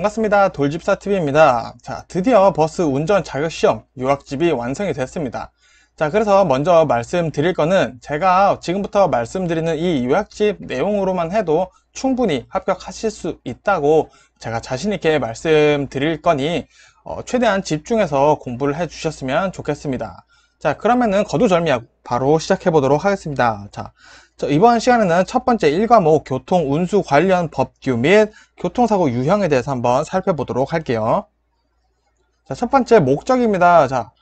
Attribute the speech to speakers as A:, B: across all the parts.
A: 반갑습니다 돌집사TV입니다 자 드디어 버스 운전 자격시험 유학집이 완성이 됐습니다 자 그래서 먼저 말씀드릴 거는 제가 지금부터 말씀드리는 이유학집 내용으로만 해도 충분히 합격하실 수 있다고 제가 자신있게 말씀드릴 거니 어, 최대한 집중해서 공부를 해 주셨으면 좋겠습니다 자 그러면은 거두절미하고 바로 시작해 보도록 하겠습니다 자 자, 이번 시간에는 첫 번째 1과 목 교통 운수 관련 법규 및 교통사고 유형에 대해서 한번 살펴보도록 할게요. 자, 첫 번째 목적입니다. 자,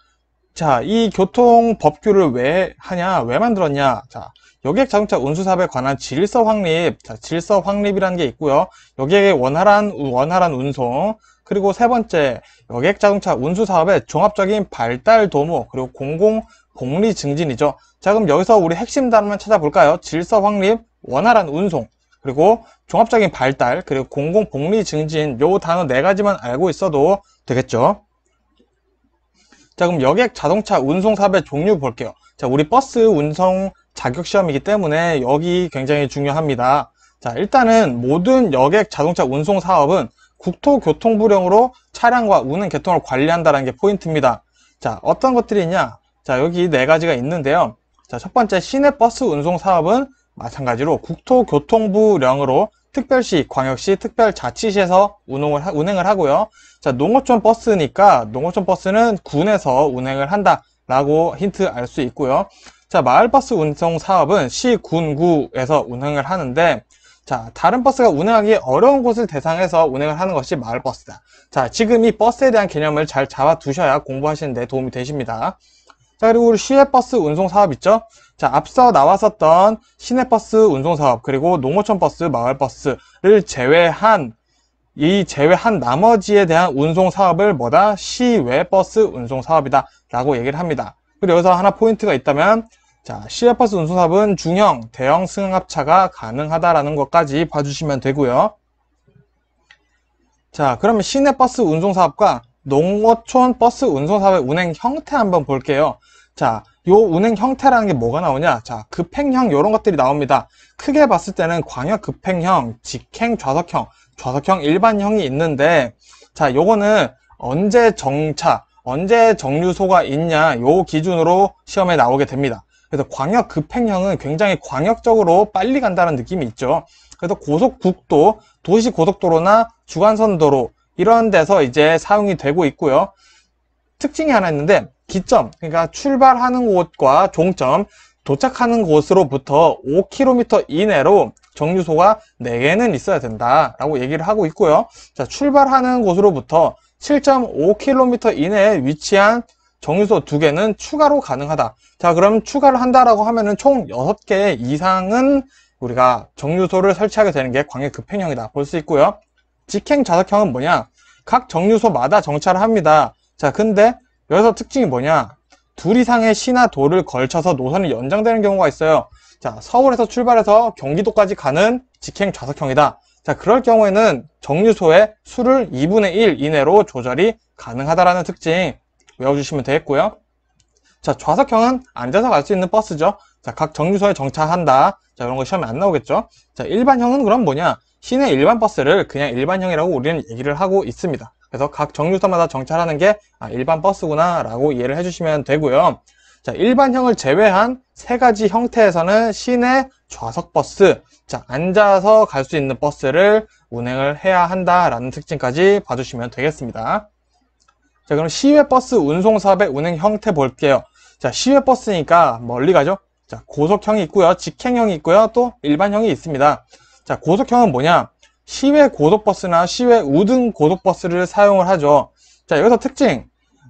A: 자, 이 교통 법규를 왜 하냐, 왜 만들었냐. 자, 여객 자동차 운수사업에 관한 질서 확립, 자, 질서 확립이라는 게 있고요. 여객의 원활한, 원활한 운송, 그리고 세 번째, 여객 자동차 운수사업의 종합적인 발달 도모, 그리고 공공 공리 증진이죠. 자 그럼 여기서 우리 핵심 단어만 찾아볼까요? 질서 확립, 원활한 운송, 그리고 종합적인 발달, 그리고 공공 복리 증진 요 단어 네 가지만 알고 있어도 되겠죠. 자 그럼 여객 자동차 운송 사업의 종류 볼게요. 자 우리 버스 운송 자격 시험이기 때문에 여기 굉장히 중요합니다. 자 일단은 모든 여객 자동차 운송 사업은 국토교통부령으로 차량과 운행 계통을 관리한다는 게 포인트입니다. 자 어떤 것들이 있냐 자 여기 네 가지가 있는데요. 자첫 번째 시내버스 운송 사업은 마찬가지로 국토교통부령으로 특별시, 광역시, 특별자치시에서 운행을, 하, 운행을 하고요. 자 농어촌 버스니까 농어촌 버스는 군에서 운행을 한다라고 힌트 알 수 있고요. 자 마을버스 운송 사업은 시, 군, 구에서 운행을 하는데 자, 다른 버스가 운행하기 어려운 곳을 대상해서 운행을 하는 것이 마을버스다. 자, 지금 이 버스에 대한 개념을 잘 잡아두셔야 공부하시는 데 도움이 되십니다. 자 그리고 우리 시외버스 운송사업 있죠? 자 앞서 나왔었던 시내버스 운송사업 그리고 농어촌버스 마을버스를 제외한 이 제외한 나머지에 대한 운송사업을 뭐다? 시외버스 운송사업이다 라고 얘기를 합니다 그리고 여기서 하나 포인트가 있다면 자, 시외버스 운송사업은 중형, 대형 승합차가 가능하다라는 것까지 봐주시면 되고요. 자, 그러면 시내버스 운송사업과 농어촌 버스 운송사회 운행 형태 한번 볼게요. 자, 요 운행 형태라는 게 뭐가 나오냐? 자, 급행형 이런 것들이 나옵니다. 크게 봤을 때는 광역 급행형, 직행 좌석형, 좌석형 일반형이 있는데 자, 요거는 언제 정차, 언제 정류소가 있냐 요 기준으로 시험에 나오게 됩니다. 그래서 광역 급행형은 굉장히 광역적으로 빨리 간다는 느낌이 있죠. 그래서 고속국도, 도시고속도로나 주간선도로 이런 데서 이제 사용이 되고 있고요. 특징이 하나 있는데 기점, 그러니까 출발하는 곳과 종점, 도착하는 곳으로부터 5km 이내로 정류소가 4개는 있어야 된다라고 얘기를 하고 있고요. 자, 출발하는 곳으로부터 7.5km 이내에 위치한 정유소 2개는 추가로 가능하다. 자, 그럼 추가를 한다라고 하면은 총 6개 이상은 우리가 정유소를 설치하게 되는 게 광역 급행형이다볼 수 있고요. 직행 좌석형은 뭐냐? 각 정류소마다 정차를 합니다. 자, 근데 여기서 특징이 뭐냐? 둘 이상의 시나 도를 걸쳐서 노선이 연장되는 경우가 있어요. 자, 서울에서 출발해서 경기도까지 가는 직행 좌석형이다. 자, 그럴 경우에는 정류소의 수를 2분의 1 이내로 조절이 가능하다라는 특징 외워주시면 되겠고요. 자, 좌석형은 앉아서 갈 수 있는 버스죠. 자, 각 정류소에 정차한다. 자, 이런 거 시험에 안 나오겠죠. 자, 일반형은 그럼 뭐냐? 시내 일반 버스를 그냥 일반형이라고 우리는 얘기를 하고 있습니다. 그래서 각 정류소마다 정찰하는 게 아, 일반 버스구나 라고 이해를 해주시면 되고요. 자, 일반형을 제외한 세 가지 형태에서는 시내 좌석 버스, 자, 앉아서 갈 수 있는 버스를 운행을 해야 한다라는 특징까지 봐주시면 되겠습니다. 자, 그럼 시외버스 운송사업의 운행 형태 볼게요. 자, 시외버스니까 멀리 가죠? 자, 고속형이 있고요, 직행형이 있고요, 또 일반형이 있습니다. 자, 고속형은 뭐냐? 시외 고속버스나 시외 우등 고속버스를 사용을 하죠. 자, 여기서 특징.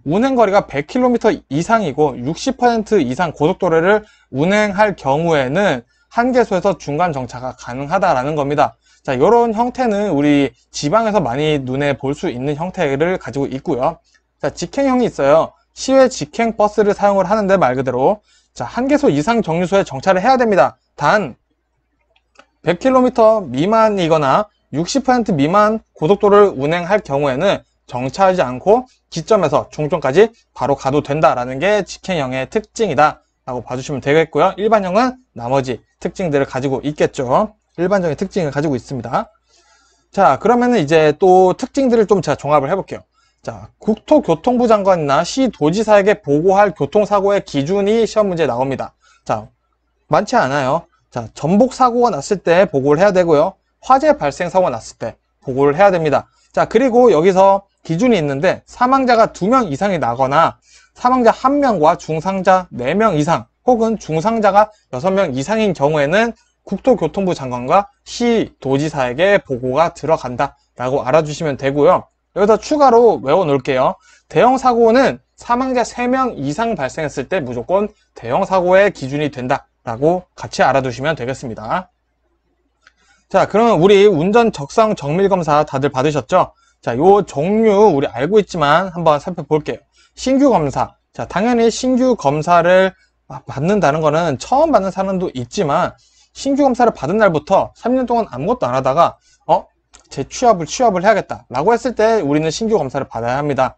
A: 운행거리가 100km 이상이고 60% 이상 고속도로를 운행할 경우에는 한계소에서 중간 정차가 가능하다라는 겁니다. 자, 이런 형태는 우리 지방에서 많이 눈에 볼 수 있는 형태를 가지고 있고요. 자, 직행형이 있어요. 시외 직행 버스를 사용을 하는데 말 그대로 자, 한계소 이상 정류소에 정차를 해야 됩니다. 단 100km 미만이거나 60% 미만 고속도로를 운행할 경우에는 정차하지 않고 기점에서 종점까지 바로 가도 된다라는 게 직행형의 특징이다 라고 봐주시면 되겠고요 일반형은 나머지 특징들을 가지고 있겠죠 일반적인 특징을 가지고 있습니다 자 그러면은 이제 또 특징들을 좀 제가 종합을 해볼게요 자 국토교통부 장관이나 시도지사에게 보고할 교통사고의 기준이 시험 문제에 나옵니다 자 많지 않아요 자, 전복 사고가 났을 때 보고를 해야 되고요. 화재 발생 사고가 났을 때 보고를 해야 됩니다. 자, 그리고 여기서 기준이 있는데 사망자가 2명 이상이 나거나 사망자 1명과 중상자 4명 이상 혹은 중상자가 6명 이상인 경우에는 국토교통부 장관과 시, 도지사에게 보고가 들어간다 라고 알아주시면 되고요. 여기서 추가로 외워놓을게요. 대형사고는 사망자 3명 이상 발생했을 때 무조건 대형사고의 기준이 된다. 라고 같이 알아두시면 되겠습니다. 자 그러면 우리 운전 적성 정밀 검사 다들 받으셨죠? 자, 요 종류 우리 알고 있지만 한번 살펴볼게요. 신규 검사. 자, 당연히 신규 검사를 받는다는 거는 처음 받는 사람도 있지만 신규 검사를 받은 날부터 3년 동안 아무것도 안 하다가 어? 제 취업을 취업을 해야겠다 라고 했을 때 우리는 신규 검사를 받아야 합니다.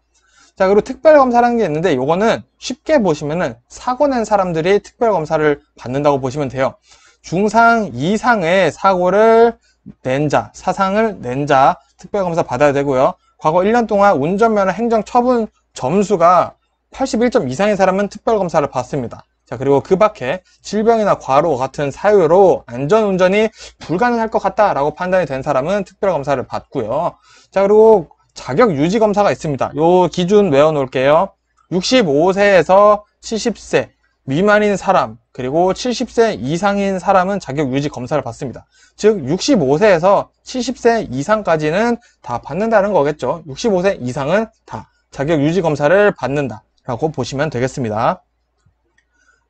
A: 자 그리고 특별검사라는 게 있는데 이거는 쉽게 보시면은 사고 낸 사람들이 특별검사를 받는다고 보시면 돼요 중상 이상의 사고를 낸 자, 사상을 낸 자 특별검사 받아야 되고요 과거 1년 동안 운전면허 행정 처분 점수가 81점 이상인 사람은 특별검사를 받습니다 자 그리고 그 밖에 질병이나 과로 같은 사유로 안전운전이 불가능할 것 같다라고 판단이 된 사람은 특별검사를 받고요 자 그리고 자격 유지 검사가 있습니다. 요 기준 외워놓을게요. 65세에서 70세 미만인 사람 그리고 70세 이상인 사람은 자격 유지 검사를 받습니다. 즉 65세에서 70세 이상까지는 다 받는다는 거겠죠. 65세 이상은 다 자격 유지 검사를 받는다라고 보시면 되겠습니다.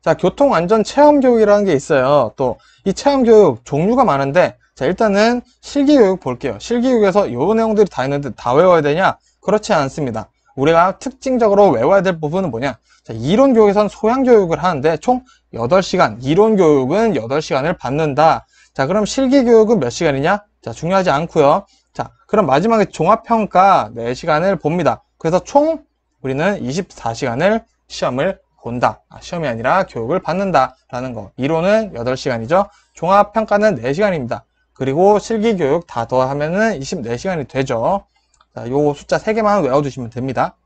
A: 자, 교통안전 체험 교육이라는 게 있어요. 또 이 체험 교육 종류가 많은데 자 일단은 실기교육 볼게요 실기교육에서 요런 내용들이 다 있는데 다 외워야 되냐 그렇지 않습니다 우리가 특징적으로 외워야 될 부분은 뭐냐 자, 이론교육에선 소양교육을 하는데 총 8시간 이론교육은 8시간을 받는다 자 그럼 실기교육은 몇 시간이냐 자 중요하지 않고요 자 그럼 마지막에 종합평가 4시간을 봅니다 그래서 총 우리는 24시간을 시험을 본다 아, 시험이 아니라 교육을 받는다 라는 거 이론은 8시간이죠 종합평가는 4시간입니다 그리고 실기교육 다 더하면은 24시간이 되죠. 자, 요 숫자 3개만 외워두시면 됩니다.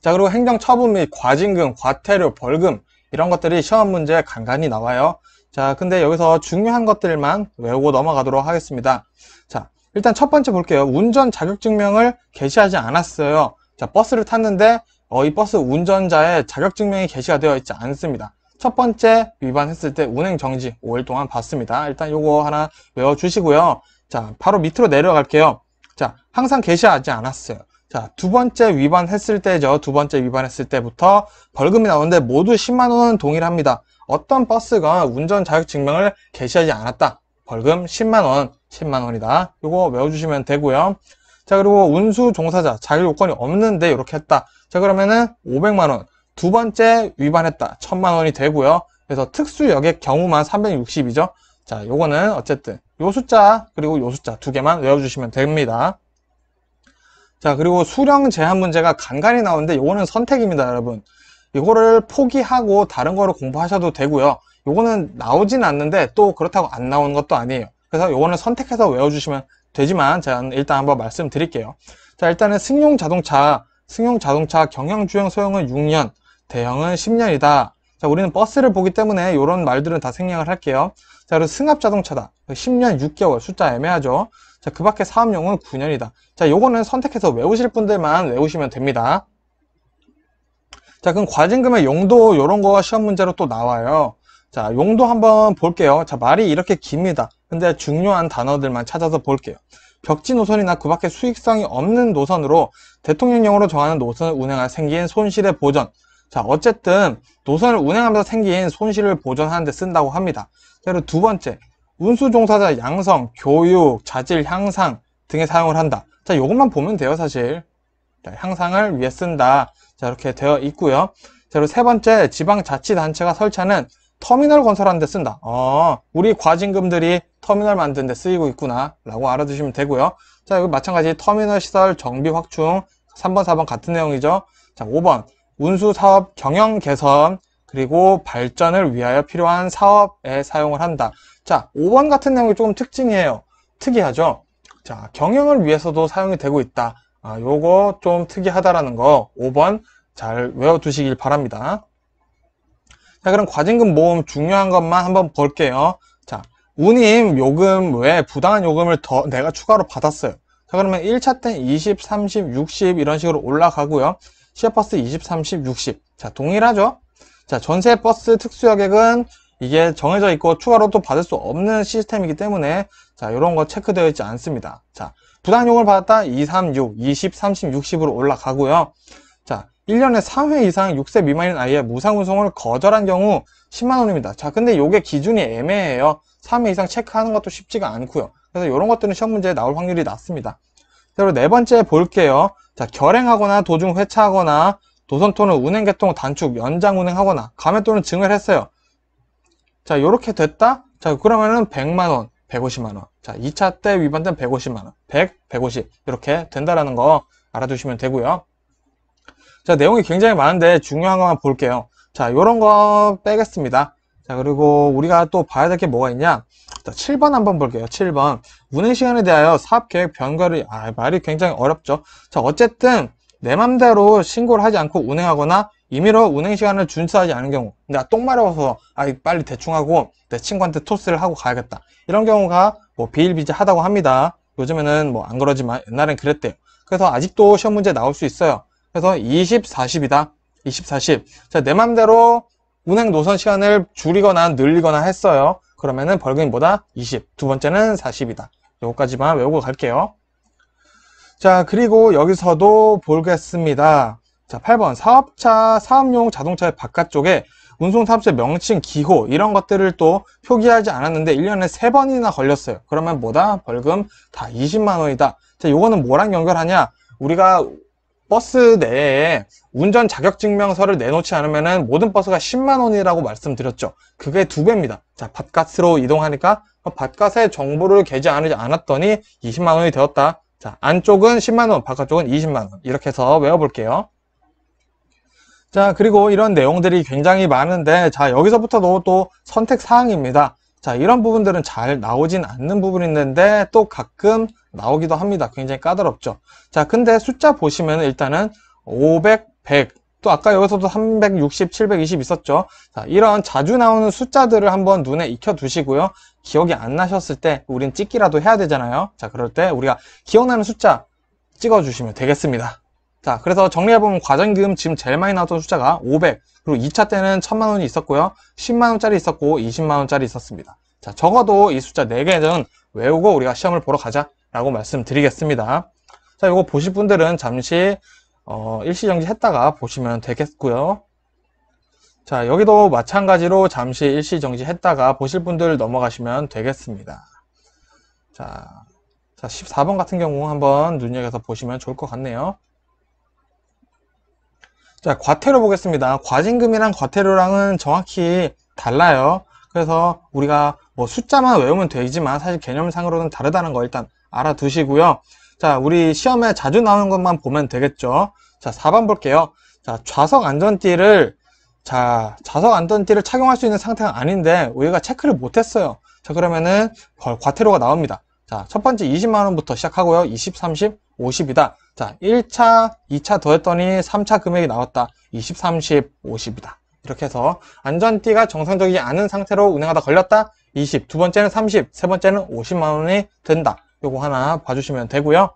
A: 자, 그리고 행정처분 및 과징금, 과태료, 벌금 이런 것들이 시험 문제에 간간히 나와요. 자, 근데 여기서 중요한 것들만 외우고 넘어가도록 하겠습니다. 자, 일단 첫 번째 볼게요. 운전 자격증명을 게시하지 않았어요. 자, 버스를 탔는데 어, 이 버스 운전자의 자격증명이 게시가 되어 있지 않습니다. 첫 번째 위반했을 때 운행 정지 5일 동안 받습니다. 일단 요거 하나 외워주시고요. 자, 바로 밑으로 내려갈게요. 자, 항상 게시하지 않았어요. 자, 두 번째 위반했을 때죠. 두 번째 위반했을 때부터 벌금이 나오는데 모두 10만 원은 동일합니다. 어떤 버스가 운전 자격 증명을 게시하지 않았다. 벌금 10만 원, 10만 원이다. 이거 외워주시면 되고요. 자, 그리고 운수 종사자 자격 요건이 없는데 이렇게 했다. 자, 그러면은 500만 원. 두 번째 위반했다. 천만 원이 되고요. 그래서 특수여객 경우만 3 6 0이죠 자, 요거는 어쨌든 요 숫자 그리고 요 숫자 두 개만 외워주시면 됩니다. 자, 그리고 수령 제한 문제가 간간히 나오는데 요거는 선택입니다, 여러분. 이거를 포기하고 다른 거를 공부하셔도 되고요. 요거는 나오진 않는데 또 그렇다고 안 나오는 것도 아니에요. 그래서 요거는 선택해서 외워주시면 되지만 제가 일단 한번 말씀드릴게요. 자, 일단은 승용자동차, 승용자동차 경영주행 소형은 6년, 대형은 10년이다. 자, 우리는 버스를 보기 때문에 이런 말들은 다 생략을 할게요. 자, 그리고 승합자동차다. 10년 6개월 숫자 애매하죠. 자, 그 밖에 사업용은 9년이다. 자, 요거는 선택해서 외우실 분들만 외우시면 됩니다. 자, 그럼 과징금의 용도 요런 거 시험 문제로 또 나와요. 자, 용도 한번 볼게요. 자, 말이 이렇게 깁니다. 근데 중요한 단어들만 찾아서 볼게요. 벽지 노선이나 그 밖에 수익성이 없는 노선으로 대통령령으로 정하는 노선을 운행할 생긴 손실의 보전. 자 어쨌든 노선을 운행하면서 생긴 손실을 보전하는 데 쓴다고 합니다. 그리고 두 번째 운수종사자 양성, 교육, 자질 향상 등에 사용을 한다. 자 이것만 보면 돼요 사실. 자, 향상을 위해 쓴다. 자 이렇게 되어 있고요. 자, 그리고 세 번째 지방자치단체가 설치하는 터미널 건설하는 데 쓴다. 어, 우리 과징금들이 터미널 만드는 데 쓰이고 있구나 라고 알아두시면 되고요. 자, 여기 마찬가지 터미널 시설 정비 확충 3번, 4번 같은 내용이죠. 자, 5번 운수사업 경영 개선, 그리고 발전을 위하여 필요한 사업에 사용을 한다. 자, 5번 같은 내용이 조금 특징이에요. 특이하죠? 자, 경영을 위해서도 사용이 되고 있다. 아, 요거 좀 특이하다라는 거 5번 잘 외워두시길 바랍니다. 자, 그럼 과징금 모음 중요한 것만 한번 볼게요. 자, 운임 요금 외에 부당한 요금을 더 내가 추가로 받았어요. 자, 그러면 1차 땐 20, 30, 60 이런 식으로 올라가고요. 시외버스 20, 30, 60. 자, 동일하죠? 자, 전세 버스 특수여객은 이게 정해져 있고 추가로 또 받을 수 없는 시스템이기 때문에 자, 이런 거 체크되어 있지 않습니다. 자, 부당용을 받았다 2, 3, 6, 20, 30, 60으로 올라가고요. 자, 1년에 3회 이상 6세 미만인 아이의 무상 운송을 거절한 경우 10만원입니다. 자, 근데 이게 기준이 애매해요. 3회 이상 체크하는 것도 쉽지가 않고요. 그래서 이런 것들은 시험 문제에 나올 확률이 낮습니다. 그리고 네 번째 볼게요. 자, 결행하거나 도중 회차하거나 도선 또는 운행 개통 단축 연장 운행하거나 감액 또는 증을 했어요. 자, 이렇게 됐다? 자, 그러면은 100만 원, 150만 원. 자, 2차 때 위반된 150만 원. 100, 150 이렇게 된다라는 거 알아두시면 되고요. 자, 내용이 굉장히 많은데 중요한 것만 볼게요. 자, 이런거 빼겠습니다. 자, 그리고 우리가 또 봐야 될 게 뭐가 있냐? 자, 7번 한번 볼게요. 7번. 운행 시간에 대하여 사업 계획 변경를 아, 말이 굉장히 어렵죠. 자, 어쨌든, 내 맘대로 신고를 하지 않고 운행하거나 임의로 운행 시간을 준수하지 않은 경우 내가 아, 똥 마려워서 아 빨리 대충 하고 내 친구한테 토스를 하고 가야겠다 이런 경우가 뭐 비일비재하다고 합니다 요즘에는 뭐안 그러지만 옛날엔 그랬대요 그래서 아직도 시험 문제 나올 수 있어요 그래서 20, 40이다 20, 40 자내 맘대로 운행 노선 시간을 줄이거나 늘리거나 했어요 그러면은 벌금보다 이 20, 두 번째는 40이다. 요거까지만 외우고 갈게요. 자, 그리고 여기서도 보겠습니다. 자, 8번 사업차, 사업용 자동차의 바깥쪽에 운송사업체 명칭, 기호 이런 것들을 또 표기하지 않았는데 1년에 3번이나 걸렸어요. 그러면 뭐다? 벌금 다 20만 원이다. 자, 요거는 뭐랑 연결하냐? 우리가 버스 내에 운전 자격증명서를 내놓지 않으면 모든 버스가 10만원이라고 말씀드렸죠. 그게 두 배입니다. 자, 바깥으로 이동하니까 바깥에 정보를 게재하지 않았더니 20만원이 되었다. 자, 안쪽은 10만원, 바깥쪽은 20만원. 이렇게 해서 외워볼게요. 자, 그리고 이런 내용들이 굉장히 많은데 자, 여기서부터도 또 선택사항입니다. 자, 이런 부분들은 잘 나오진 않는 부분이 있는데 또 가끔 나오기도 합니다. 굉장히 까다롭죠. 자, 근데 숫자 보시면 일단은 500 100, 또 아까 여기서도 360, 720 있었죠. 자, 이런 자주 나오는 숫자들을 한번 눈에 익혀 두시고요. 기억이 안 나셨을 때 우린 찍기라도 해야 되잖아요. 자, 그럴 때 우리가 기억나는 숫자 찍어주시면 되겠습니다. 자, 그래서 정리해보면 과장금 지금 제일 많이 나왔던 숫자가 500, 그리고 2차 때는 1000만원이 있었고요. 10만원짜리 있었고 20만원짜리 있었습니다. 자, 적어도 이 숫자 4개는 외우고 우리가 시험을 보러 가자 라고 말씀드리겠습니다. 자, 이거 보실 분들은 잠시 어, 일시정지 했다가 보시면 되겠고요. 자 여기도 마찬가지로 잠시 일시정지 했다가 보실 분들 넘어가시면 되겠습니다. 자, 자 14번 같은 경우 한번 눈여겨서 보시면 좋을 것 같네요. 자 과태료 보겠습니다. 과징금이랑 과태료랑은 정확히 달라요. 그래서 우리가 뭐 숫자만 외우면 되지만 사실 개념상으로는 다르다는 거 일단 알아두시고요. 자, 우리 시험에 자주 나오는 것만 보면 되겠죠. 자, 4번 볼게요. 자, 좌석 안전띠를 자, 좌석 안전띠를 착용할 수 있는 상태가 아닌데 우리가 체크를 못 했어요. 자, 그러면은 과태료가 나옵니다. 자, 첫 번째 20만 원부터 시작하고요. 20, 30, 50이다. 자, 1차, 2차 더했더니 3차 금액이 나왔다. 20, 30, 50이다. 이렇게 해서 안전띠가 정상적이지 않은 상태로 운행하다 걸렸다. 20, 두 번째는 30, 세 번째는 50만 원이 된다. 요거 하나 봐주시면 되고요.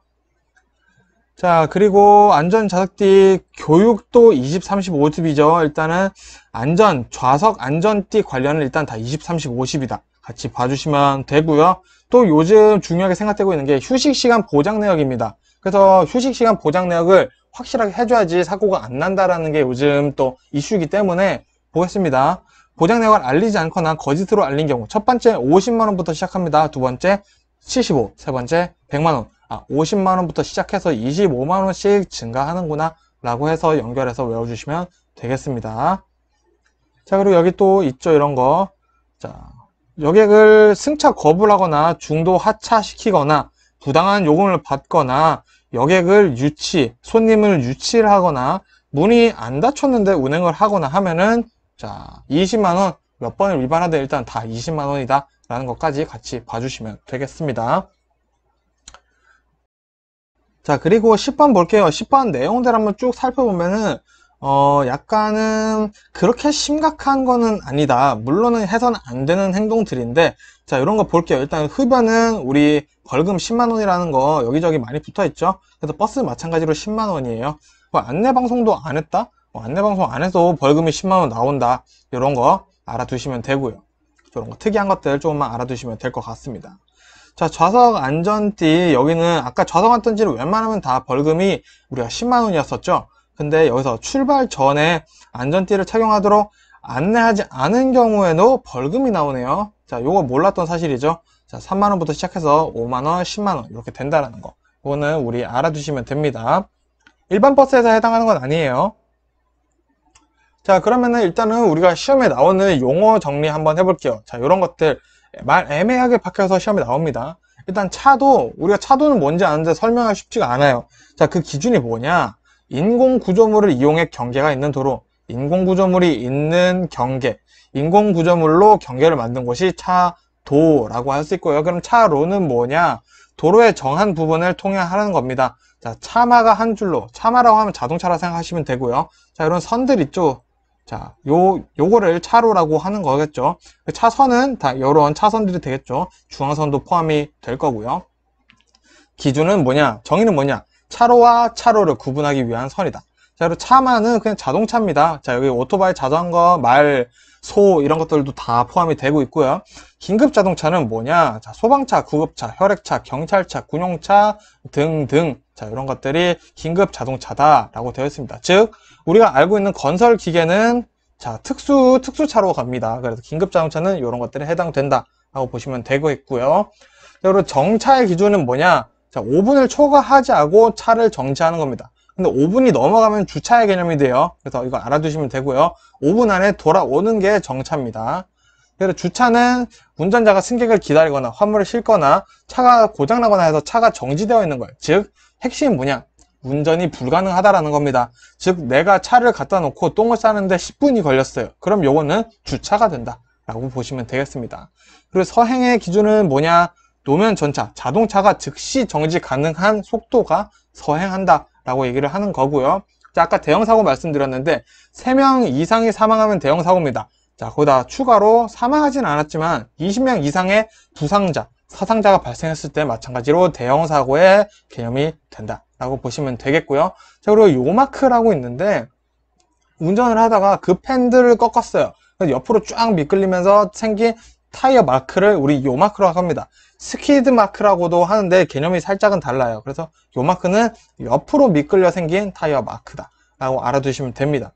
A: 자 그리고 안전 좌석띠 교육도 20, 35팁이죠. 일단은 안전 좌석 안전띠 관련은 일단 다 20, 30, 50이다. 같이 봐주시면 되고요. 또 요즘 중요하게 생각되고 있는 게 휴식시간 보장 내역입니다. 그래서 휴식시간 보장 내역을 확실하게 해줘야지 사고가 안 난다라는 게 요즘 또 이슈이기 때문에 보겠습니다. 보장 내역을 알리지 않거나 거짓으로 알린 경우 첫 번째 50만원부터 시작합니다. 두 번째 75, 세 번째 100만원, 아 50만원부터 시작해서 25만원씩 증가하는구나 라고 해서 연결해서 외워주시면 되겠습니다. 자 그리고 여기 또 있죠 이런 거. 자 여객을 승차 거부하거나 중도 하차시키거나 부당한 요금을 받거나 여객을 유치, 손님을 유치를 하거나 문이 안 닫혔는데 운행을 하거나 하면은 자 20만원 몇 번을 위반하든 일단 다 20만원이다 라는 것까지 같이 봐주시면 되겠습니다. 자 그리고 10번 볼게요. 10번 내용들 한번 쭉 살펴보면은 어 약간은 그렇게 심각한 거는 아니다. 물론은 해서는안 되는 행동들인데 자 이런 거 볼게요. 일단 흡연은 우리 벌금 10만원이라는 거 여기저기 많이 붙어있죠. 그래서 버스 마찬가지로 10만원이에요. 뭐 안내방송도 안 했다? 뭐 안내방송 안해서 벌금이 10만원 나온다. 이런 거 알아두시면 되고요. 그런거 특이한 것들 조금만 알아두시면 될 것 같습니다. 자 좌석 안전띠 여기는 아까 좌석 안전띠를 웬만하면 다 벌금이 우리가 10만원이었었죠 근데 여기서 출발 전에 안전띠를 착용하도록 안내하지 않은 경우에도 벌금이 나오네요 자 요거 몰랐던 사실이죠 자 3만원부터 시작해서 5만원 10만원 이렇게 된다는 거 이거는 우리 알아두시면 됩니다 일반 버스에서 해당하는 건 아니에요 자 그러면은 일단은 우리가 시험에 나오는 용어 정리 한번 해볼게요 자 이런 것들 말 애매하게 박혀서 시험에 나옵니다 일단 차도 우리가 차도는 뭔지 아는데 설명하기 쉽지가 않아요 자 그 기준이 뭐냐 인공구조물을 이용해 경계가 있는 도로 인공구조물이 있는 경계 인공구조물로 경계를 만든 곳이 차도라고 할 수 있고요 그럼 차로는 뭐냐 도로의 정한 부분을 통행하는 겁니다 자 차마가 한 줄로 차마라고 하면 자동차라 생각하시면 되고요 자 이런 선들 있죠 자, 요, 요거를 차로라고 하는 거겠죠. 그 차선은 다요런 차선들이 되겠죠. 중앙선도 포함이 될 거고요. 기준은 뭐냐? 정의는 뭐냐? 차로와 차로를 구분하기 위한 선이다. 자, 그리고 차만은 그냥 자동차입니다. 자, 여기 오토바이, 자전거, 말, 소 이런 것들도 다 포함이 되고 있고요. 긴급 자동차는 뭐냐? 자, 소방차, 구급차, 혈액차, 경찰차, 군용차 등등 자, 이런 것들이 긴급 자동차다라고 되어 있습니다. 즉, 우리가 알고 있는 건설 기계는 자, 특수 특수차로 갑니다. 그래서 긴급 자동차는 이런 것들에 해당된다라고 보시면 되고 있고요. 그리고 정차의 기준은 뭐냐? 자, 5분을 초과하지 않고 차를 정지하는 겁니다. 근데 5분이 넘어가면 주차의 개념이 돼요. 그래서 이거 알아두시면 되고요. 5분 안에 돌아오는 게 정차입니다. 그래서 주차는 운전자가 승객을 기다리거나 화물을 싣거나 차가 고장나거나 해서 차가 정지되어 있는 거예요. 즉 핵심 이 뭐냐 운전이 불가능하다라는 겁니다. 즉 내가 차를 갖다 놓고 똥을 싸는데 10분이 걸렸어요. 그럼 요거는 주차가 된다. 라고 보시면 되겠습니다. 그리고 서행의 기준은 뭐냐? 노면 전차, 자동차가 즉시 정지 가능한 속도가 서행한다 라고 얘기를 하는 거고요 자 아까 대형사고 말씀드렸는데 3명 이상이 사망하면 대형사고입니다 자 거기다 추가로 사망하진 않았지만 20명 이상의 부상자 사상자가 발생했을 때 마찬가지로 대형사고의 개념이 된다 라고 보시면 되겠고요 자 그리고 요마크라고 있는데 운전을 하다가 그 팬들을 꺾었어요 옆으로 쫙 미끌리면서 생긴 타이어 마크를 우리 요마크라고 합니다 스키드 마크라고도 하는데 개념이 살짝은 달라요. 그래서 이 마크는 옆으로 미끌려 생긴 타이어 마크다 라고 알아두시면 됩니다.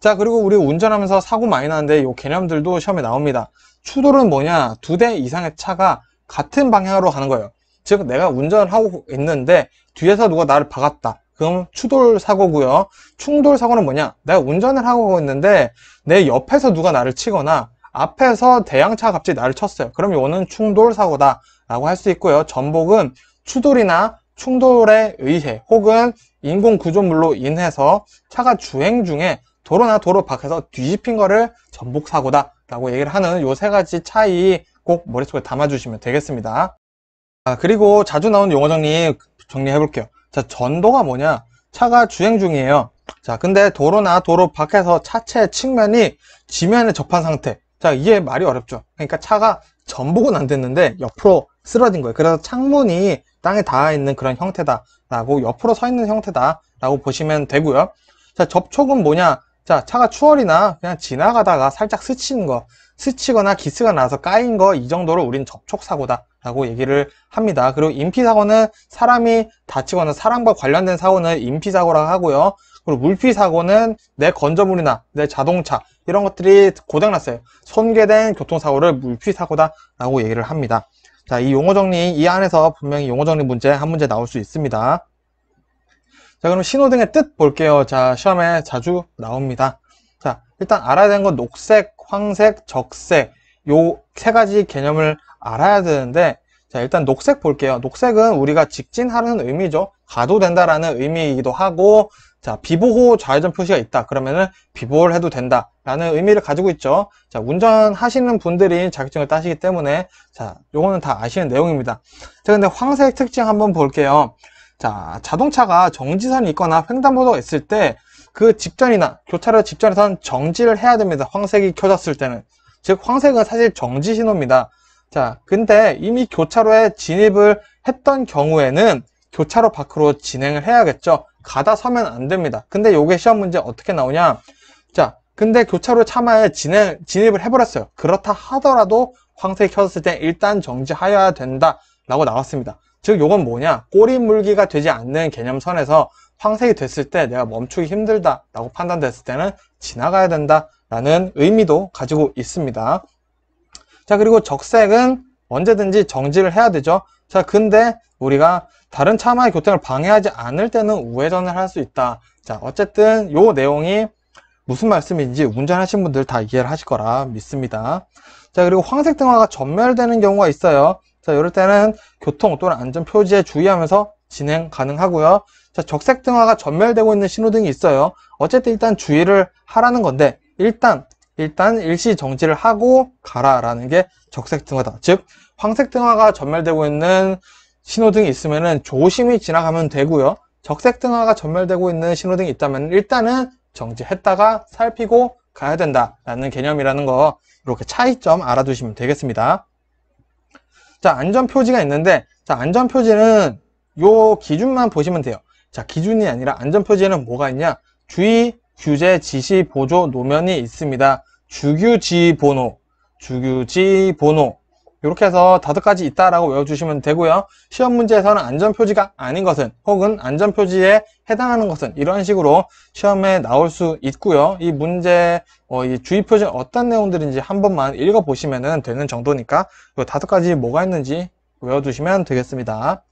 A: 자 그리고 우리 운전하면서 사고 많이 나는데 이 개념들도 시험에 나옵니다. 추돌은 뭐냐? 두 대 이상의 차가 같은 방향으로 가는 거예요. 즉 내가 운전하고 있는데 뒤에서 누가 나를 박았다. 그럼 추돌 사고고요. 충돌 사고는 뭐냐? 내가 운전을 하고 있는데 내 옆에서 누가 나를 치거나 앞에서 대양차가 갑자기 나를 쳤어요. 그럼 이거는 충돌 사고다 라고 할 수 있고요. 전복은 추돌이나 충돌에 의해 혹은 인공 구조물로 인해서 차가 주행 중에 도로나 도로 밖에서 뒤집힌 거를 전복사고다 라고 얘기를 하는 요 세 가지 차이 꼭 머릿속에 담아주시면 되겠습니다. 아, 그리고 자주 나온 용어 정리 정리해 볼게요. 자, 전도가 뭐냐? 차가 주행 중이에요. 자, 근데 도로나 도로 밖에서 차체 측면이 지면에 접한 상태. 자, 이게 말이 어렵죠. 그러니까 차가 전복은 안 됐는데 옆으로 쓰러진 거예요. 그래서 창문이 땅에 닿아 있는 그런 형태다라고 옆으로 서 있는 형태다라고 보시면 되고요. 자, 접촉은 뭐냐? 자, 차가 추월이나 그냥 지나가다가 살짝 스친 거, 스치거나 기스가 나서 까인 거 이 정도로 우린 접촉 사고다라고 얘기를 합니다. 그리고 인피 사고는 사람이 다치거나 사람과 관련된 사고는 인피 사고라고 하고요. 그리고 물피 사고는 내 건조물이나 내 자동차 이런 것들이 고장났어요. 손괴된 교통사고를 물피 사고다라고 얘기를 합니다. 자, 이 용어 정리, 이 안에서 분명히 용어 정리 문제 한 문제 나올 수 있습니다. 자, 그럼 신호등의 뜻 볼게요. 자, 시험에 자주 나옵니다. 자, 일단 알아야 되는 건 녹색, 황색, 적색 요 세 가지 개념을 알아야 되는데 자, 일단 녹색 볼게요. 녹색은 우리가 직진하는 의미죠. 가도 된다라는 의미이기도 하고 자, 비보호 좌회전 표시가 있다. 그러면은 비보호를 해도 된다. 라는 의미를 가지고 있죠. 자, 운전하시는 분들이 자격증을 따시기 때문에 자, 요거는 다 아시는 내용입니다. 자, 근데 황색 특징 한번 볼게요. 자, 자동차가 정지선이 있거나 횡단보도가 있을 때 그 직전이나 교차로 직전에선 정지를 해야 됩니다. 황색이 켜졌을 때는. 즉, 황색은 사실 정지 신호입니다. 자, 근데 이미 교차로에 진입을 했던 경우에는 교차로 밖으로 진행을 해야겠죠. 가다 서면 안 됩니다. 근데 요게 시험 문제 어떻게 나오냐? 자, 근데 교차로 차마에 진행, 진입을 해버렸어요. 그렇다 하더라도 황색이 켜졌을 때 일단 정지하여야 된다라고 나왔습니다. 즉, 요건 뭐냐? 꼬리 물기가 되지 않는 개념선에서 황색이 됐을 때 내가 멈추기 힘들다라고 판단됐을 때는 지나가야 된다라는 의미도 가지고 있습니다. 자, 그리고 적색은 언제든지 정지를 해야 되죠. 자, 근데 우리가 다른 차마의 교통을 방해하지 않을 때는 우회전을 할 수 있다. 자, 어쨌든 요 내용이 무슨 말씀인지 운전하신 분들 다 이해를 하실 거라 믿습니다. 자, 그리고 황색 등화가 전멸되는 경우가 있어요. 자, 이럴 때는 교통 또는 안전 표지에 주의하면서 진행 가능하고요. 자, 적색 등화가 전멸되고 있는 신호등이 있어요. 어쨌든 일단 주의를 하라는 건데 일단 일단 일시 정지를 하고 가라라는 게 적색 등화다. 즉 황색 등화가 전멸되고 있는 신호등이 있으면 조심히 지나가면 되고요. 적색 등화가 전멸되고 있는 신호등이 있다면 일단은 정지했다가 살피고 가야 된다라는 개념이라는 거 이렇게 차이점 알아두시면 되겠습니다. 자 안전 표지가 있는데 자 안전 표지는 요 기준만 보시면 돼요. 자 기준이 아니라 안전 표지에는 뭐가 있냐? 주의, 규제, 지시, 보조, 노면이 있습니다. 주규지 번호, 주규지 번호, 이렇게 해서 다섯 가지 있다라고 외워주시면 되고요. 시험 문제에서는 안전표지가 아닌 것은 혹은 안전표지에 해당하는 것은 이런 식으로 시험에 나올 수 있고요. 이 문제 어, 이 주의표지 어떤 내용들인지 한 번만 읽어보시면 되는 정도니까 이 다섯 가지 뭐가 있는지 외워두시면 되겠습니다.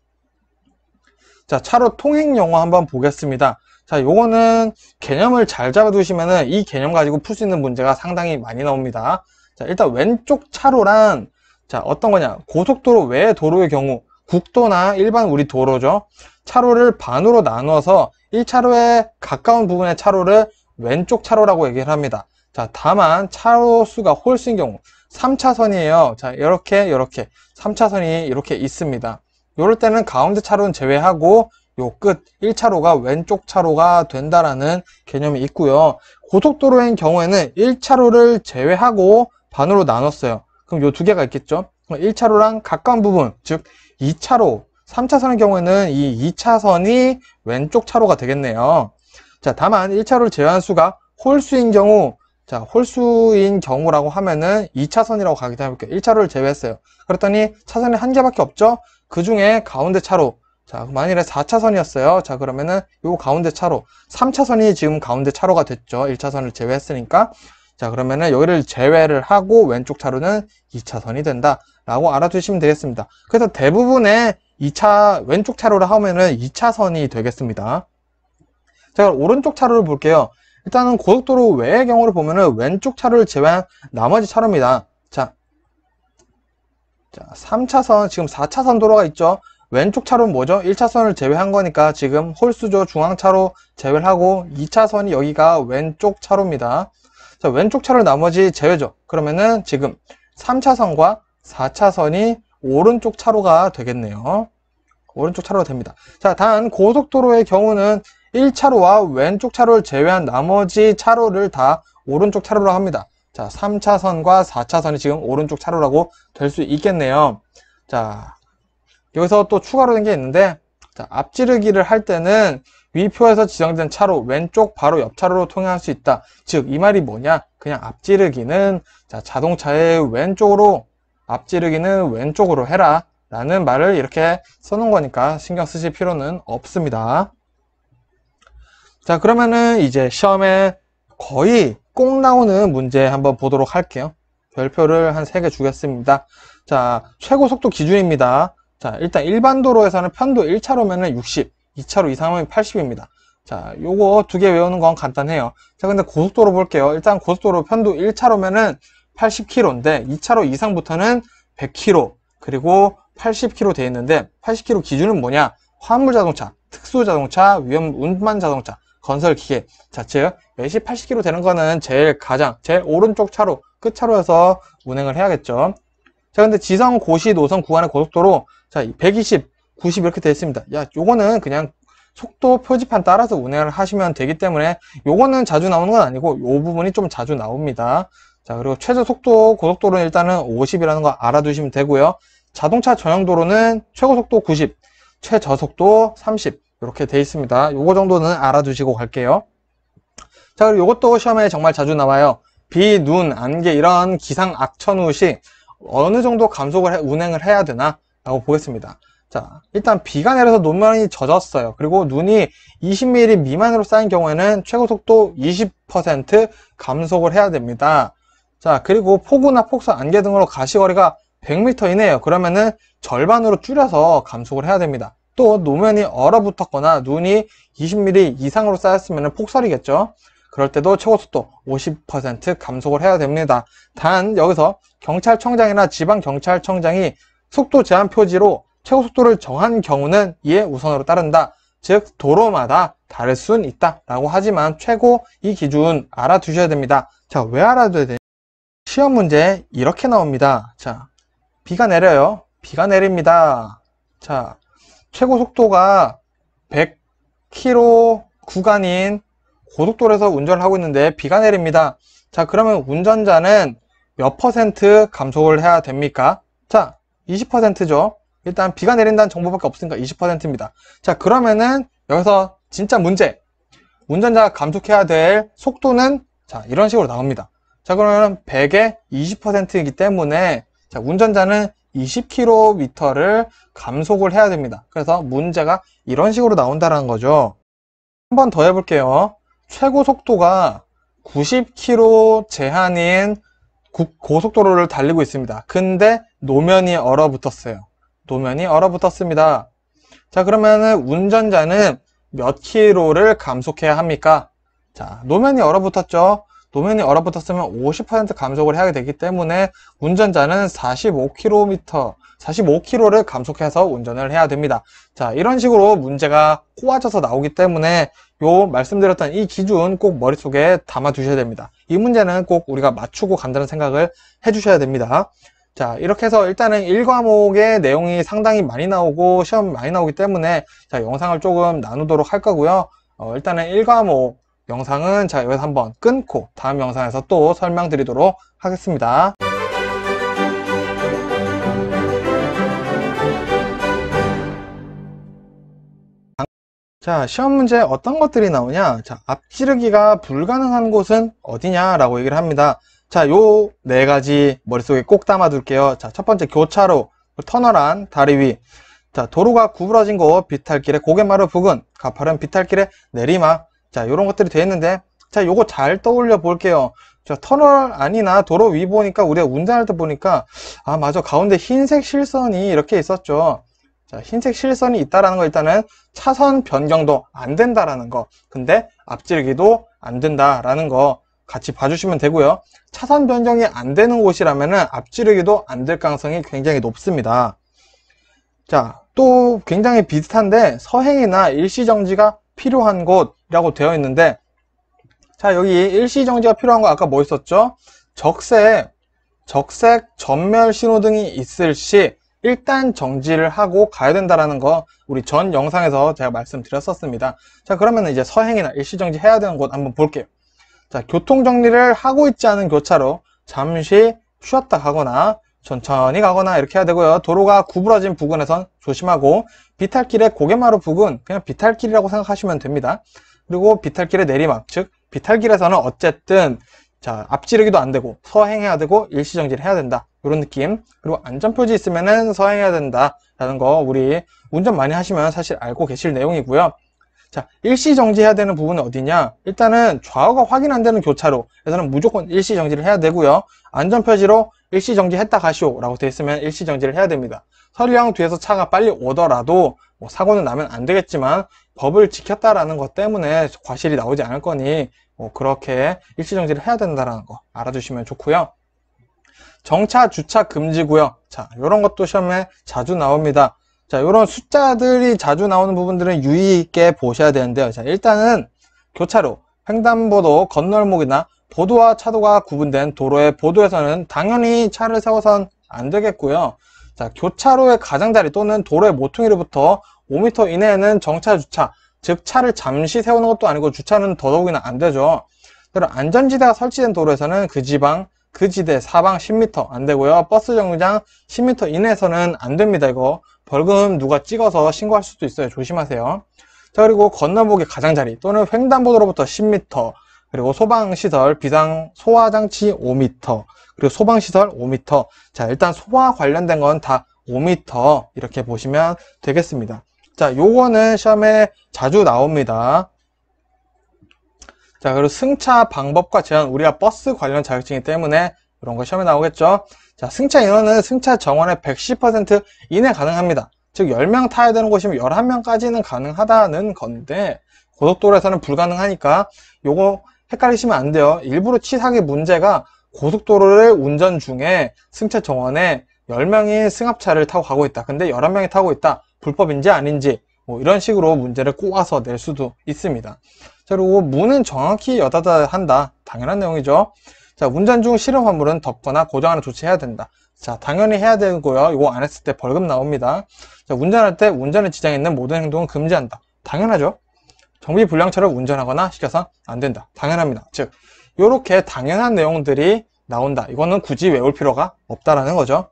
A: 자, 차로 통행 용어 한번 보겠습니다. 자, 요거는 개념을 잘잡아두시면이 개념 가지고 풀 수 있는 문제가 상당히 많이 나옵니다. 자, 일단 왼쪽 차로란 자 어떤 거냐 고속도로 외 도로의 경우 국도나 일반 우리 도로죠 차로를 반으로 나눠서 1차로에 가까운 부분의 차로를 왼쪽 차로라고 얘기를 합니다 자 다만 차로 수가 홀수인 경우 3차선이에요 자 이렇게 이렇게 3차선이 이렇게 있습니다 이럴 때는 가운데 차로는 제외하고 요 끝 1차로가 왼쪽 차로가 된다라는 개념이 있고요 고속도로인 경우에는 1차로를 제외하고 반으로 나눴어요 그럼 이 두 개가 있겠죠. 1차로랑 가까운 부분, 즉 2차로, 3차선의 경우에는 이 2차선이 왼쪽 차로가 되겠네요. 자, 다만 1차로를 제외한 수가 홀수인 경우, 자, 홀수인 경우라고 하면은 2차선이라고 가기도 해볼게요. 1차로를 제외했어요. 그랬더니 차선이 한 개밖에 없죠? 그 중에 가운데 차로. 자, 만일에 4차선이었어요. 자, 그러면은 요 가운데 차로. 3차선이 지금 가운데 차로가 됐죠. 1차선을 제외했으니까. 자 그러면은 여기를 제외를 하고 왼쪽 차로는 2차선이 된다 라고 알아두시면 되겠습니다 그래서 대부분의 2차 왼쪽 차로를 하면은 2차선이 되겠습니다 자그 오른쪽 차로를 볼게요 일단은 고속도로 외의 경우를 보면은 왼쪽 차로를 제외한 나머지 차로입니다 자, 자 3차선 지금 4차선 도로가 있죠 왼쪽 차로는 뭐죠? 1차선을 제외한 거니까 지금 홀수조 중앙차로 제외하고 2차선이 여기가 왼쪽 차로입니다. 자, 왼쪽 차로 나머지 제외죠. 그러면은 지금 3차선과 4차선이 오른쪽 차로가 되겠네요. 오른쪽 차로가 됩니다. 자, 단 고속도로의 경우는 1차로와 왼쪽 차로를 제외한 나머지 차로를 다 오른쪽 차로로 합니다. 자, 3차선과 4차선이 지금 오른쪽 차로라고 될 수 있겠네요. 자, 여기서 또 추가로 된 게 있는데 자, 앞지르기를 할 때는 위 표에서 지정된 차로 왼쪽 바로 옆 차로로 통행할 수 있다. 즉 이 말이 뭐냐? 그냥 앞지르기는 자, 자동차의 왼쪽으로 앞지르기는 왼쪽으로 해라 라는 말을 이렇게 써놓은 거니까 신경 쓰실 필요는 없습니다. 자 그러면은 이제 시험에 거의 꼭 나오는 문제 한번 보도록 할게요. 별표를 한 3개 주겠습니다. 자 최고속도 기준입니다. 자 일단 일반 도로에서는 편도 1차로면 은 60, 2차로 이상하면 80입니다. 자, 요거 두 개 외우는 건 간단해요. 자, 근데 고속도로 볼게요. 일단 고속도로 편도 1차로면은 80km인데 2차로 이상부터는 100km 그리고 80km 돼 있는데 80km 기준은 뭐냐? 화물 자동차, 특수 자동차, 위험 운반 자동차, 건설 기계. 자, 즉 매시 80km 되는 거는 제일 가장 제일 오른쪽 차로 끝차로에서 운행을 해야겠죠. 자, 근데 지성 고시 노선 구간의 고속도로 자, 120 90 이렇게 되어 있습니다 야 요거는 그냥 속도 표지판 따라서 운행을 하시면 되기 때문에 요거는 자주 나오는 건 아니고 요 부분이 좀 자주 나옵니다 자 그리고 최저 속도 고속도로는 일단은 50이라는 거 알아두시면 되고요 자동차 전용 도로는 최고 속도 90 최저 속도 30 이렇게 되어 있습니다 요거 정도는 알아두시고 갈게요 자 그리고 요것도 시험에 정말 자주 나와요 비, 눈, 안개 이런 기상 악천후 시 어느 정도 감속을 해, 운행을 해야 되나 라고 보겠습니다 자 일단 비가 내려서 노면이 젖었어요 그리고 눈이 20mm 미만으로 쌓인 경우에는 최고속도 20% 감속을 해야 됩니다 자 그리고 폭우나 폭설 안개 등으로 가시거리가 100m 이네요 그러면은 절반으로 줄여서 감속을 해야 됩니다 또 노면이 얼어붙었거나 눈이 20mm 이상으로 쌓였으면 폭설이겠죠 그럴 때도 최고속도 50% 감속을 해야 됩니다 단 여기서 경찰청장이나 지방경찰청장이 속도 제한 표지로 최고 속도를 정한 경우는 이에 우선으로 따른다. 즉 도로마다 다를 수는 있다 라고 하지만 최고 이 기준 알아두셔야 됩니다. 자, 왜 알아둬야 되냐? 시험 문제 이렇게 나옵니다. 자, 비가 내려요. 비가 내립니다. 자, 최고 속도가 100km 구간인 고속도로에서 운전을 하고 있는데 비가 내립니다. 자, 그러면 운전자는 몇 퍼센트 감속을 해야 됩니까? 자, 20%죠. 일단 비가 내린다는 정보밖에 없으니까 20%입니다. 자 그러면은 여기서 진짜 문제 운전자가 감속해야 될 속도는 자 이런 식으로 나옵니다. 자 그러면 100에 20%이기 때문에 자 운전자는 20km를 감속을 해야 됩니다. 그래서 문제가 이런 식으로 나온다는 거죠. 한번더 해볼게요. 최고 속도가 90km 제한인 고속도로를 달리고 있습니다. 근데 노면이 얼어붙었어요. 도면이 얼어붙었습니다. 자 그러면 운전자는 몇 킬로를 감속해야 합니까? 자 노면이 얼어붙었죠. 노면이 얼어붙었으면 50% 감속을 해야 되기 때문에 운전자는 45km, 45km를 감속해서 운전을 해야 됩니다. 자, 이런 식으로 문제가 꼬아져서 나오기 때문에 요 말씀드렸던 이 기준 꼭 머릿속에 담아 두셔야 됩니다. 이 문제는 꼭 우리가 맞추고 간다는 생각을 해 주셔야 됩니다. 자 이렇게 해서 일단은 1과목의 내용이 상당히 많이 나오고 시험 많이 나오기 때문에 자 영상을 조금 나누도록 할 거고요 어, 일단은 1과목 영상은 자 여기서 한번 끊고 다음 영상에서 또 설명드리도록 하겠습니다 자 시험 문제 어떤 것들이 나오냐 자 앞지르기가 불가능한 곳은 어디냐 라고 얘기를 합니다 자, 요 네 가지 머릿속에 꼭 담아둘게요. 자, 첫 번째 교차로, 터널 안, 다리 위. 자, 도로가 구부러진 곳, 비탈길에 고갯마루 부근, 가파른 비탈길에 내리막. 자, 요런 것들이 되어 있는데, 자, 요거 잘 떠올려 볼게요. 자, 터널 안이나 도로 위 보니까 우리가 운전할 때 보니까, 아, 맞아. 가운데 흰색 실선이 이렇게 있었죠. 자, 흰색 실선이 있다라는 거 일단은 차선 변경도 안 된다라는 거. 근데 앞질기도 안 된다라는 거. 같이 봐주시면 되고요. 차선 변경이 안 되는 곳이라면 앞지르기도 안 될 가능성이 굉장히 높습니다. 자, 또 굉장히 비슷한데 서행이나 일시정지가 필요한 곳이라고 되어 있는데 자, 여기 일시정지가 필요한 거 아까 뭐 있었죠? 적색, 적색 전멸 신호등이 있을 시 일단 정지를 하고 가야 된다라는 거 우리 전 영상에서 제가 말씀드렸었습니다. 자, 그러면 이제 서행이나 일시정지 해야 되는 곳 한번 볼게요. 자, 교통 정리를 하고 있지 않은 교차로 잠시 쉬었다 가거나 천천히 가거나 이렇게 해야 되고요. 도로가 구부러진 부근에선 조심하고 비탈길의 고개마루 부근 그냥 비탈길이라고 생각하시면 됩니다. 그리고 비탈길의 내리막 즉 비탈길에서는 어쨌든 자 앞지르기도 안 되고 서행해야 되고 일시정지를 해야 된다 이런 느낌 그리고 안전표지 있으면은 서행해야 된다 라는 거 우리 운전 많이 하시면 사실 알고 계실 내용이고요. 자, 일시 정지해야 되는 부분은 어디냐? 일단은 좌우가 확인 안 되는 교차로 에서는 무조건 일시 정지를 해야 되고요. 안전 표지로 일시 정지했다 가시오 라고 되어 있으면 일시 정지를 해야 됩니다. 설령 뒤에서 차가 빨리 오더라도 뭐 사고는 나면 안 되겠지만 법을 지켰다라는 것 때문에 과실이 나오지 않을 거니 뭐 그렇게 일시 정지를 해야 된다라는 거 알아주시면 좋고요. 정차 주차 금지 구요 자, 이런 것도 시험에 자주 나옵니다. 자, 이런 숫자들이 자주 나오는 부분들은 유의있게 보셔야 되는데요. 자, 일단은 교차로, 횡단보도, 건널목이나 보도와 차도가 구분된 도로의 보도에서는 당연히 차를 세워선 안 되겠고요. 자, 교차로의 가장자리 또는 도로의 모퉁이로부터 5m 이내에는 정차 주차, 즉 차를 잠시 세우는 것도 아니고 주차는 더더욱이나 안 되죠. 그런 안전지대가 설치된 도로에서는 그 지방, 그 지대 사방 10m 안 되고요. 버스 정류장 10m 이내에서는 안 됩니다. 이거 벌금 누가 찍어서 신고할 수도 있어요. 조심하세요. 자 그리고 건너보기 가장자리 또는 횡단보도로부터 10m 그리고 소방시설 비상 소화장치 5m 그리고 소방시설 5m 자 일단 소화 관련된 건 다 5m 이렇게 보시면 되겠습니다. 자 요거는 시험에 자주 나옵니다. 자 그리고 승차 방법과 제한 우리가 버스 관련 자격증이기 때문에 이런 거 시험에 나오겠죠. 자, 승차 인원은 승차 정원의 110% 이내 가능합니다. 즉 10명 타야 되는 곳이면 11명까지는 가능하다는 건데 고속도로에서는 불가능하니까 요거 헷갈리시면 안 돼요. 일부러 치사기 문제가 고속도로를 운전 중에 승차 정원에 10명이 승합차를 타고 가고 있다. 근데 11명이 타고 있다. 불법인지 아닌지 뭐 이런 식으로 문제를 꼬아서 낼 수도 있습니다. 자, 그리고 문은 정확히 여닫아 야 한다. 당연한 내용이죠. 자, 운전 중 실험 화물은 덮거나 고정하는 조치해야 된다. 자, 당연히 해야 되고요. 이거 안 했을 때 벌금 나옵니다. 자, 운전할 때 운전에 지장이 있는 모든 행동은 금지한다. 당연하죠. 정비 불량차를 운전하거나 시켜서안 된다. 당연합니다. 즉, 이렇게 당연한 내용들이 나온다. 이거는 굳이 외울 필요가 없다라는 거죠.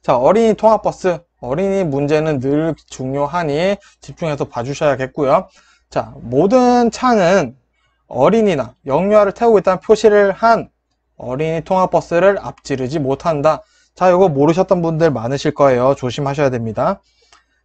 A: 자, 어린이 통합버스. 어린이 문제는 늘 중요하니 집중해서 봐주셔야겠고요. 자, 모든 차는 어린이나 영유아를 태우고 있다는 표시를 한 어린이 통합버스를 앞지르지 못한다. 자, 이거 모르셨던 분들 많으실 거예요. 조심하셔야 됩니다.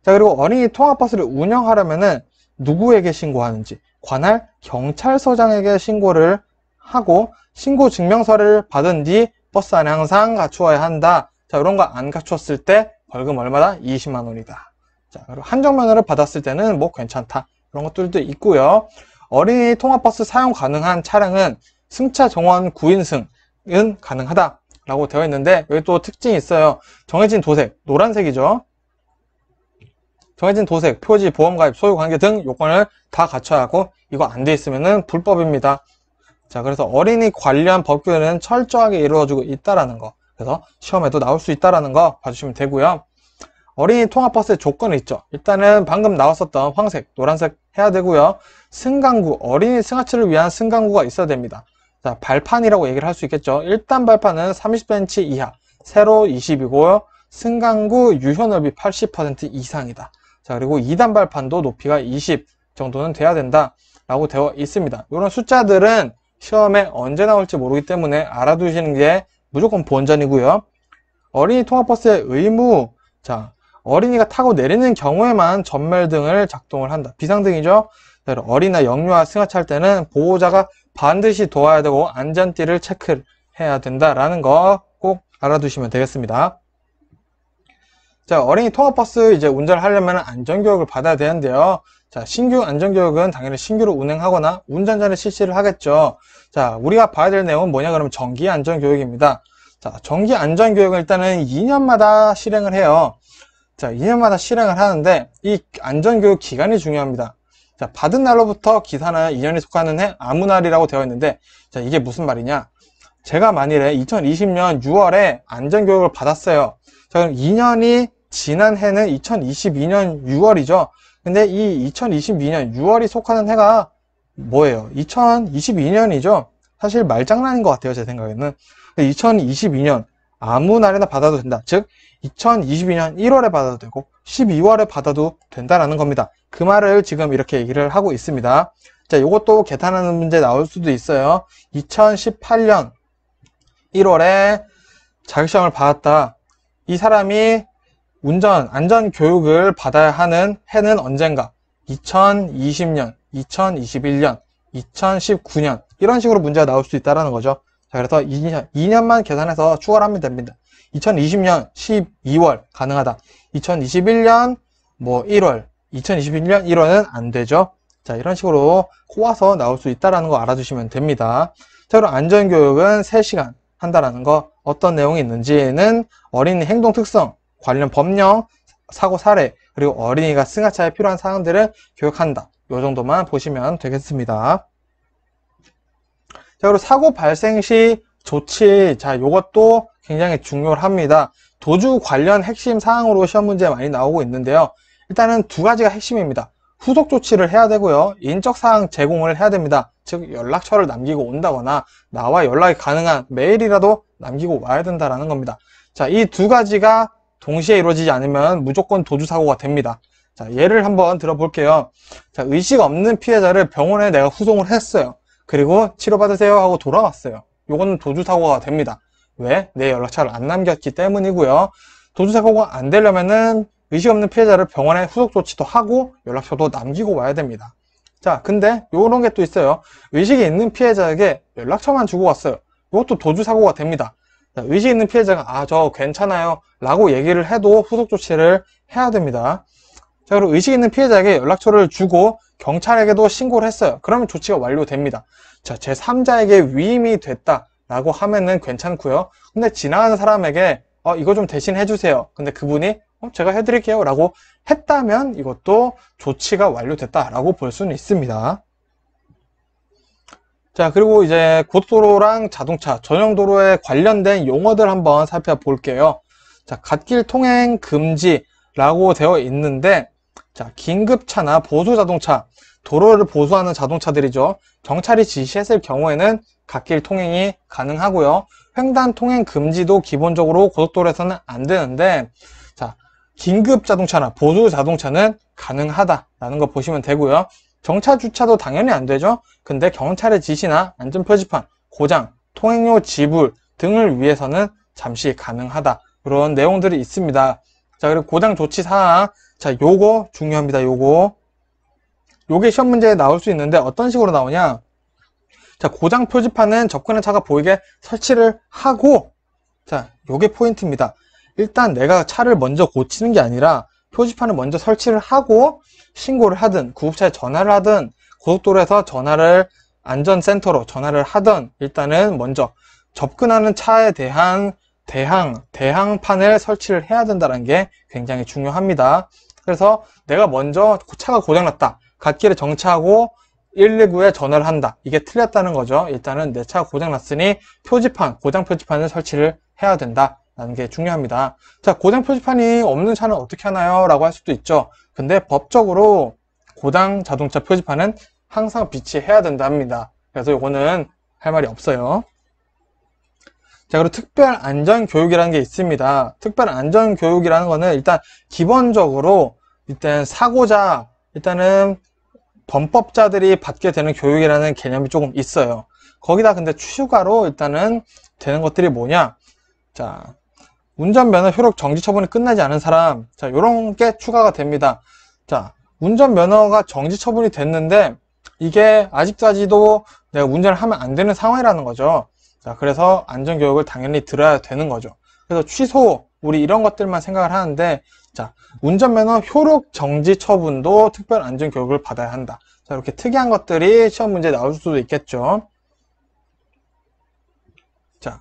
A: 자, 그리고 어린이 통합버스를 운영하려면은 누구에게 신고하는지 관할 경찰서장에게 신고를 하고 신고 증명서를 받은 뒤 버스 안에 항상 갖추어야 한다. 자, 이런 거 안 갖췄을 때 벌금 얼마다? 20만 원이다. 자, 그리고 한정면허를 받았을 때는 뭐 괜찮다. 이런 것들도 있고요. 어린이 통합버스 사용 가능한 차량은 승차 정원 9인승은 가능하다 라고 되어 있는데 여기 또 특징이 있어요 정해진 도색 노란색이죠 정해진 도색, 표지, 보험가입, 소유관계 등 요건을 다 갖춰야 하고 이거 안 돼 있으면 불법입니다 자 그래서 어린이 관련 법규는 철저하게 이루어지고 있다라는 거 그래서 시험에도 나올 수 있다라는 거 봐주시면 되고요 어린이 통합버스의 조건이 있죠 일단은 방금 나왔었던 황색, 노란색 해야 되고요 승강구, 어린이 승하체를 위한 승강구가 있어야 됩니다. 자, 발판이라고 얘기를 할 수 있겠죠. 일단 발판은 30cm 이하, 세로 20이고요. 승강구 유효너비 80% 이상이다. 자, 그리고 2단 발판도 높이가 20 정도는 돼야 된다. 라고 되어 있습니다. 이런 숫자들은 시험에 언제 나올지 모르기 때문에 알아두시는 게 무조건 본전이고요. 어린이 통합버스의 의무, 자, 어린이가 타고 내리는 경우에만 전멸등을 작동을 한다. 비상등이죠. 어린아이 영유아 승하차할 때는 보호자가 반드시 도와야 되고 안전띠를 체크해야 된다라는 거 꼭 알아두시면 되겠습니다. 자, 어린이 통합버스 이제 운전을 하려면 안전교육을 받아야 되는데요. 자, 신규 안전교육은 당연히 신규로 운행하거나 운전자를 실시를 하겠죠. 자, 우리가 봐야 될 내용은 뭐냐 그러면 정기 안전교육입니다. 자, 정기 안전교육은 일단은 2년마다 실행을 해요. 자, 2년마다 실행을 하는데 이 안전교육 기간이 중요합니다. 자, 받은 날로부터 기사는 2년이 속하는 해 아무 날이라고 되어 있는데 자, 이게 무슨 말이냐? 제가 만일에 2020년 6월에 안전교육을 받았어요. 자, 그럼 2년이 지난 해는 2022년 6월이죠. 근데 이 2022년 6월이 속하는 해가 뭐예요? 2022년이죠. 사실 말장난인 것 같아요, 제 생각에는. 2022년 아무 날이나 받아도 된다. 즉, 2022년 1월에 받아도 되고 12월에 받아도 된다라는 겁니다. 그 말을 지금 이렇게 얘기를 하고 있습니다. 자, 이것도 계산하는 문제 나올 수도 있어요. 2018년 1월에 자격시험을 받았다. 이 사람이 운전, 안전 교육을 받아야 하는 해는 언젠가? 2020년, 2021년, 2019년 이런 식으로 문제가 나올 수 있다는 거죠. 자, 그래서 2년, 2년만 계산해서 추가를 하면 됩니다. 2020년 12월 가능하다. 2021년 뭐 1월, 2021년 1월은 안 되죠. 자, 이런 식으로 꼬아서 나올 수 있다라는 거 알아두시면 됩니다. 자, 그럼 안전교육은 3시간 한다라는 거 어떤 내용이 있는지는 어린이 행동 특성, 관련 법령, 사고 사례, 그리고 어린이가 승하차에 필요한 사항들을 교육한다. 이 정도만 보시면 되겠습니다. 자, 그리고 사고 발생 시 조치. 자, 이것도 굉장히 중요합니다. 도주 관련 핵심 사항으로 시험 문제 많이 나오고 있는데요. 일단은 두 가지가 핵심입니다. 후속 조치를 해야 되고요. 인적 사항 제공을 해야 됩니다. 즉 연락처를 남기고 온다거나 나와 연락이 가능한 메일이라도 남기고 와야 된다는 겁니다. 자, 이 두 가지가 동시에 이루어지지 않으면 무조건 도주 사고가 됩니다. 자, 예를 한번 들어볼게요. 자, 의식 없는 피해자를 병원에 내가 후송을 했어요. 그리고 치료받으세요 하고 돌아왔어요. 요거는 도주 사고가 됩니다. 왜? 내 연락처를 안 남겼기 때문이고요. 도주사고가 안 되려면은 의식 없는 피해자를 병원에 후속 조치도 하고 연락처도 남기고 와야 됩니다. 자, 근데 이런게 또 있어요. 의식이 있는 피해자에게 연락처만 주고 왔어요. 이것도 도주사고가 됩니다. 자, 의식 있는 피해자가 아, 저 괜찮아요 라고 얘기를 해도 후속 조치를 해야 됩니다. 자, 그리고 의식 있는 피해자에게 연락처를 주고 경찰에게도 신고를 했어요. 그러면 조치가 완료됩니다. 자, 제3자에게 위임이 됐다. 라고 하면은 괜찮고요. 근데 지나가는 사람에게 어, 이거 좀 대신 해주세요. 근데 그분이 어, 제가 해드릴게요 라고 했다면 이것도 조치가 완료됐다라고 볼 수는 있습니다. 자 그리고 이제 고속도로랑 자동차 전용 도로에 관련된 용어들 한번 살펴볼게요. 자 갓길 통행 금지라고 되어 있는데 자 긴급차나 보조 자동차 도로를 보수하는 자동차들이죠. 경찰이 지시했을 경우에는 갓길 통행이 가능하고요. 횡단 통행 금지도 기본적으로 고속도로에서는 안 되는데 자 긴급 자동차나 보수 자동차는 가능하다라는 거 보시면 되고요. 정차 주차도 당연히 안 되죠. 근데 경찰의 지시나 안전 표지판, 고장, 통행료 지불 등을 위해서는 잠시 가능하다. 그런 내용들이 있습니다. 자 그리고 고장 조치 사항 자 요거 중요합니다. 요거 요게 시험 문제에 나올 수 있는데 어떤 식으로 나오냐 자 고장 표지판은 접근의 차가 보이게 설치를 하고 자 요게 포인트입니다 일단 내가 차를 먼저 고치는 게 아니라 표지판을 먼저 설치를 하고 신고를 하든 구급차에 전화를 하든 고속도로에서 전화를 안전센터로 전화를 하든 일단은 먼저 접근하는 차에 대한 대항, 대항판을 설치를 해야 된다는 게 굉장히 중요합니다. 그래서 내가 먼저 차가 고장났다. 갓길에 정차하고 119에 전화를 한다. 이게 틀렸다는 거죠. 일단은 내 차가 고장났으니 표지판, 고장 표지판을 설치를 해야 된다. 라는 게 중요합니다. 자, 고장 표지판이 없는 차는 어떻게 하나요? 라고 할 수도 있죠. 근데 법적으로 고장 자동차 표지판은 항상 비치해야 된답니다. 그래서 이거는 할 말이 없어요. 자, 그리고 특별 안전 교육이라는 게 있습니다. 특별 안전 교육이라는 거는 일단 기본적으로 일단 사고자 일단은 범법자들이 받게 되는 교육이라는 개념이 조금 있어요. 거기다 근데 추가로 일단은 되는 것들이 뭐냐? 자, 운전면허 효력 정지 처분이 끝나지 않은 사람. 자, 요런 게 추가가 됩니다. 자, 운전면허가 정지 처분이 됐는데 이게 아직까지도 내가 운전을 하면 안 되는 상황이라는 거죠. 자, 그래서 안전교육을 당연히 들어야 되는 거죠. 그래서 취소, 우리 이런 것들만 생각을 하는데 자, 운전면허 효력 정지 처분도 특별 안전 교육을 받아야 한다. 자, 이렇게 특이한 것들이 시험 문제에 나올 수도 있겠죠. 자,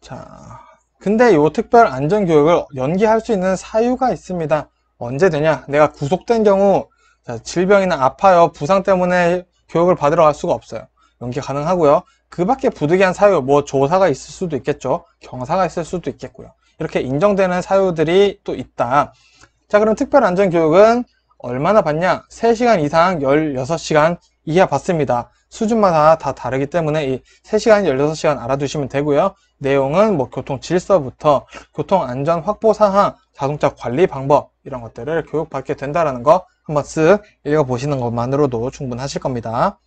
A: 자, 근데 이 특별 안전 교육을 연기할 수 있는 사유가 있습니다. 언제 되냐? 내가 구속된 경우 자, 질병이나 아파요, 부상 때문에 교육을 받으러 갈 수가 없어요. 연기 가능하고요. 그 밖에 부득이한 사유, 뭐 조사가 있을 수도 있겠죠. 경사가 있을 수도 있겠고요. 이렇게 인정되는 사유들이 또 있다. 자 그럼 특별안전교육은 얼마나 받냐? 3시간 이상 16시간 이하 받습니다. 수준마다 다 다르기 때문에 이 3시간, 16시간 알아두시면 되고요. 내용은 뭐 교통 질서부터 교통 안전 확보 사항, 자동차 관리 방법 이런 것들을 교육받게 된다는 거 한번 쓱 읽어보시는 것만으로도 충분하실 겁니다.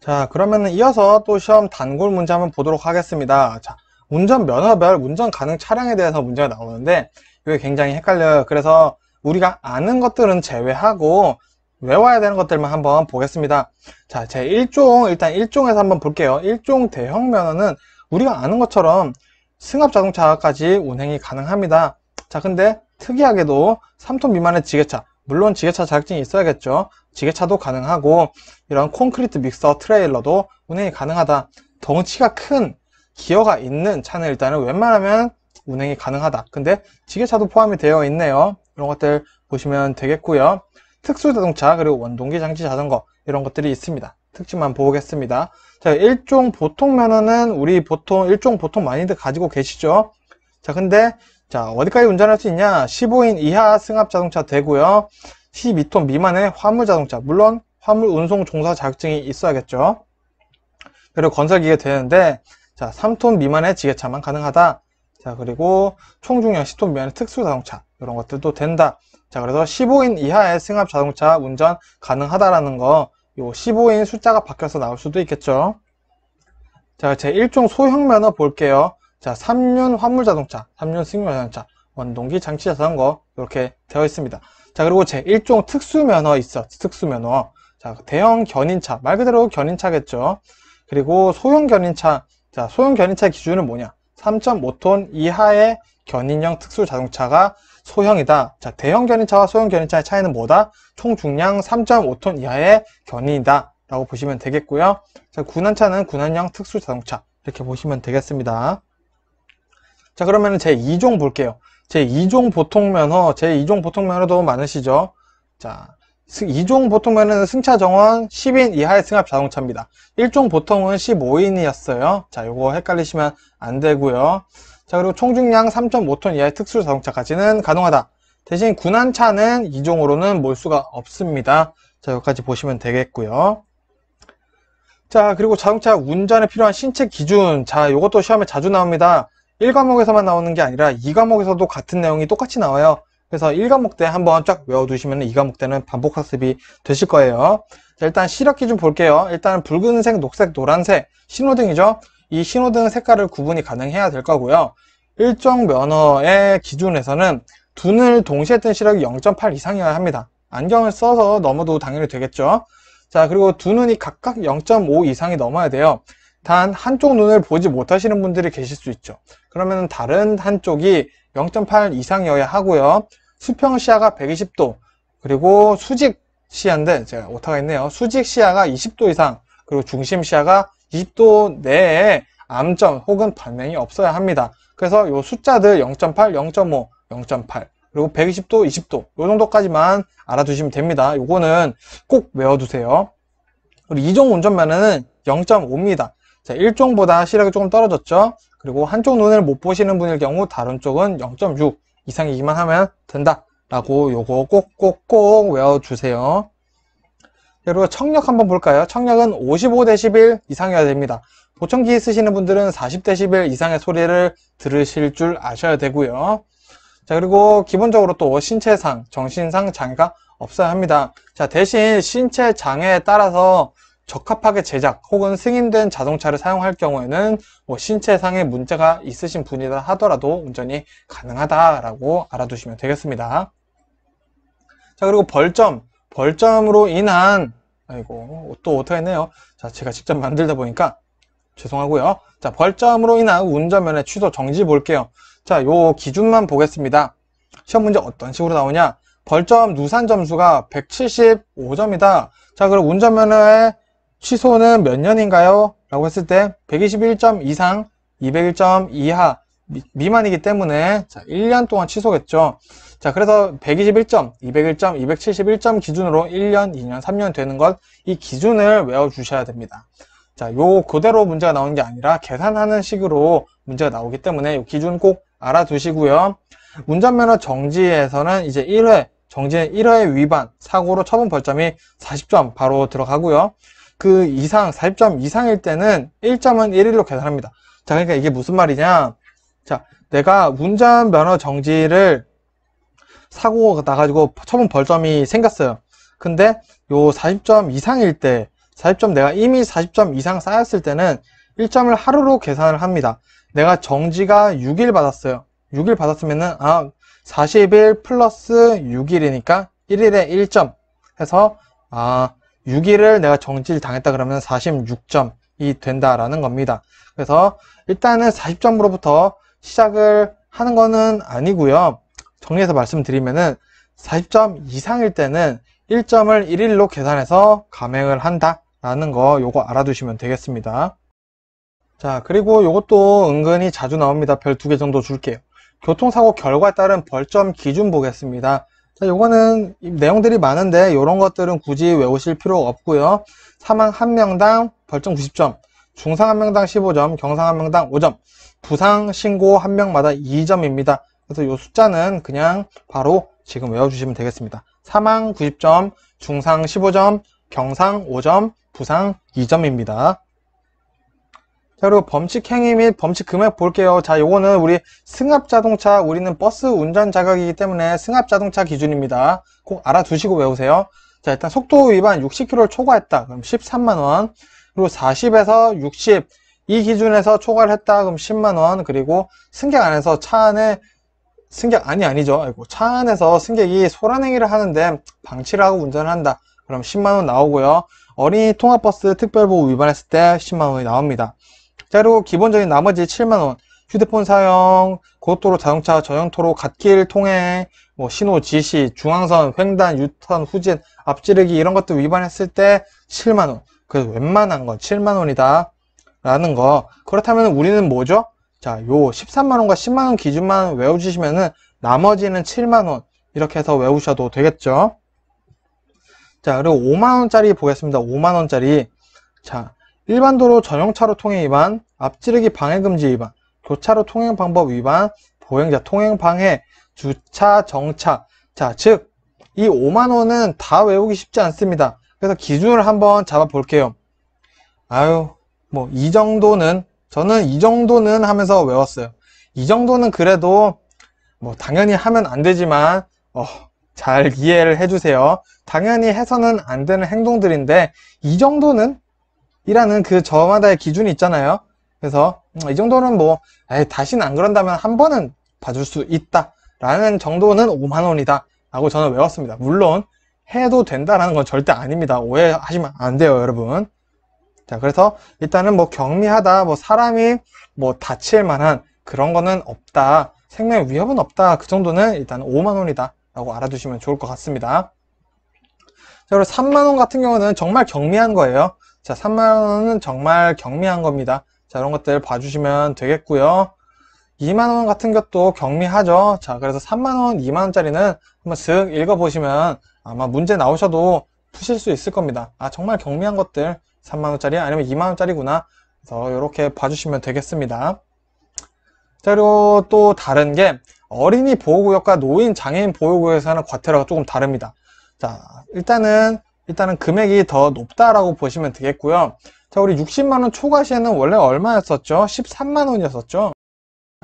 A: 자 그러면 이어서 또 시험 단골 문제 한번 보도록 하겠습니다. 자 운전 면허별 운전 가능 차량에 대해서 문제가 나오는데 이게 굉장히 헷갈려요. 그래서 우리가 아는 것들은 제외하고 외워야 되는 것들만 한번 보겠습니다. 자, 제 1종 일단 1종에서 한번 볼게요. 1종 대형 면허는 우리가 아는 것처럼 승합 자동차까지 운행이 가능합니다. 자, 근데 특이하게도 3톤 미만의 지게차, 물론 지게차 자격증이 있어야겠죠. 지게차도 가능하고 이런 콘크리트 믹서 트레일러도 운행이 가능하다. 덩치가 큰 기어가 있는 차는 일단은 웬만하면 운행이 가능하다 근데 지게차도 포함이 되어 있네요 이런 것들 보시면 되겠고요 특수자동차 그리고 원동기 장치 자전거 이런 것들이 있습니다 특징만 보겠습니다 자 일종 보통 면허는 우리 보통 일종 보통 많이들 가지고 계시죠 자 근데 자 어디까지 운전할 수 있냐 15인 이하 승합 자동차 되고요 12톤 미만의 화물 자동차 물론 화물 운송 종사 자격증이 있어야겠죠 그리고 건설기계 되는데 자, 3톤 미만의 지게차만 가능하다. 자, 그리고 총중량 10톤 미만의 특수 자동차 이런 것들도 된다. 자, 그래서 15인 이하의 승합 자동차 운전 가능하다라는 거, 요 15인 숫자가 바뀌어서 나올 수도 있겠죠. 자, 제 1종 소형 면허 볼게요. 자, 3륜 화물 자동차, 3륜 승용 자동차, 원동기 장치 자전거 이렇게 되어 있습니다. 자, 그리고 제 1종 특수 면허 있어, 특수 면허. 자, 대형 견인차, 말 그대로 견인차겠죠. 그리고 소형 견인차, 자, 소형 견인차 의 기준은 뭐냐? 3.5톤 이하의 견인형 특수 자동차가 소형이다. 자, 대형 견인차와 소형 견인차의 차이는 뭐다? 총 중량 3.5톤 이하의 견인이다. 라고 보시면 되겠고요. 자, 군안차는 군안형 특수 자동차. 이렇게 보시면 되겠습니다. 자, 그러면 제2종 볼게요. 제2종 보통면허, 제2종 보통면허도 많으시죠? 자, 2종 보통면은 승차 정원 10인 이하의 승합 자동차입니다. 1종 보통은 15인이었어요. 자, 요거 헷갈리시면 안 되고요. 자, 그리고 총중량 3.5톤 이하의 특수 자동차까지는 가능하다. 대신 군한차는 2종으로는 몰 수가 없습니다. 자, 여기까지 보시면 되겠고요. 자, 그리고 자동차 운전에 필요한 신체 기준. 자, 요것도 시험에 자주 나옵니다. 1과목에서만 나오는 게 아니라 2과목에서도 같은 내용이 똑같이 나와요. 그래서 1과목 때 한번 쫙 외워두시면 2과목 때는 반복 학습이 되실 거예요. 자, 일단 시력 기준 볼게요. 일단 붉은색, 녹색, 노란색, 신호등이죠. 이 신호등 색깔을 구분이 가능해야 될 거고요. 일정 면허의 기준에서는 두 눈을 동시에 뜬 시력이 0.8 이상이어야 합니다. 안경을 써서 넘어도 당연히 되겠죠. 자, 그리고 두 눈이 각각 0.5 이상이 넘어야 돼요. 단 한쪽 눈을 보지 못하시는 분들이 계실 수 있죠. 그러면 다른 한쪽이 0.8 이상이어야 하고요. 수평 시야가 120도 그리고 수직 시야인데 제가 오타가 있네요 수직 시야가 20도 이상 그리고 중심 시야가 20도 내에 암점 혹은 반면이 없어야 합니다 그래서 요 숫자들 0.8, 0.5, 0.8 그리고 120도, 20도 요 정도까지만 알아두시면 됩니다 요거는 꼭 외워두세요 그리고 2종 운전면허는 0.5입니다 자, 1종보다 시력이 조금 떨어졌죠 그리고 한쪽 눈을 못 보시는 분일 경우 다른 쪽은 0.6 이상이기만 하면 된다 라고 요거 꼭꼭꼭 외워주세요 그리고 청력 한번 볼까요 청력은 55dB 이상이어야 됩니다 보청기 쓰시는 분들은 40dB 이상의 소리를 들으실 줄 아셔야 되고요 자 그리고 기본적으로 또 신체상 정신상 장애가 없어야 합니다 자 대신 신체 장애에 따라서 적합하게 제작 혹은 승인된 자동차를 사용할 경우에는 뭐 신체상의 문제가 있으신 분이라 하더라도 운전이 가능하다라고 알아두시면 되겠습니다. 자 그리고 벌점, 벌점으로 인한 아이고 또 오타했네요. 자 제가 직접 만들다 보니까 죄송하고요. 자 벌점으로 인한 운전면허 취소 정지 볼게요. 자 요 기준만 보겠습니다. 시험 문제 어떤 식으로 나오냐? 벌점 누산 점수가 175점이다. 자 그럼 운전면허에 취소는 몇 년인가요? 라고 했을 때 121점 이상, 201점 이하 미, 만이기 때문에 자, 1년 동안 취소겠죠. 자, 그래서 121점, 201점, 271점 기준으로 1년, 2년, 3년 되는 것 이 기준을 외워 주셔야 됩니다. 자, 요 그대로 문제가 나오는 게 아니라 계산하는 식으로 문제가 나오기 때문에 요 기준 꼭 알아두시고요. 운전면허 정지에서는 이제 1회 정지는 1회 위반 사고로 처분 벌점이 40점 바로 들어가고요. 그 이상 40점 이상일 때는 1점은 1일로 계산합니다 자 그러니까 이게 무슨 말이냐 자 내가 운전면허 정지를 사고가 나가지고 처음 벌점이 생겼어요 근데 요 40점 이상일 때 40점 내가 이미 40점 이상 쌓였을 때는 1점을 하루로 계산을 합니다 내가 정지가 6일 받았어요 6일 받았으면은 아 40일 플러스 6일이니까 1일에 1점 해서 아 6일을 내가 정지를 당했다 그러면 46점이 된다라는 겁니다. 그래서 일단은 40점으로부터 시작을 하는 거는 아니고요. 정리해서 말씀드리면은 40점 이상일 때는 1점을 1일로 계산해서 감행을 한다라는 거 요거 알아두시면 되겠습니다. 자 그리고 이것도 은근히 자주 나옵니다. 별 두 개 정도 줄게요. 교통사고 결과에 따른 벌점 기준 보겠습니다. 자, 요거는 내용들이 많은데 이런 것들은 굳이 외우실 필요 없고요. 사망 1 명당 벌점 90점, 중상 1 명당 15점, 경상 1 명당 5점, 부상 신고 1 명마다 2점입니다. 그래서 요 숫자는 그냥 바로 지금 외워주시면 되겠습니다. 사망 90점, 중상 15점, 경상 5점, 부상 2점입니다. 그리고 범칙 행위 및 범칙 금액 볼게요. 자, 요거는 우리 승합 자동차, 우리는 버스 운전 자격이기 때문에 승합 자동차 기준입니다. 꼭 알아두시고 외우세요. 자, 일단 속도 위반 60km를 초과했다. 그럼 13만원. 그리고 40에서 60. 이 기준에서 초과를 했다. 그럼 10만원. 그리고 승객 안에서 차 안에 승객 아니 아니죠. 아이고, 차 안에서 승객이 소란행위를 하는데 방치를 하고 운전을 한다. 그럼 10만원 나오고요. 어린이 통합버스 특별보호 위반했을 때 10만원이 나옵니다. 그리고 기본적인 나머지 7만원 휴대폰 사용, 고속도로 자동차 전용토로 갓길 통해뭐 신호 지시, 중앙선, 횡단, 유턴, 후진, 앞지르기 이런 것들 위반했을 때 7만원 그래서 웬만한 건 7만원이다 라는 거 그렇다면 우리는 뭐죠? 자, 요 13만원과 10만원 기준만 외워주시면은 나머지는 7만원 이렇게 해서 외우셔도 되겠죠 자 그리고 5만원짜리 보겠습니다 5만원짜리 자 일반 도로 전용차로 통행 위반, 앞지르기 방해금지 위반, 교차로 통행 방법 위반, 보행자 통행 방해, 주차 정차. 자, 즉 이 5만 원은 다 외우기 쉽지 않습니다. 그래서 기준을 한번 잡아 볼게요. 아유, 뭐 이 정도는 저는 이 정도는 하면서 외웠어요. 이 정도는 그래도 뭐 당연히 하면 안 되지만 어, 잘 이해를 해주세요. 당연히 해서는 안 되는 행동들인데 이 정도는 이라는 그 저마다의 기준이 있잖아요. 그래서 음, 이 정도는 뭐 에이, 다시는 안 그런다면 한 번은 봐줄 수 있다라는 정도는 5만 원이다 라고 저는 외웠습니다. 물론 해도 된다라는 건 절대 아닙니다. 오해하시면 안 돼요, 여러분. 자, 그래서 일단은 뭐 경미하다, 뭐 사람이 뭐 다칠 만한 그런 거는 없다. 생명 위협은 없다. 그 정도는 일단 5만 원이다. 라고 알아두시면 좋을 것 같습니다. 자, 그리고 3만 원 같은 경우는 정말 경미한 거예요. 자 3만원은 정말 경미한 겁니다 자 이런 것들 봐주시면 되겠고요 2만원 같은 것도 경미하죠 자 그래서 3만원 2만원짜리는 한번 쓱 읽어보시면 아마 문제 나오셔도 푸실 수 있을 겁니다 아 정말 경미한 것들 3만원짜리 아니면 2만원짜리구나 그래서 이렇게 봐주시면 되겠습니다 자 그리고 또 다른 게 어린이 보호구역과 노인 장애인 보호구역에서 하는 과태료가 조금 다릅니다 자 일단은 일단은 금액이 더 높다라고 보시면 되겠고요 자 우리 60만원 초과 시에는 원래 얼마였었죠? 13만원이었었죠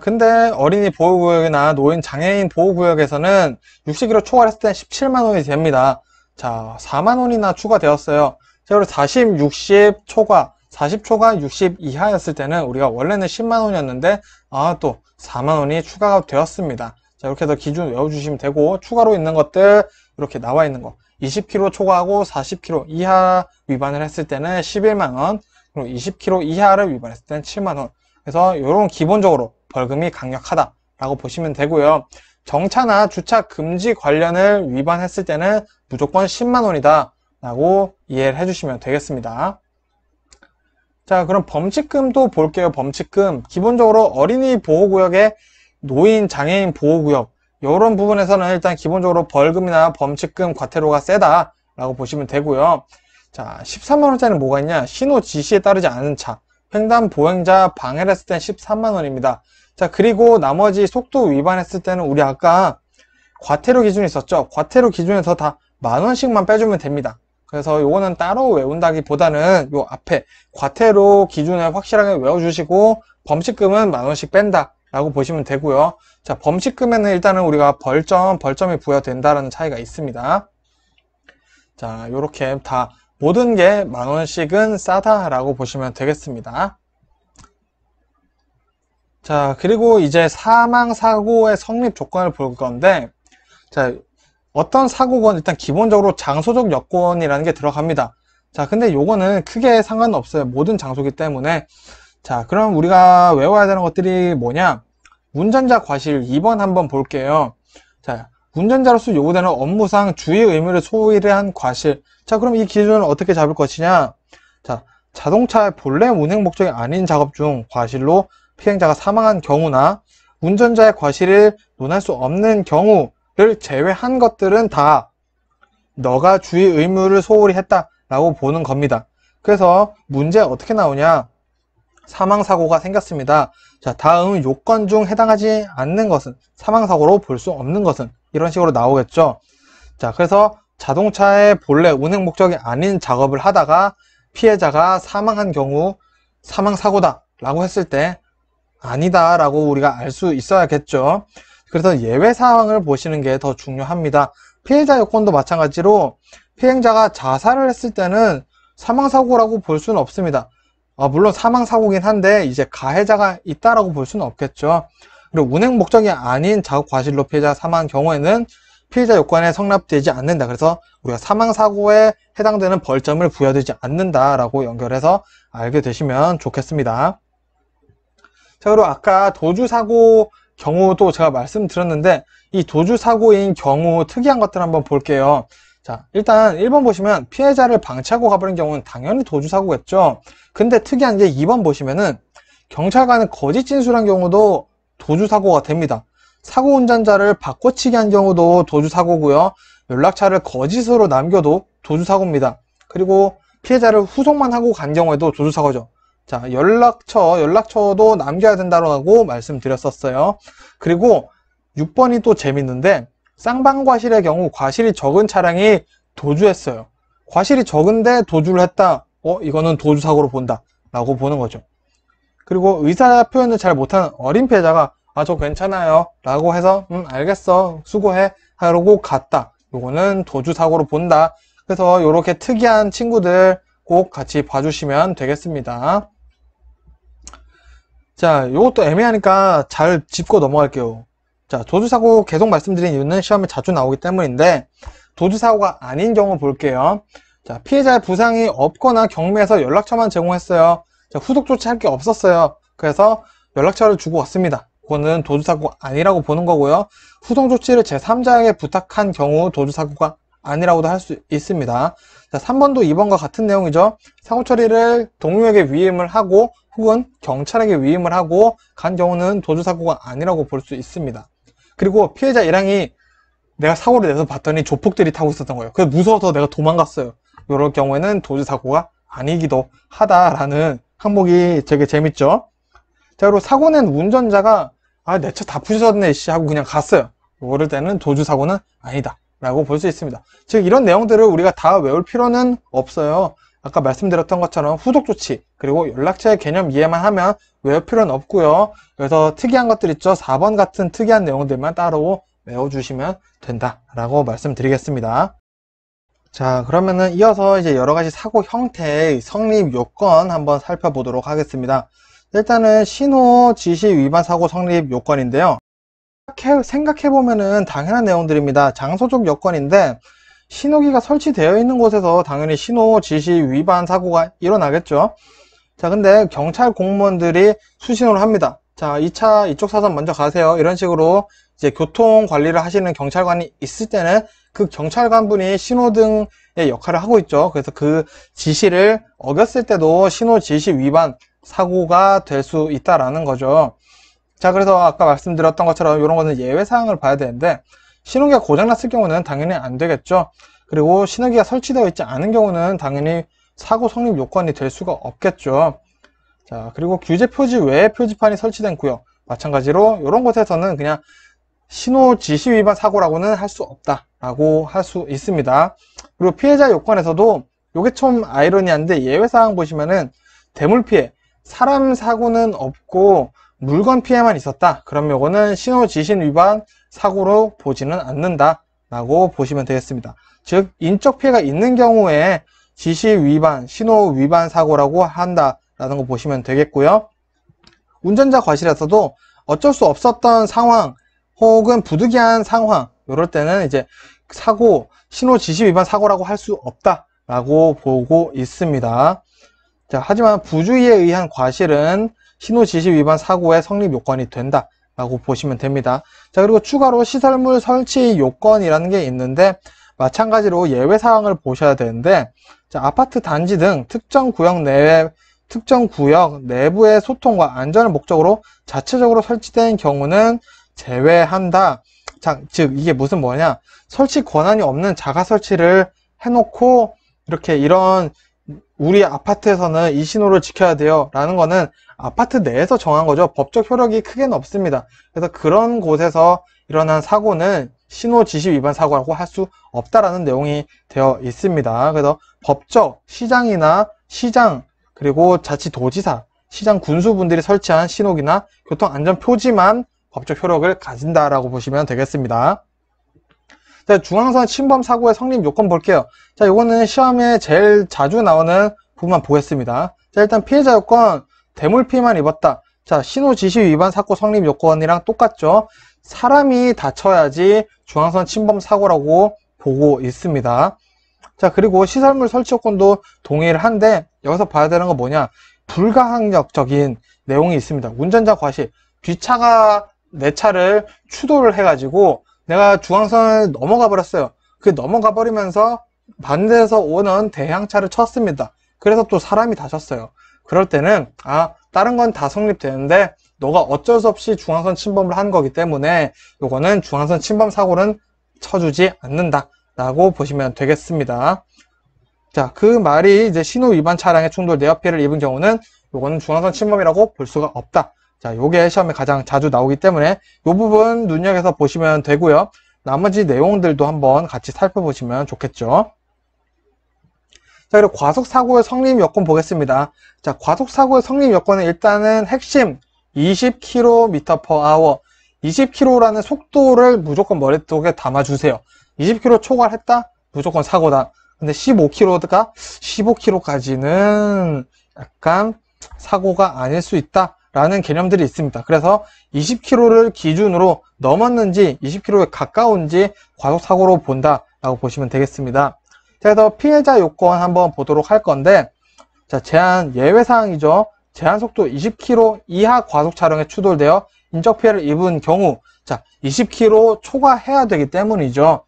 A: 근데 어린이 보호구역이나 노인 장애인 보호구역에서는 60kg 초과했을 땐 17만원이 됩니다 자 4만원이나 추가되었어요 자 그리고 40, 60 초과 40 초과 60 이하였을 때는 우리가 원래는 10만원이었는데 아 또 4만원이 추가가 되었습니다 자 이렇게 해서 기준 외워주시면 되고 추가로 있는 것들 이렇게 나와 있는 거 20km 초과하고 40km 이하 위반을 했을 때는 11만원 그리고 20km 이하를 위반했을 때는 7만원 그래서 이런 기본적으로 벌금이 강력하다 라고 보시면 되고요 정차나 주차 금지 관련을 위반했을 때는 무조건 10만원이다 라고 이해를 해주시면 되겠습니다 자 그럼 범칙금도 볼게요 범칙금 기본적으로 어린이 보호구역에 노인 장애인 보호구역 이런 부분에서는 일단 기본적으로 벌금이나 범칙금 과태료가 세다 라고 보시면 되고요 자 13만원짜리는 뭐가 있냐 신호 지시에 따르지 않은 차 횡단 보행자 방해를 했을 땐 13만원입니다 자 그리고 나머지 속도 위반했을 때는 우리 아까 과태료 기준이 있었죠 과태료 기준에서 다 만원씩만 빼주면 됩니다 그래서 요거는 따로 외운다기보다는 요 앞에 과태료 기준을 확실하게 외워주시고 범칙금은 만원씩 뺀다 라고 보시면 되고요. 자, 범칙금에는 일단은 우리가 벌점, 벌점이 부여된다라는 차이가 있습니다. 자, 이렇게 다 모든 게 만원씩은 싸다라고 보시면 되겠습니다. 자, 그리고 이제 사망 사고의 성립 조건을 볼 건데 자, 어떤 사고건 일단 기본적으로 장소적 여권이라는게 들어갑니다. 자, 근데 요거는 크게 상관없어요. 모든 장소기 때문에 자 그럼 우리가 외워야 되는 것들이 뭐냐 운전자 과실 2번 한번 볼게요 자 운전자로서 요구되는 업무상 주의 의무를 소홀한 히 과실 자 그럼 이 기준을 어떻게 잡을 것이냐 자 자동차의 본래 운행 목적이 아닌 작업 중 과실로 피행자가 사망한 경우나 운전자의 과실을 논할 수 없는 경우를 제외한 것들은 다 너가 주의 의무를 소홀히 했다라고 보는 겁니다 그래서 문제 어떻게 나오냐 사망사고가 생겼습니다. 자, 다음 요건 중 해당하지 않는 것은 사망사고로 볼 수 없는 것은 이런 식으로 나오겠죠. 자, 그래서 자동차의 본래 운행 목적이 아닌 작업을 하다가 피해자가 사망한 경우 사망사고다 라고 했을 때 아니다 라고 우리가 알 수 있어야겠죠. 그래서 예외 사항을 보시는 게 더 중요합니다. 피해자 요건도 마찬가지로 피행자가 자살을 했을 때는 사망사고라고 볼 수는 없습니다. 어, 물론 사망 사고긴 한데 이제 가해자가 있다라고 볼 수는 없겠죠. 그리고 운행 목적이 아닌 자국 과실로 피해자 사망 경우에는 피해자 요건에 성립되지 않는다. 그래서 우리가 사망 사고에 해당되는 벌점을 부여되지 않는다라고 연결해서 알게 되시면 좋겠습니다. 자, 그리고 아까 도주 사고 경우도 제가 말씀드렸는데 이 도주 사고인 경우 특이한 것들 한번 볼게요. 자 일단 1번 보시면 피해자를 방치하고 가버린 경우는 당연히 도주사고겠죠 근데 특이한 게 2번 보시면은 경찰관은 거짓 진술한 경우도 도주사고가 됩니다 사고 운전자를 바꿔치기 한 경우도 도주사고고요 연락처를 거짓으로 남겨도 도주사고입니다 그리고 피해자를 후속만 하고 간 경우에도 도주사고죠 자 연락처 연락처도 남겨야 된다고 말씀드렸었어요 그리고 6번이 또 재밌는데 쌍방과실의 경우 과실이 적은 차량이 도주했어요. 과실이 적은데 도주를 했다. 어, 이거는 도주사고로 본다. 라고 보는 거죠. 그리고 의사 표현을 잘 못하는 어린 피해자가 아, 저 괜찮아요. 라고 해서 음, 알겠어. 수고해. 하고 갔다. 이거는 도주사고로 본다. 그래서 이렇게 특이한 친구들 꼭 같이 봐주시면 되겠습니다. 자, 이것도 애매하니까 잘 짚고 넘어갈게요. 자, 도주사고 계속 말씀드린 이유는 시험에 자주 나오기 때문인데 도주사고가 아닌 경우 볼게요. 자, 피해자의 부상이 없거나 경매에서 연락처만 제공했어요. 자, 후속 조치할 게 없었어요. 그래서 연락처를 주고 왔습니다. 그거는 도주사고가 아니라고 보는 거고요. 후속 조치를 제3자에게 부탁한 경우 도주사고가 아니라고도 할 수 있습니다. 자, 3번도 2번과 같은 내용이죠. 사고 처리를 동료에게 위임을 하고 혹은 경찰에게 위임을 하고 간 경우는 도주사고가 아니라고 볼 수 있습니다. 그리고 피해자 1항이 내가 사고를 내서 봤더니 조폭들이 타고 있었던 거예요. 그래서 무서워서 내가 도망갔어요. 이럴 경우에는 도주 사고가 아니기도 하다라는 항목이 되게 재밌죠. 자, 그리고 사고 낸 운전자가 아, 내 차 다 부셨네, 씨 하고 그냥 갔어요. 이럴 때는 도주 사고는 아니다. 라고 볼 수 있습니다. 즉 이런 내용들을 우리가 다 외울 필요는 없어요. 아까 말씀드렸던 것처럼 후속 조치 그리고 연락처의 개념 이해만 하면 외울 필요는 없고요. 그래서 특이한 것들 있죠. 4번 같은 특이한 내용들만 따로 외워주시면 된다라고 말씀드리겠습니다. 자 그러면은 이어서 이제 여러 가지 사고 형태의 성립 요건 한번 살펴보도록 하겠습니다. 일단은 신호 지시 위반 사고 성립 요건인데요. 생각해보면은 당연한 내용들입니다. 장소적 요건인데 신호기가 설치되어 있는 곳에서 당연히 신호 지시 위반 사고가 일어나겠죠 자 근데 경찰 공무원들이 수신호를 합니다 자이 차 이쪽 사선 먼저 가세요 이런 식으로 이제 교통 관리를 하시는 경찰관이 있을 때는 그 경찰관 분이 신호등의 역할을 하고 있죠 그래서 그 지시를 어겼을 때도 신호 지시 위반 사고가 될 수 있다라는 거죠 자 그래서 아까 말씀드렸던 것처럼 이런 거는 예외 사항을 봐야 되는데 신호기가 고장났을 경우는 당연히 안 되겠죠. 그리고 신호기가 설치되어 있지 않은 경우는 당연히 사고 성립 요건이 될 수가 없겠죠. 자, 그리고 규제 표지 외에 표지판이 설치된 구역. 마찬가지로 이런 곳에서는 그냥 신호 지시 위반 사고라고는 할 수 없다라고 할 수 있습니다. 그리고 피해자 요건에서도 요게좀 아이러니한데 예외사항 보시면은 대물 피해, 사람 사고는 없고 물건 피해만 있었다. 그럼 요거는 신호 지시 위반 사고로 보지는 않는다 라고 보시면 되겠습니다. 즉 인적 피해가 있는 경우에 지시 위반, 신호 위반 사고라고 한다라는 거 보시면 되겠고요. 운전자 과실에서도 어쩔 수 없었던 상황 혹은 부득이한 상황 이럴 때는 이제 사고, 신호 지시 위반 사고라고 할 수 없다라고 보고 있습니다. 자, 하지만 부주의에 의한 과실은 신호 지시 위반 사고의 성립 요건이 된다. 라고 보시면 됩니다. 자 그리고 추가로 시설물 설치 요건이라는 게 있는데 마찬가지로 예외 사항을 보셔야 되는데 자, 아파트 단지 등 특정 구역 내외 특정 구역 내부의 소통과 안전을 목적으로 자체적으로 설치된 경우는 제외한다. 자, 즉 이게 무슨 뭐냐? 설치 권한이 없는 자가 설치를 해놓고 이렇게 이런 우리 아파트에서는 이 신호를 지켜야 돼요 라는 거는 아파트 내에서 정한 거죠. 법적 효력이 크게는 없습니다. 그래서 그런 곳에서 일어난 사고는 신호 지시 위반 사고라고 할 수 없다라는 내용이 되어 있습니다. 그래서 법적 시장이나 시장 그리고 자치도지사 시장 군수분들이 설치한 신호기나 교통안전 표지만 법적 효력을 가진다라고 보시면 되겠습니다. 자, 중앙선 침범 사고의 성립 요건 볼게요. 자, 이거는 시험에 제일 자주 나오는 부분만 보겠습니다. 자, 일단 피해자 요건 대물피만 입었다. 자, 신호 지시 위반 사고 성립 요건이랑 똑같죠. 사람이 다쳐야지 중앙선 침범 사고라고 보고 있습니다. 자, 그리고 시설물 설치 요건도 동의를한데 여기서 봐야 되는 건 뭐냐? 불가항력적인 내용이 있습니다. 운전자 과실. 뒷차가 내 차를 추돌을 해가지고 내가 중앙선을 넘어가 버렸어요. 그 넘어가 버리면서 반대에서 오는 대형차를 쳤습니다. 그래서 또 사람이 다쳤어요. 그럴 때는 아 다른 건 다 성립되는데 너가 어쩔 수 없이 중앙선 침범을 한 거기 때문에 요거는 중앙선 침범 사고는 쳐주지 않는다 라고 보시면 되겠습니다 자그 말이 이제 신호 위반 차량에 충돌 내어 피해를 입은 경우는 요거는 중앙선 침범이라고 볼 수가 없다 자 요게 시험에 가장 자주 나오기 때문에 요 부분 눈여겨서 보시면 되고요 나머지 내용들도 한번 같이 살펴보시면 좋겠죠 자 그리고 과속사고의 성립 여건 보겠습니다 자 과속사고의 성립 여건은 일단은 핵심 20km/h 20km라는 속도를 무조건 머릿속에 담아주세요 20km 초과했다? 무조건 사고다 근데 15km가 15km까지는 약간 사고가 아닐 수 있다 라는 개념들이 있습니다 그래서 20km를 기준으로 넘었는지 20km에 가까운지 과속사고로 본다 라고 보시면 되겠습니다 그래서 피해자 요건 한번 보도록 할 건데 자 제한 예외사항이죠. 제한속도 20km 이하 과속 차량에 추돌되어 인적 피해를 입은 경우 자 20km 초과해야 되기 때문이죠.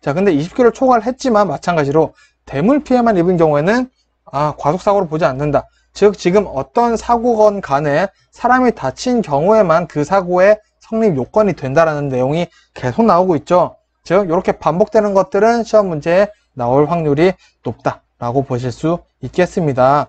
A: 자 근데 20km 초과를 했지만 마찬가지로 대물 피해만 입은 경우에는 아 과속사고로 보지 않는다. 즉 지금 어떤 사고건 간에 사람이 다친 경우에만 그 사고의 성립 요건이 된다라는 내용이 계속 나오고 있죠. 즉 이렇게 반복되는 것들은 시험 문제에 나올 확률이 높다라고 보실 수 있겠습니다.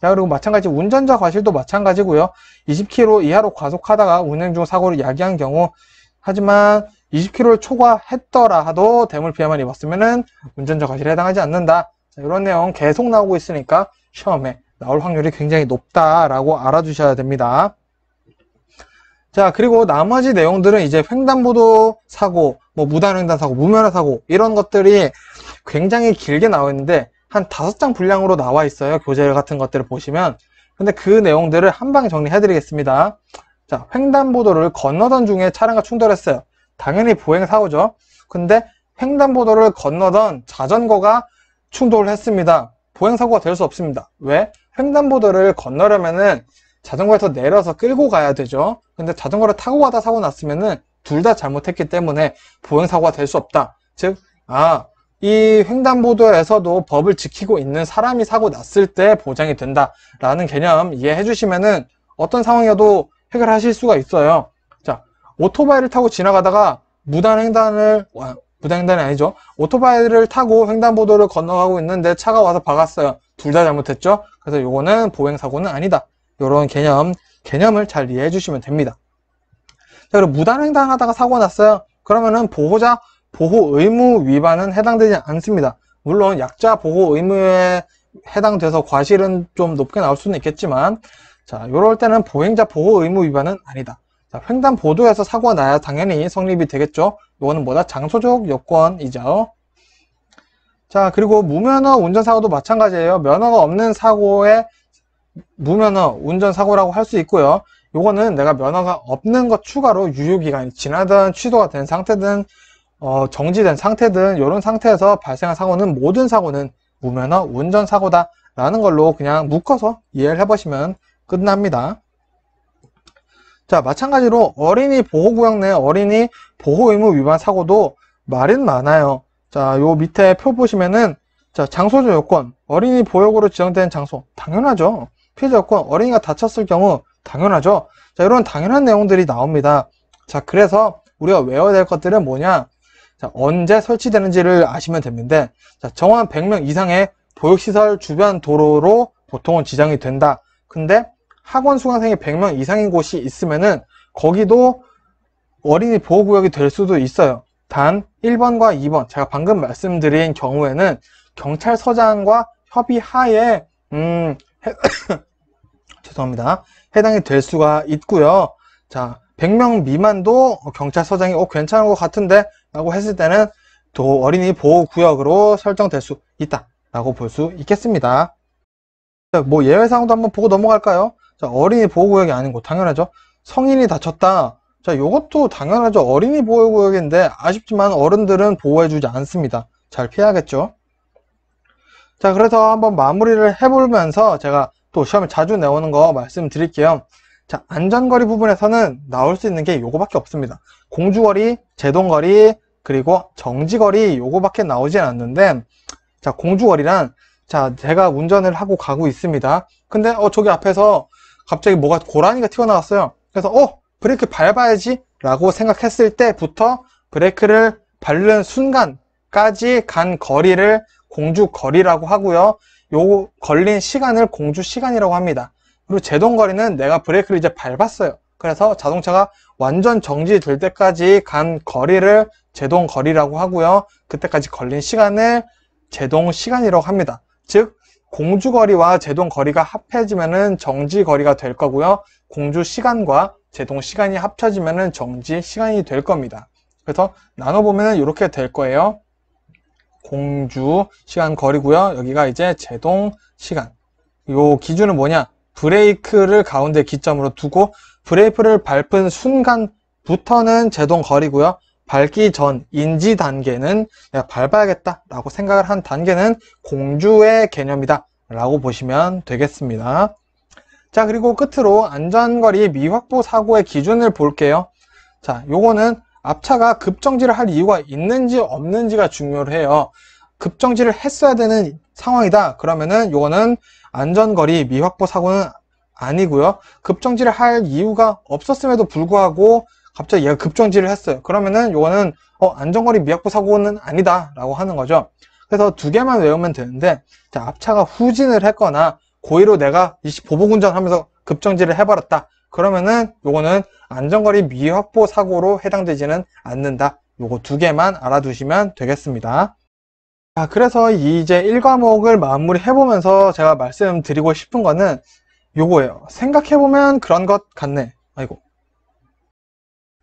A: 자, 그리고 마찬가지 운전자 과실도 마찬가지고요. 20km 이하로 과속하다가 운행 중 사고를 야기한 경우 하지만 20km를 초과했더라 하도 대물 피해만 입었으면 운전자 과실에 해당하지 않는다. 자, 이런 내용 계속 나오고 있으니까 시험에 나올 확률이 굉장히 높다라고 알아주셔야 됩니다. 자 그리고 나머지 내용들은 이제 횡단보도 사고, 뭐 무단횡단 사고, 무면허 사고 이런 것들이 굉장히 길게 나와 있는데 한 다섯 장 분량으로 나와 있어요. 교재 같은 것들을 보시면. 근데 그 내용들을 한 방에 정리해 드리겠습니다. 자, 횡단보도를 건너던 중에 차량과 충돌했어요. 당연히 보행사고죠. 근데 횡단보도를 건너던 자전거가 충돌을 했습니다. 보행사고가 될 수 없습니다. 왜? 횡단보도를 건너려면은 자전거에서 내려서 끌고 가야 되죠. 근데 자전거를 타고 가다 사고 났으면은 둘 다 잘못했기 때문에 보행사고가 될 수 없다. 즉, 아, 이 횡단보도에서도 법을 지키고 있는 사람이 사고 났을 때 보장이 된다라는 개념 이해해 주시면은 어떤 상황이어도 해결하실 수가 있어요. 자, 오토바이를 타고 지나가다가 무단 횡단을 무단 횡단이 아니죠. 오토바이를 타고 횡단보도를 건너가고 있는데 차가 와서 박았어요. 둘 다 잘못했죠. 그래서 요거는 보행 사고는 아니다. 요런 개념 개념을 잘 이해해 주시면 됩니다. 자, 그리고 무단 횡단하다가 사고 났어요. 그러면은 보호자 보호 의무 위반은 해당되지 않습니다. 물론 약자 보호 의무에 해당돼서 과실은 좀 높게 나올 수는 있겠지만 자 이럴 때는 보행자 보호 의무 위반은 아니다. 자, 횡단 보도에서 사고가 나야 당연히 성립이 되겠죠. 이거는 뭐다 장소적 여건이죠. 자 그리고 무면허 운전사고도 마찬가지예요. 면허가 없는 사고에 무면허 운전사고라고 할 수 있고요. 이거는 내가 면허가 없는 것 추가로 유효기간이 지나든 취소가 된 상태든 어, 정지된 상태든 이런 상태에서 발생한 사고는 모든 사고는 무면허 운전 사고다 라는 걸로 그냥 묶어서 이해를 해보시면 끝납니다. 자 마찬가지로 어린이 보호구역 내 어린이 보호의무 위반 사고도 말은 많아요. 자요 밑에 표 보시면은 자 장소조 요건 어린이 보호구역으로 지정된 장소 당연하죠. 피해자 요건 어린이가 다쳤을 경우 당연하죠. 자 이런 당연한 내용들이 나옵니다. 자 그래서 우리가 외워야 될 것들은 뭐냐 자, 언제 설치되는지를 아시면 됩니다. 자, 정원 100명 이상의 보육시설 주변 도로로 보통은 지정이 된다. 근데 학원 수강생이 100명 이상인 곳이 있으면은 거기도 어린이 보호구역이 될 수도 있어요. 단 1번과 2번 제가 방금 말씀드린 경우에는 경찰서장과 협의하에 음 해, 죄송합니다. 해당이 될 수가 있고요. 자 100명 미만도 경찰서장이 어 괜찮은 것 같은데 라고 했을 때는 도 어린이 보호구역으로 설정될 수 있다 라고 볼 수 있겠습니다 자, 뭐 예외사항도 한번 보고 넘어갈까요 자, 어린이 보호구역이 아닌 곳 당연하죠 성인이 다쳤다 자 요것도 당연하죠 어린이 보호구역인데 아쉽지만 어른들은 보호해주지 않습니다 잘 피하겠죠 자 그래서 한번 마무리를 해보면서 제가 또 시험에 자주 내오는 거 말씀드릴게요 자 안전거리 부분에서는 나올 수 있는 게 요거밖에 없습니다 공주거리, 제동거리, 그리고 정지거리 요거밖에 나오지 않는데 았자 공주거리란 자 제가 운전을 하고 가고 있습니다 근데 어 저기 앞에서 갑자기 뭐가 고라니가 튀어나왔어요 그래서 어 브레이크 밟아야지 라고 생각했을 때부터 브레이크를 밟는 순간까지 간 거리를 공주거리라고 하고요 요 걸린 시간을 공주시간이라고 합니다 그리고 제동거리는 내가 브레이크를 이제 밟았어요 그래서 자동차가 완전 정지될 때까지 간 거리를 제동 거리라고 하고요. 그때까지 걸린 시간을 제동 시간이라고 합니다. 즉 공주 거리와 제동 거리가 합해지면 정지 거리가 될 거고요. 공주 시간과 제동 시간이 합쳐지면 정지 시간이 될 겁니다. 그래서 나눠 보면 이렇게 될 거예요. 공주 시간 거리고요. 여기가 이제 제동 시간. 이 기준은 뭐냐? 브레이크를 가운데 기점으로 두고 브레이크를 밟은 순간부터는 제동 거리고요. 밟기 전 인지 단계는 내가 밟아야겠다 라고 생각을 한 단계는 공주의 개념이다 라고 보시면 되겠습니다. 자 그리고 끝으로 안전거리 미확보 사고의 기준을 볼게요. 자 요거는 앞차가 급정지를 할 이유가 있는지 없는지가 중요해요. 급정지를 했어야 되는 상황이다 그러면은 요거는 안전거리 미확보 사고는 아니고요. 급정지를 할 이유가 없었음에도 불구하고 갑자기 얘가 급정지를 했어요. 그러면은 요거는 어, 안전거리 미확보 사고는 아니다 라고 하는 거죠. 그래서 두 개만 외우면 되는데 자, 앞차가 후진을 했거나 고의로 내가 이씨 보복운전하면서 급정지를 해버렸다. 그러면은 요거는 안전거리 미확보 사고로 해당되지는 않는다. 요거 두 개만 알아두시면 되겠습니다. 자, 그래서 이제 1과목을 마무리해보면서 제가 말씀드리고 싶은 거는 요거예요. 생각해보면 그런 것 같네. 아이고.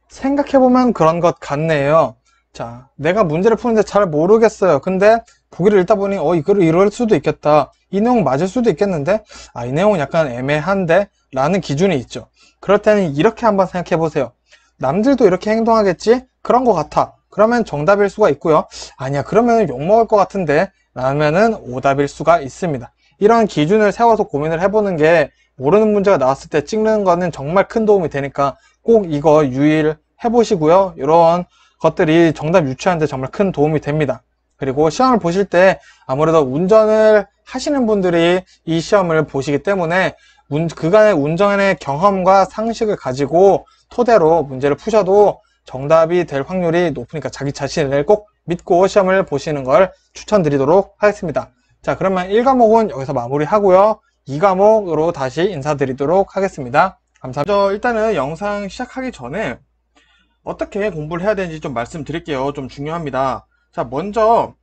A: 생각해보면 그런 것 같네요. 자, 내가 문제를 푸는데 잘 모르겠어요. 근데 보기를 읽다 보니 어 이거를 이럴 수도 있겠다. 이 내용 맞을 수도 있겠는데 아 이 내용은 약간 애매한데 라는 기준이 있죠. 그럴 때는 이렇게 한번 생각해 보세요. 남들도 이렇게 행동하겠지? 그런 것 같아. 그러면 정답일 수가 있고요. 아니야 그러면 욕먹을 것 같은데 라면은 오답일 수가 있습니다. 이런 기준을 세워서 고민을 해보는 게 모르는 문제가 나왔을 때 찍는 거는 정말 큰 도움이 되니까 꼭 이거 유의를 해보시고요. 이런 것들이 정답 유추하는데 정말 큰 도움이 됩니다. 그리고 시험을 보실 때 아무래도 운전을 하시는 분들이 이 시험을 보시기 때문에 그간의 운전의 경험과 상식을 가지고 토대로 문제를 푸셔도 정답이 될 확률이 높으니까 자기 자신을 꼭 믿고 시험을 보시는 걸 추천드리도록 하겠습니다. 자 그러면 1과목은 여기서 마무리하고요. 2과목으로 다시 인사드리도록 하겠습니다. 감사합니다. 저 일단은 영상 시작하기 전에 어떻게 공부를 해야 되는지 좀 말씀드릴게요. 좀 중요합니다. 자, 먼저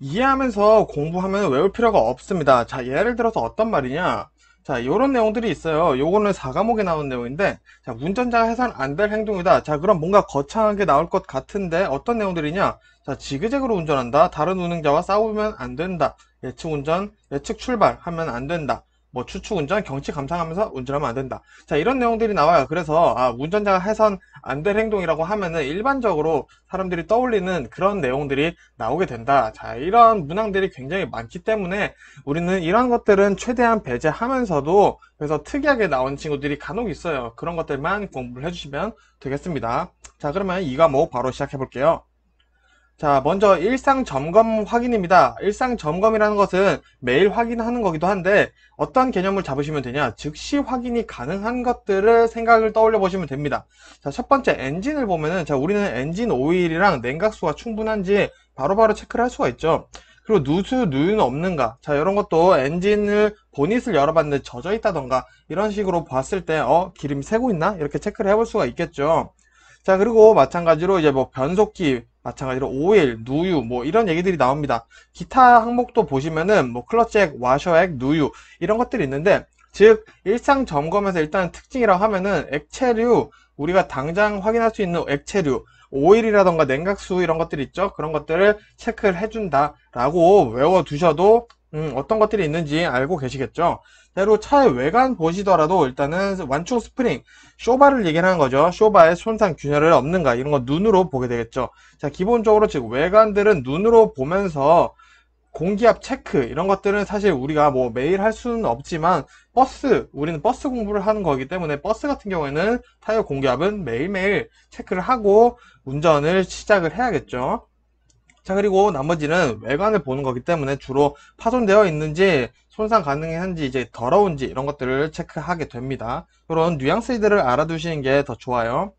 A: 이해하면서 공부하면 외울 필요가 없습니다. 자, 예를 들어서 어떤 말이냐? 자, 이런 내용들이 있어요. 요거는 4과목에 나온 내용인데, 자, 운전자가 해산안 될 행동이다. 자, 그럼 뭔가 거창하게 나올 것 같은데, 어떤 내용들이냐? 자, 지그재그로 운전한다. 다른 운행자와 싸우면 안 된다. 예측 운전, 예측 출발하면 안 된다. 뭐 추측 운전, 경치 감상하면서 운전하면 안 된다. 자, 이런 내용들이 나와요. 그래서 아, 운전자가 해선 안 될 행동이라고 하면은 일반적으로 사람들이 떠올리는 그런 내용들이 나오게 된다. 자, 이런 문항들이 굉장히 많기 때문에 우리는 이런 것들은 최대한 배제하면서도 그래서 특이하게 나온 친구들이 간혹 있어요. 그런 것들만 공부를 해주시면 되겠습니다. 자, 그러면 이 과목 뭐 바로 시작해 볼게요. 자, 먼저 일상 점검 확인입니다. 일상 점검이라는 것은 매일 확인하는 거기도 한데 어떤 개념을 잡으시면 되냐? 즉시 확인이 가능한 것들을 생각을 떠올려 보시면 됩니다. 자, 첫 번째 엔진을 보면은 자, 우리는 엔진 오일이랑 냉각수가 충분한지 바로바로 체크를 할 수가 있죠. 그리고 누수 누유는 없는가 자 이런 것도 엔진을 보닛을 열어봤는데 젖어 있다던가 이런 식으로 봤을 때어 기름이 새고 있나 이렇게 체크를 해볼 수가 있겠죠 자 그리고 마찬가지로 이제 뭐 변속기 마찬가지로 오일, 누유 뭐 이런 얘기들이 나옵니다. 기타 항목도 보시면은 뭐 클러치액, 와셔액, 누유 이런 것들이 있는데 즉 일상 점검에서 일단 특징이라고 하면은 액체류 우리가 당장 확인할 수 있는 액체류 오일이라던가 냉각수 이런 것들 이 있죠 그런 것들을 체크를 해준다 라고 외워 두셔도 음, 어떤 것들이 있는지 알고 계시겠죠 대로 차의 외관 보시더라도 일단은 완충 스프링 쇼바를 얘기하는 거죠 쇼바의 손상 균열을 없는가 이런 거 눈으로 보게 되겠죠 자 기본적으로 즉 외관들은 눈으로 보면서 공기압 체크 이런 것들은 사실 우리가 뭐 매일 할 수는 없지만 버스 우리는 버스 공부를 하는 거기 때문에 버스 같은 경우에는 타이어 공기압은 매일매일 체크를 하고 운전을 시작을 해야겠죠 자 그리고 나머지는 외관을 보는 거기 때문에 주로 파손되어 있는지 손상 가능한지 이제 더러운지 이런 것들을 체크하게 됩니다 이런 뉘앙스들을 알아두시는 게 더 좋아요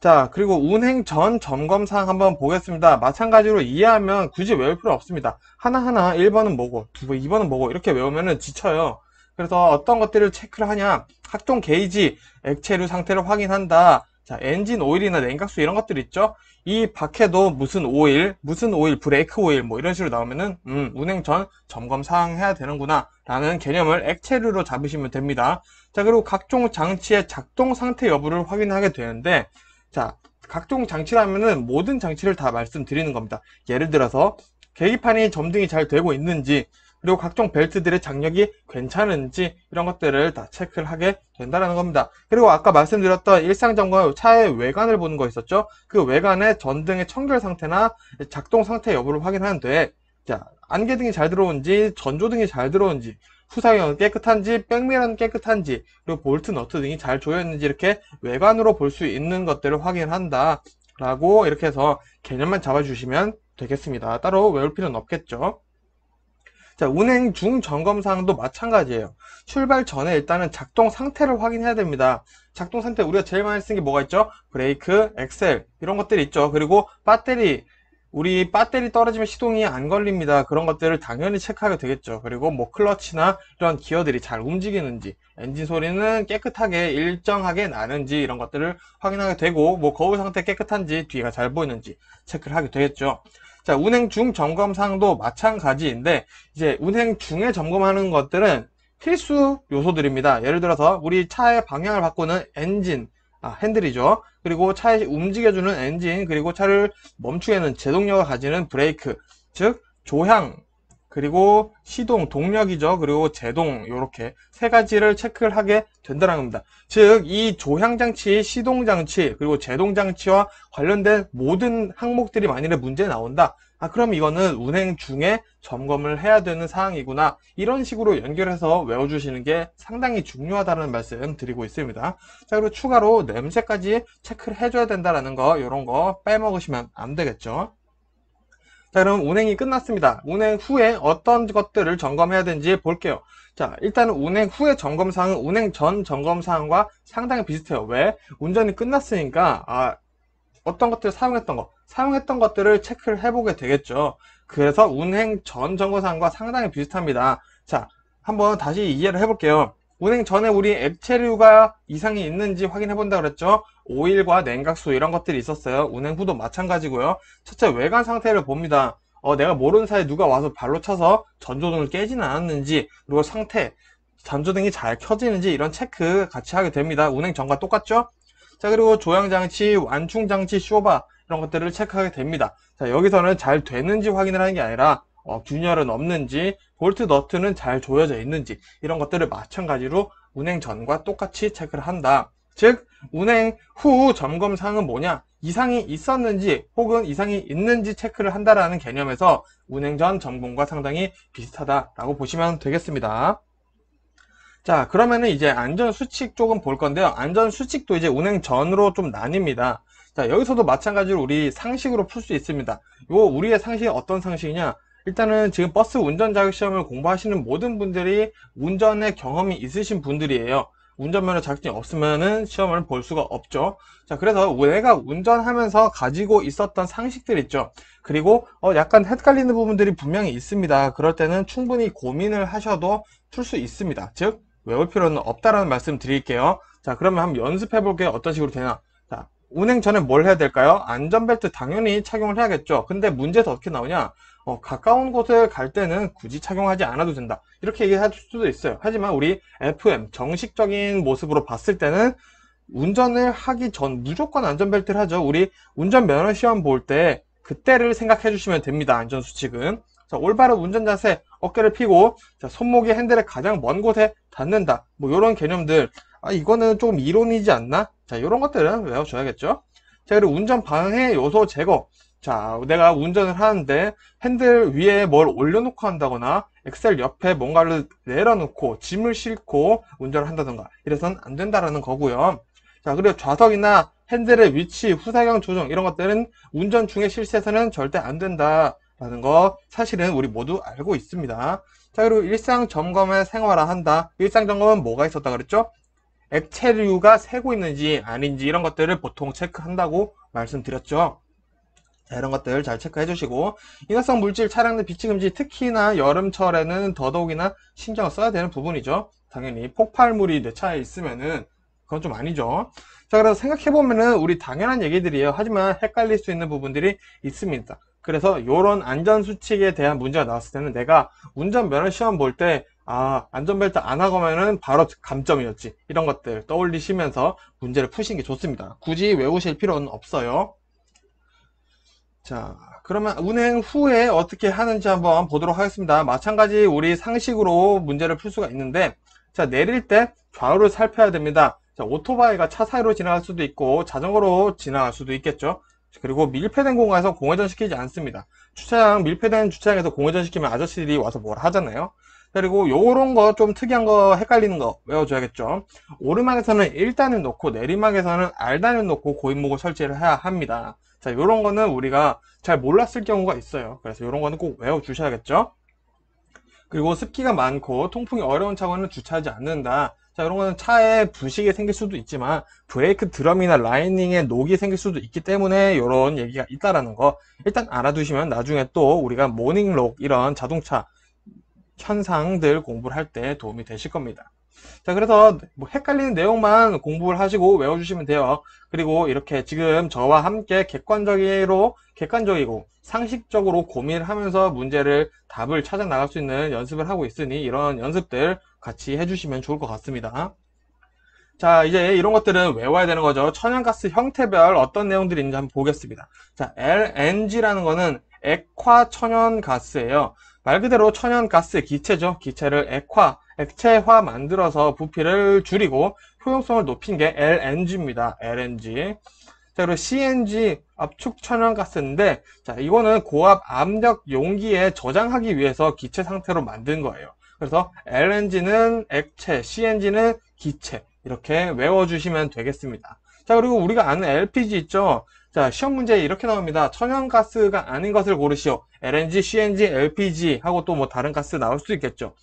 A: 자 그리고 운행 전 점검사항 한번 보겠습니다 마찬가지로 이해하면 굳이 외울 필요 없습니다 하나하나 1번은 뭐고 2번은 뭐고 이렇게 외우면 지쳐요 그래서 어떤 것들을 체크를 하냐 학종 게이지 액체류 상태를 확인한다 자 엔진 오일이나 냉각수 이런 것들 있죠 이 밖에도 무슨 오일, 무슨 오일, 브레이크 오일 뭐 이런 식으로 나오면은 음, 운행 전 점검 사항 해야 되는구나 라는 개념을 액체류로 잡으시면 됩니다. 자 그리고 각종 장치의 작동 상태 여부를 확인하게 되는데 자 각종 장치라면은 모든 장치를 다 말씀드리는 겁니다. 예를 들어서 계기판이 점등이 잘 되고 있는지 그리고 각종 벨트들의 장력이 괜찮은지 이런 것들을 다 체크를 하게 된다는 겁니다. 그리고 아까 말씀드렸던 일상점검 차의 외관을 보는 거 있었죠? 그 외관의 전등의 청결 상태나 작동 상태 여부를 확인하는데 자 안개등이 잘들어온지 전조등이 잘들어온지 후사형은 깨끗한지 백미러는 깨끗한지 그리고 볼트 너트 등이 잘 조여있는지 이렇게 외관으로 볼 수 있는 것들을 확인한다 라고 이렇게 해서 개념만 잡아주시면 되겠습니다 따로 외울 필요는 없겠죠 자, 운행 중 점검 사항도 마찬가지예요. 출발 전에 일단은 작동 상태를 확인해야 됩니다. 작동 상태 우리가 제일 많이 쓰는 게 뭐가 있죠? 브레이크, 엑셀 이런 것들이 있죠. 그리고 배터리 우리 배터리 떨어지면 시동이 안 걸립니다. 그런 것들을 당연히 체크하게 되겠죠. 그리고 뭐 클러치나 이런 기어들이 잘 움직이는지, 엔진 소리는 깨끗하게 일정하게 나는지 이런 것들을 확인하게 되고, 뭐 거울 상태 깨끗한지, 뒤가 잘 보이는지 체크를 하게 되겠죠. 자, 운행 중 점검 사항도 마찬가지인데 이제 운행 중에 점검하는 것들은 필수 요소들입니다. 예를 들어서 우리 차의 방향을 바꾸는 엔진, 아, 핸들이죠. 그리고 차에 움직여주는 엔진, 그리고 차를 멈추게 하는 제동력을 가지는 브레이크, 즉 조향 그리고 시동, 동력이죠. 그리고 제동 이렇게 세 가지를 체크를 하게 된다는 겁니다. 즉 이 조향장치, 시동장치, 그리고 제동장치와 관련된 모든 항목들이 만일에 문제 나온다. 아 그럼 이거는 운행 중에 점검을 해야 되는 사항이구나. 이런 식으로 연결해서 외워주시는 게 상당히 중요하다는 말씀 드리고 있습니다. 자 그리고 추가로 냄새까지 체크를 해줘야 된다는 거 이런 거 빼먹으시면 안 되겠죠. 자 그럼 운행이 끝났습니다 운행 후에 어떤 것들을 점검해야 되는지 볼게요 자 일단은 운행 후에 점검사항은 운행 전 점검사항과 상당히 비슷해요 왜? 운전이 끝났으니까 아 어떤 것들을 사용했던 거 사용했던 것들을 체크를 해보게 되겠죠 그래서 운행 전 점검사항과 상당히 비슷합니다 자 한번 다시 이해를 해볼게요 운행 전에 우리 액체류가 이상이 있는지 확인해 본다 그랬죠 오일과 냉각수 이런 것들이 있었어요 운행 후도 마찬가지고요 첫째 외관 상태를 봅니다 어, 내가 모르는 사이에 누가 와서 발로 차서 전조등을 깨진 않았는지 그리고 상태 전조등이 잘 켜지는지 이런 체크 같이 하게 됩니다 운행 전과 똑같죠 자 그리고 조향장치, 완충장치, 쇼바 이런 것들을 체크하게 됩니다 자 여기서는 잘 되는지 확인을 하는 게 아니라 어, 균열은 없는지 볼트 너트는 잘 조여져 있는지 이런 것들을 마찬가지로 운행 전과 똑같이 체크를 한다. 즉 운행 후 점검 사항은 뭐냐? 이상이 있었는지 혹은 이상이 있는지 체크를 한다라는 개념에서 운행 전 점검과 상당히 비슷하다라고 보시면 되겠습니다. 자 그러면은 이제 안전 수칙 조금 볼 건데요. 안전 수칙도 이제 운행 전으로 좀 나뉩니다. 자 여기서도 마찬가지로 우리 상식으로 풀 수 있습니다. 요 우리의 상식이 어떤 상식이냐? 일단은 지금 버스 운전 자격 시험을 공부하시는 모든 분들이 운전에 경험이 있으신 분들이에요. 운전면허 자격증이 없으면은 시험을 볼 수가 없죠. 자, 그래서 내가 운전하면서 가지고 있었던 상식들 있죠. 그리고 어 약간 헷갈리는 부분들이 분명히 있습니다. 그럴 때는 충분히 고민을 하셔도 풀 수 있습니다. 즉 외울 필요는 없다라는 말씀 드릴게요. 자, 그러면 한번 연습해 볼게요. 어떤 식으로 되나? 자, 운행 전에 뭘 해야 될까요? 안전벨트 당연히 착용을 해야겠죠. 근데 문제에 어떻게 나오냐? 어, 가까운 곳에 갈 때는 굳이 착용하지 않아도 된다 이렇게 얘기할 수도 있어요 하지만 우리 FM 정식적인 모습으로 봤을 때는 운전을 하기 전 무조건 안전벨트를 하죠 우리 운전면허 시험 볼 때 그때를 생각해 주시면 됩니다 안전수칙은 자, 올바른 운전 자세 어깨를 피고 자, 손목이 핸들의 가장 먼 곳에 닿는다 뭐 이런 개념들 아 이거는 좀 이론이지 않나 자 이런 것들은 외워줘야겠죠 자 그리고 운전 방해 요소 제거 자, 내가 운전을 하는데 핸들 위에 뭘 올려놓고 한다거나 엑셀 옆에 뭔가를 내려놓고 짐을 싣고 운전을 한다던가 이래선 안 된다라는 거고요. 자, 그리고 좌석이나 핸들의 위치, 후사경 조정 이런 것들은 운전 중에 실시해서는 절대 안 된다라는 거 사실은 우리 모두 알고 있습니다. 자, 그리고 일상 점검을 생활화한다. 일상 점검은 뭐가 있었다 그랬죠? 액체류가 새고 있는지 아닌지 이런 것들을 보통 체크한다고 말씀드렸죠. 이런 것들 잘 체크해 주시고 인화성 물질 차량 내 비치 금지 특히나 여름철에는 더더욱이나 신경 을 써야 되는 부분이죠 당연히 폭발물이 내 차에 있으면은 그건 좀 아니죠 자 그래서 생각해 보면은 우리 당연한 얘기들이에요 하지만 헷갈릴 수 있는 부분들이 있습니다 그래서 이런 안전수칙에 대한 문제가 나왔을 때는 내가 운전면허 시험 볼 때아 안전벨트 안 하고면은 바로 감점이었지 이런 것들 떠올리시면서 문제를 푸시는 게 좋습니다 굳이 외우실 필요는 없어요 자 그러면 운행 후에 어떻게 하는지 한번 보도록 하겠습니다 마찬가지 우리 상식으로 문제를 풀 수가 있는데 자 내릴 때 좌우를 살펴야 됩니다 자 오토바이가 차 사이로 지나갈 수도 있고 자전거로 지나갈 수도 있겠죠 그리고 밀폐된 공간에서 공회전 시키지 않습니다 주차장 밀폐된 주차장에서 공회전 시키면 아저씨들이 와서 뭘 하잖아요 그리고 요런 거 좀 특이한 거 헷갈리는 거 외워줘야겠죠 오르막에서는 1단을 놓고 내리막에서는 R단을 놓고 고인목을 설치를 해야 합니다 자, 이런 거는 우리가 잘 몰랐을 경우가 있어요. 그래서 이런 거는 꼭 외워주셔야겠죠? 그리고 습기가 많고 통풍이 어려운 차고는 주차하지 않는다. 자, 이런 거는 차에 부식이 생길 수도 있지만 브레이크 드럼이나 라이닝에 녹이 생길 수도 있기 때문에 이런 얘기가 있다라는 거 일단 알아두시면 나중에 또 우리가 모닝록 이런 자동차 현상들 공부를 할 때 도움이 되실 겁니다. 자 그래서 뭐 헷갈리는 내용만 공부를 하시고 외워주시면 돼요 그리고 이렇게 지금 저와 함께 객관적으로 객관적이고 상식적으로 고민을 하면서 문제를 답을 찾아 나갈 수 있는 연습을 하고 있으니 이런 연습들 같이 해주시면 좋을 것 같습니다 자 이제 이런 것들은 외워야 되는 거죠 천연가스 형태별 어떤 내용들이 있는지 한번 보겠습니다 자 LNG라는 거는 액화 천연가스예요 말 그대로 천연가스의 기체죠 기체를 액화 액체화 만들어서 부피를 줄이고 효용성을 높인 게 LNG입니다. LNG. 자, 그리고 CNG 압축 천연가스인데, 자, 이거는 고압 압력 용기에 저장하기 위해서 기체 상태로 만든 거예요. 그래서 LNG는 액체, CNG는 기체. 이렇게 외워주시면 되겠습니다. 자, 그리고 우리가 아는 LPG 있죠? 자, 시험 문제 에 이렇게 나옵니다. 천연가스가 아닌 것을 고르시오. LNG, CNG, LPG 하고 또 뭐 다른 가스 나올 수 있겠죠.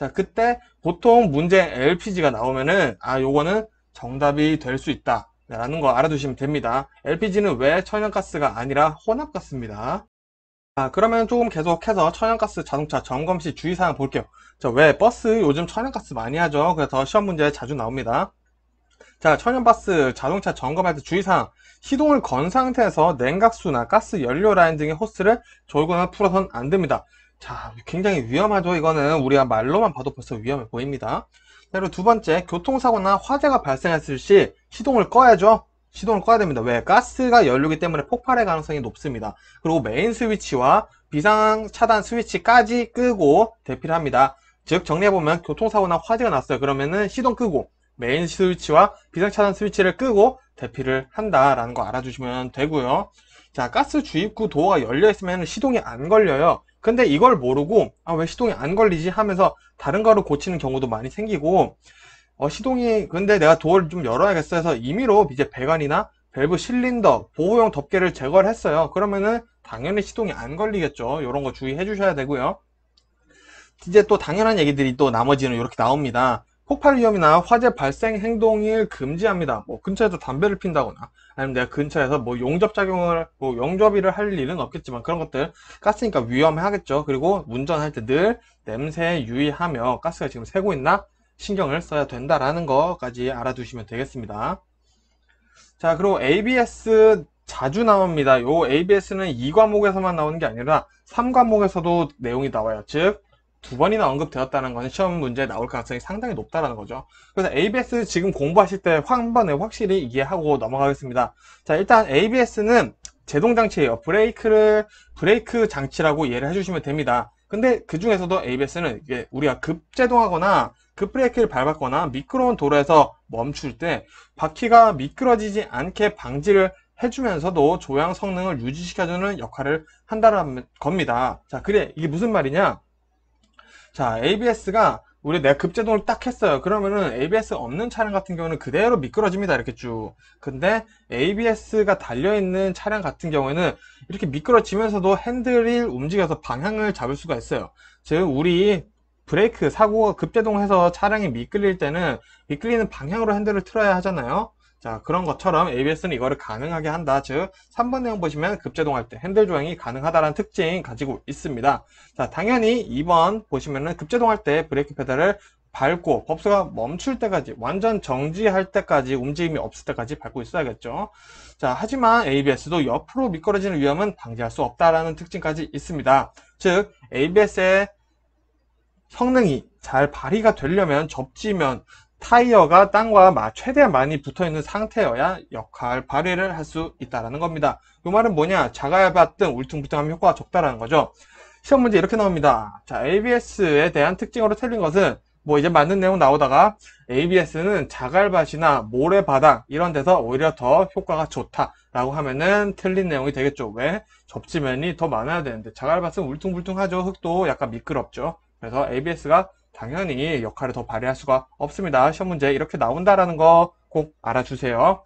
A: 자, 그때 보통 문제 LPG가 나오면은 아, 요거는 정답이 될 수 있다. 라는 거 알아두시면 됩니다. LPG는 왜 천연가스가 아니라 혼합가스입니다. 자, 그러면 조금 계속해서 천연가스 자동차 점검 시 주의사항 볼게요. 자, 왜 버스 요즘 천연가스 많이 하죠? 그래서 시험 문제에 자주 나옵니다. 자, 천연가스 자동차 점검할 때 주의사항. 시동을 건 상태에서 냉각수나 가스 연료 라인 등의 호스를 졸거나 풀어선 안 됩니다. 자, 굉장히 위험하죠. 이거는 우리가 아, 말로만 봐도 벌써 위험해 보입니다. 그리고 두 번째, 교통사고나 화재가 발생했을 시 시동을 꺼야죠. 시동을 꺼야 됩니다. 왜? 가스가 연료기 때문에 폭발의 가능성이 높습니다. 그리고 메인 스위치와 비상 차단 스위치까지 끄고 대피를 합니다. 즉 정리해보면 교통사고나 화재가 났어요. 그러면은 시동 끄고 메인 스위치와 비상 차단 스위치를 끄고 대피를 한다라는 거 알아주시면 되고요. 자, 가스 주입구 도어가 열려 있으면 시동이 안 걸려요. 근데 이걸 모르고 아왜 시동이 안 걸리지 하면서 다른 거로 고치는 경우도 많이 생기고 어 시동이 근데 내가 도어를 좀 열어야겠어 해서 임의로 이제 배관이나 밸브 실린더 보호용 덮개를 제거를 했어요 그러면은 당연히 시동이 안 걸리겠죠 이런 거 주의해 주셔야 되고요 이제 또 당연한 얘기들이 또 나머지는 이렇게 나옵니다 폭발 위험이나 화재 발생 행동을 금지합니다. 뭐 근처에서 담배를 핀다거나 아니면 내가 근처에서 뭐 용접 작용을 뭐 용접일을 할 일은 없겠지만 그런 것들 가스니까 위험하겠죠. 그리고 운전할 때 늘 냄새에 유의하며 가스가 지금 새고 있나 신경을 써야 된다라는 것까지 알아두시면 되겠습니다. 자 그리고 ABS 자주 나옵니다. 요 ABS는 2과목에서만 나오는 게 아니라 3과목에서도 내용이 나와요. 즉두 번이나 언급되었다는 것은 시험 문제에 나올 가능성이 상당히 높다는 거죠. 그래서 ABS 지금 공부하실 때 한 번에 확실히 이해하고 넘어가겠습니다. 자, 일단 ABS는 제동장치예요. 브레이크를 브레이크 장치라고 이해를 해주시면 됩니다. 근데 그 중에서도 ABS는 우리가 급제동하거나 급브레이크를 밟았거나 미끄러운 도로에서 멈출 때 바퀴가 미끄러지지 않게 방지를 해주면서도 조향 성능을 유지시켜주는 역할을 한다는 겁니다. 자, 그래 이게 무슨 말이냐? 자, ABS가 우리 내 급제동을 딱 했어요. 그러면은 ABS 없는 차량 같은 경우는 그대로 미끄러집니다. 이렇게 쭉. 근데 ABS가 달려있는 차량 같은 경우에는 이렇게 미끄러지면서도 핸들을 움직여서 방향을 잡을 수가 있어요. 즉, 우리 브레이크 사고가 급제동해서 차량이 미끌릴 때는 미끌리는 방향으로 핸들을 틀어야 하잖아요. 자 그런 것처럼 ABS는 이거를 가능하게 한다 즉 3번 내용 보시면 급제동할 때 핸들 조향이 가능하다는 특징 가지고 있습니다 자 당연히 2번 보시면은 급제동할 때 브레이크 페달을 밟고 법수가 멈출 때까지 완전 정지할 때까지 움직임이 없을 때까지 밟고 있어야겠죠 자 하지만 ABS도 옆으로 미끄러지는 위험은 방지할 수 없다라는 특징까지 있습니다 즉 ABS의 성능이 잘 발휘가 되려면 접지면 타이어가 땅과 최대한 많이 붙어있는 상태여야 역할 발휘를 할 수 있다는 겁니다. 이 말은 뭐냐? 자가야밭등 울퉁불퉁함 효과가 적다라는 거죠. 시험 문제 이렇게 나옵니다. 자, ABS에 대한 특징으로 틀린 것은 뭐 이제 맞는 내용 나오다가 ABS는 자갈밭이나 모래바닥 이런 데서 오히려 더 효과가 좋다라고 하면은 틀린 내용이 되겠죠. 왜? 접지면이 더 많아야 되는데 자갈밭은 울퉁불퉁하죠. 흙도 약간 미끄럽죠. 그래서 ABS가 당연히 역할을 더 발휘할 수가 없습니다. 시험 문제 이렇게 나온다라는 거 꼭 알아주세요.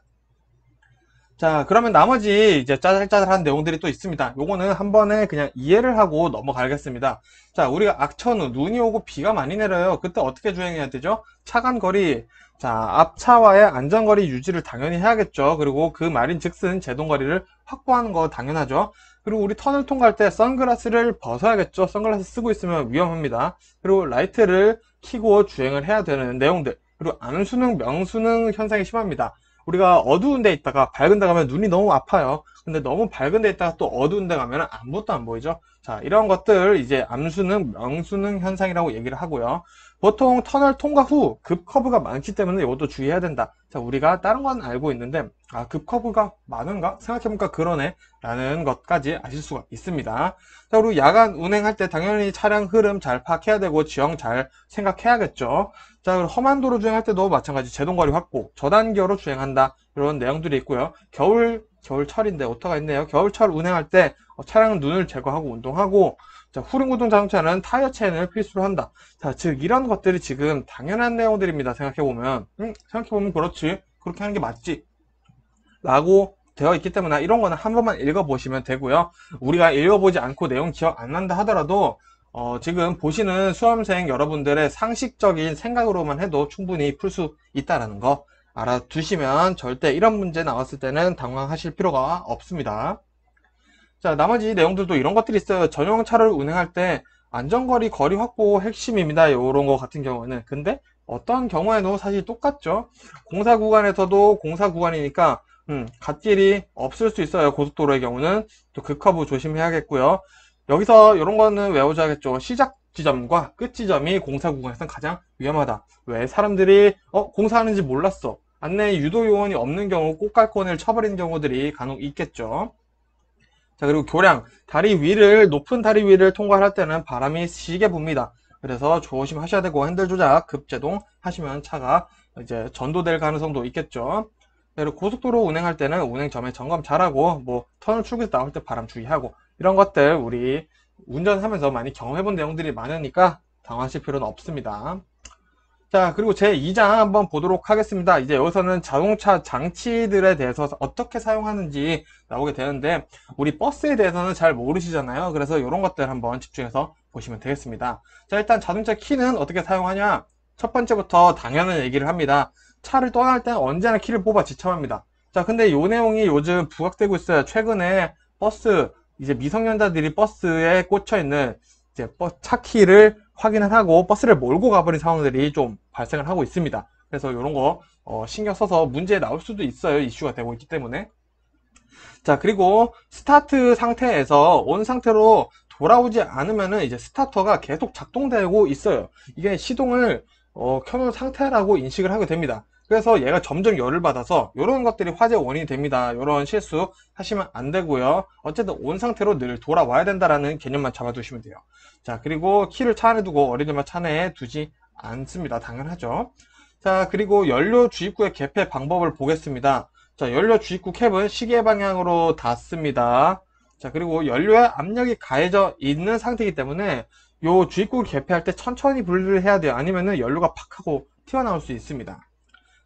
A: 자 그러면 나머지 이제 짜잘짜잘한 내용들이 또 있습니다 요거는 한 번에 그냥 이해를 하고 넘어가겠습니다 자 우리가 악천후 눈이 오고 비가 많이 내려요 그때 어떻게 주행해야 되죠 차간거리 자 앞차와의 안전거리 유지를 당연히 해야겠죠 그리고 그 말인 즉슨 제동거리를 확보하는 거 당연하죠 그리고 우리 턴을 통과할 때 선글라스를 벗어야겠죠 선글라스 쓰고 있으면 위험합니다 그리고 라이트를 켜고 주행을 해야 되는 내용들 그리고 암수능 명수능 현상이 심합니다 우리가 어두운 데 있다가 밝은 데 가면 눈이 너무 아파요 근데 너무 밝은 데 있다가 또 어두운 데 가면 아무것도 안 보이죠 자 이런 것들 이제 암수능 명수능 현상이라고 얘기를 하고요 보통 터널 통과 후 급커브가 많기 때문에 이것도 주의해야 된다 자 우리가 다른 건 알고 있는데 아 급커브가 많은가? 생각해보니까 그러네 라는 것까지 아실 수가 있습니다 자 그리고 야간 운행할 때 당연히 차량 흐름 잘 파악해야 되고 지형 잘 생각해야겠죠 자 그리고 험한 도로 주행할 때도 마찬가지 제동거리 확보 저단계로 주행한다 이런 내용들이 있고요 겨울 겨울철인데 오타가 있네요 겨울철 운행할 때 어, 차량은 눈을 제거하고 운동하고 자, 후륜구동 자동차는 타이어 체인을 필수로 한다. 자, 즉 이런 것들이 지금 당연한 내용들입니다. 생각해보면 음, 생각해보면 그렇지. 그렇게 하는 게 맞지. 라고 되어 있기 때문에 이런 거는 한 번만 읽어보시면 되고요. 우리가 읽어보지 않고 내용 기억 안 난다 하더라도 어, 지금 보시는 수험생 여러분들의 상식적인 생각으로만 해도 충분히 풀 수 있다는 거 알아두시면 절대 이런 문제 나왔을 때는 당황하실 필요가 없습니다. 자, 나머지 내용들도 이런 것들이 있어요. 전용차를 운행할 때 안전거리 거리 확보 핵심입니다. 이런 거 같은 경우에는. 근데 어떤 경우에도 사실 똑같죠. 공사 구간에서도 공사 구간이니까 음, 갓길이 없을 수 있어요. 고속도로의 경우는 또극커부 조심해야겠고요. 여기서 이런 거는 외워줘야겠죠. 시작 지점과 끝 지점이 공사 구간에서는 가장 위험하다. 왜 사람들이 어 공사하는지 몰랐어. 안내 유도 요원이 없는 경우 꽃갈권을 쳐버리는 경우들이 간혹 있겠죠. 자 그리고 교량 다리 위를 높은 다리 위를 통과할 때는 바람이 시게 붑니다 그래서 조심하셔야 되고 핸들 조작 급제동 하시면 차가 이제 전도될 가능성도 있겠죠 그리고 고속도로 운행할 때는 운행점에 점검 잘하고 뭐 터널 출구에서 나올 때 바람 주의하고 이런 것들 우리 운전하면서 많이 경험해본 내용들이 많으니까 당황하실 필요는 없습니다 자 그리고 제 2장 한번 보도록 하겠습니다 이제 여기서는 자동차 장치들에 대해서 어떻게 사용하는지 나오게 되는데 우리 버스에 대해서는 잘 모르시잖아요 그래서 이런 것들 한번 집중해서 보시면 되겠습니다 자 일단 자동차 키는 어떻게 사용하냐 첫 번째부터 당연한 얘기를 합니다 차를 떠날 때 언제나 키를 뽑아 지참합니다 자 근데 요 내용이 요즘 부각되고 있어요 최근에 버스 이제 미성년자들이 버스에 꽂혀있는 이제 차 키를 확인을 하고 버스를 몰고 가버린 상황들이 좀 발생을 하고 있습니다. 그래서 이런 거 어, 신경 써서 문제 나올 수도 있어요. 이슈가 되고 있기 때문에. 자 그리고 스타트 상태에서 온 상태로 돌아오지 않으면은 이제 스타터가 계속 작동되고 있어요. 이게 시동을 어, 켜놓은 상태라고 인식을 하게 됩니다. 그래서 얘가 점점 열을 받아서 이런 것들이 화재 원인이 됩니다. 이런 실수 하시면 안 되고요. 어쨌든 온 상태로 늘 돌아와야 된다라는 개념만 잡아두시면 돼요. 자 그리고 키를 차 안에 두고 어린이만 차 안에 두지 않습니다. 당연하죠. 자 그리고 연료 주입구의 개폐 방법을 보겠습니다. 자 연료 주입구 캡은 시계 방향으로 닫습니다. 자 그리고 연료의 압력이 가해져 있는 상태이기 때문에 요 주입구를 개폐할 때 천천히 분리를 해야 돼요. 아니면은 연료가 팍 하고 튀어나올 수 있습니다.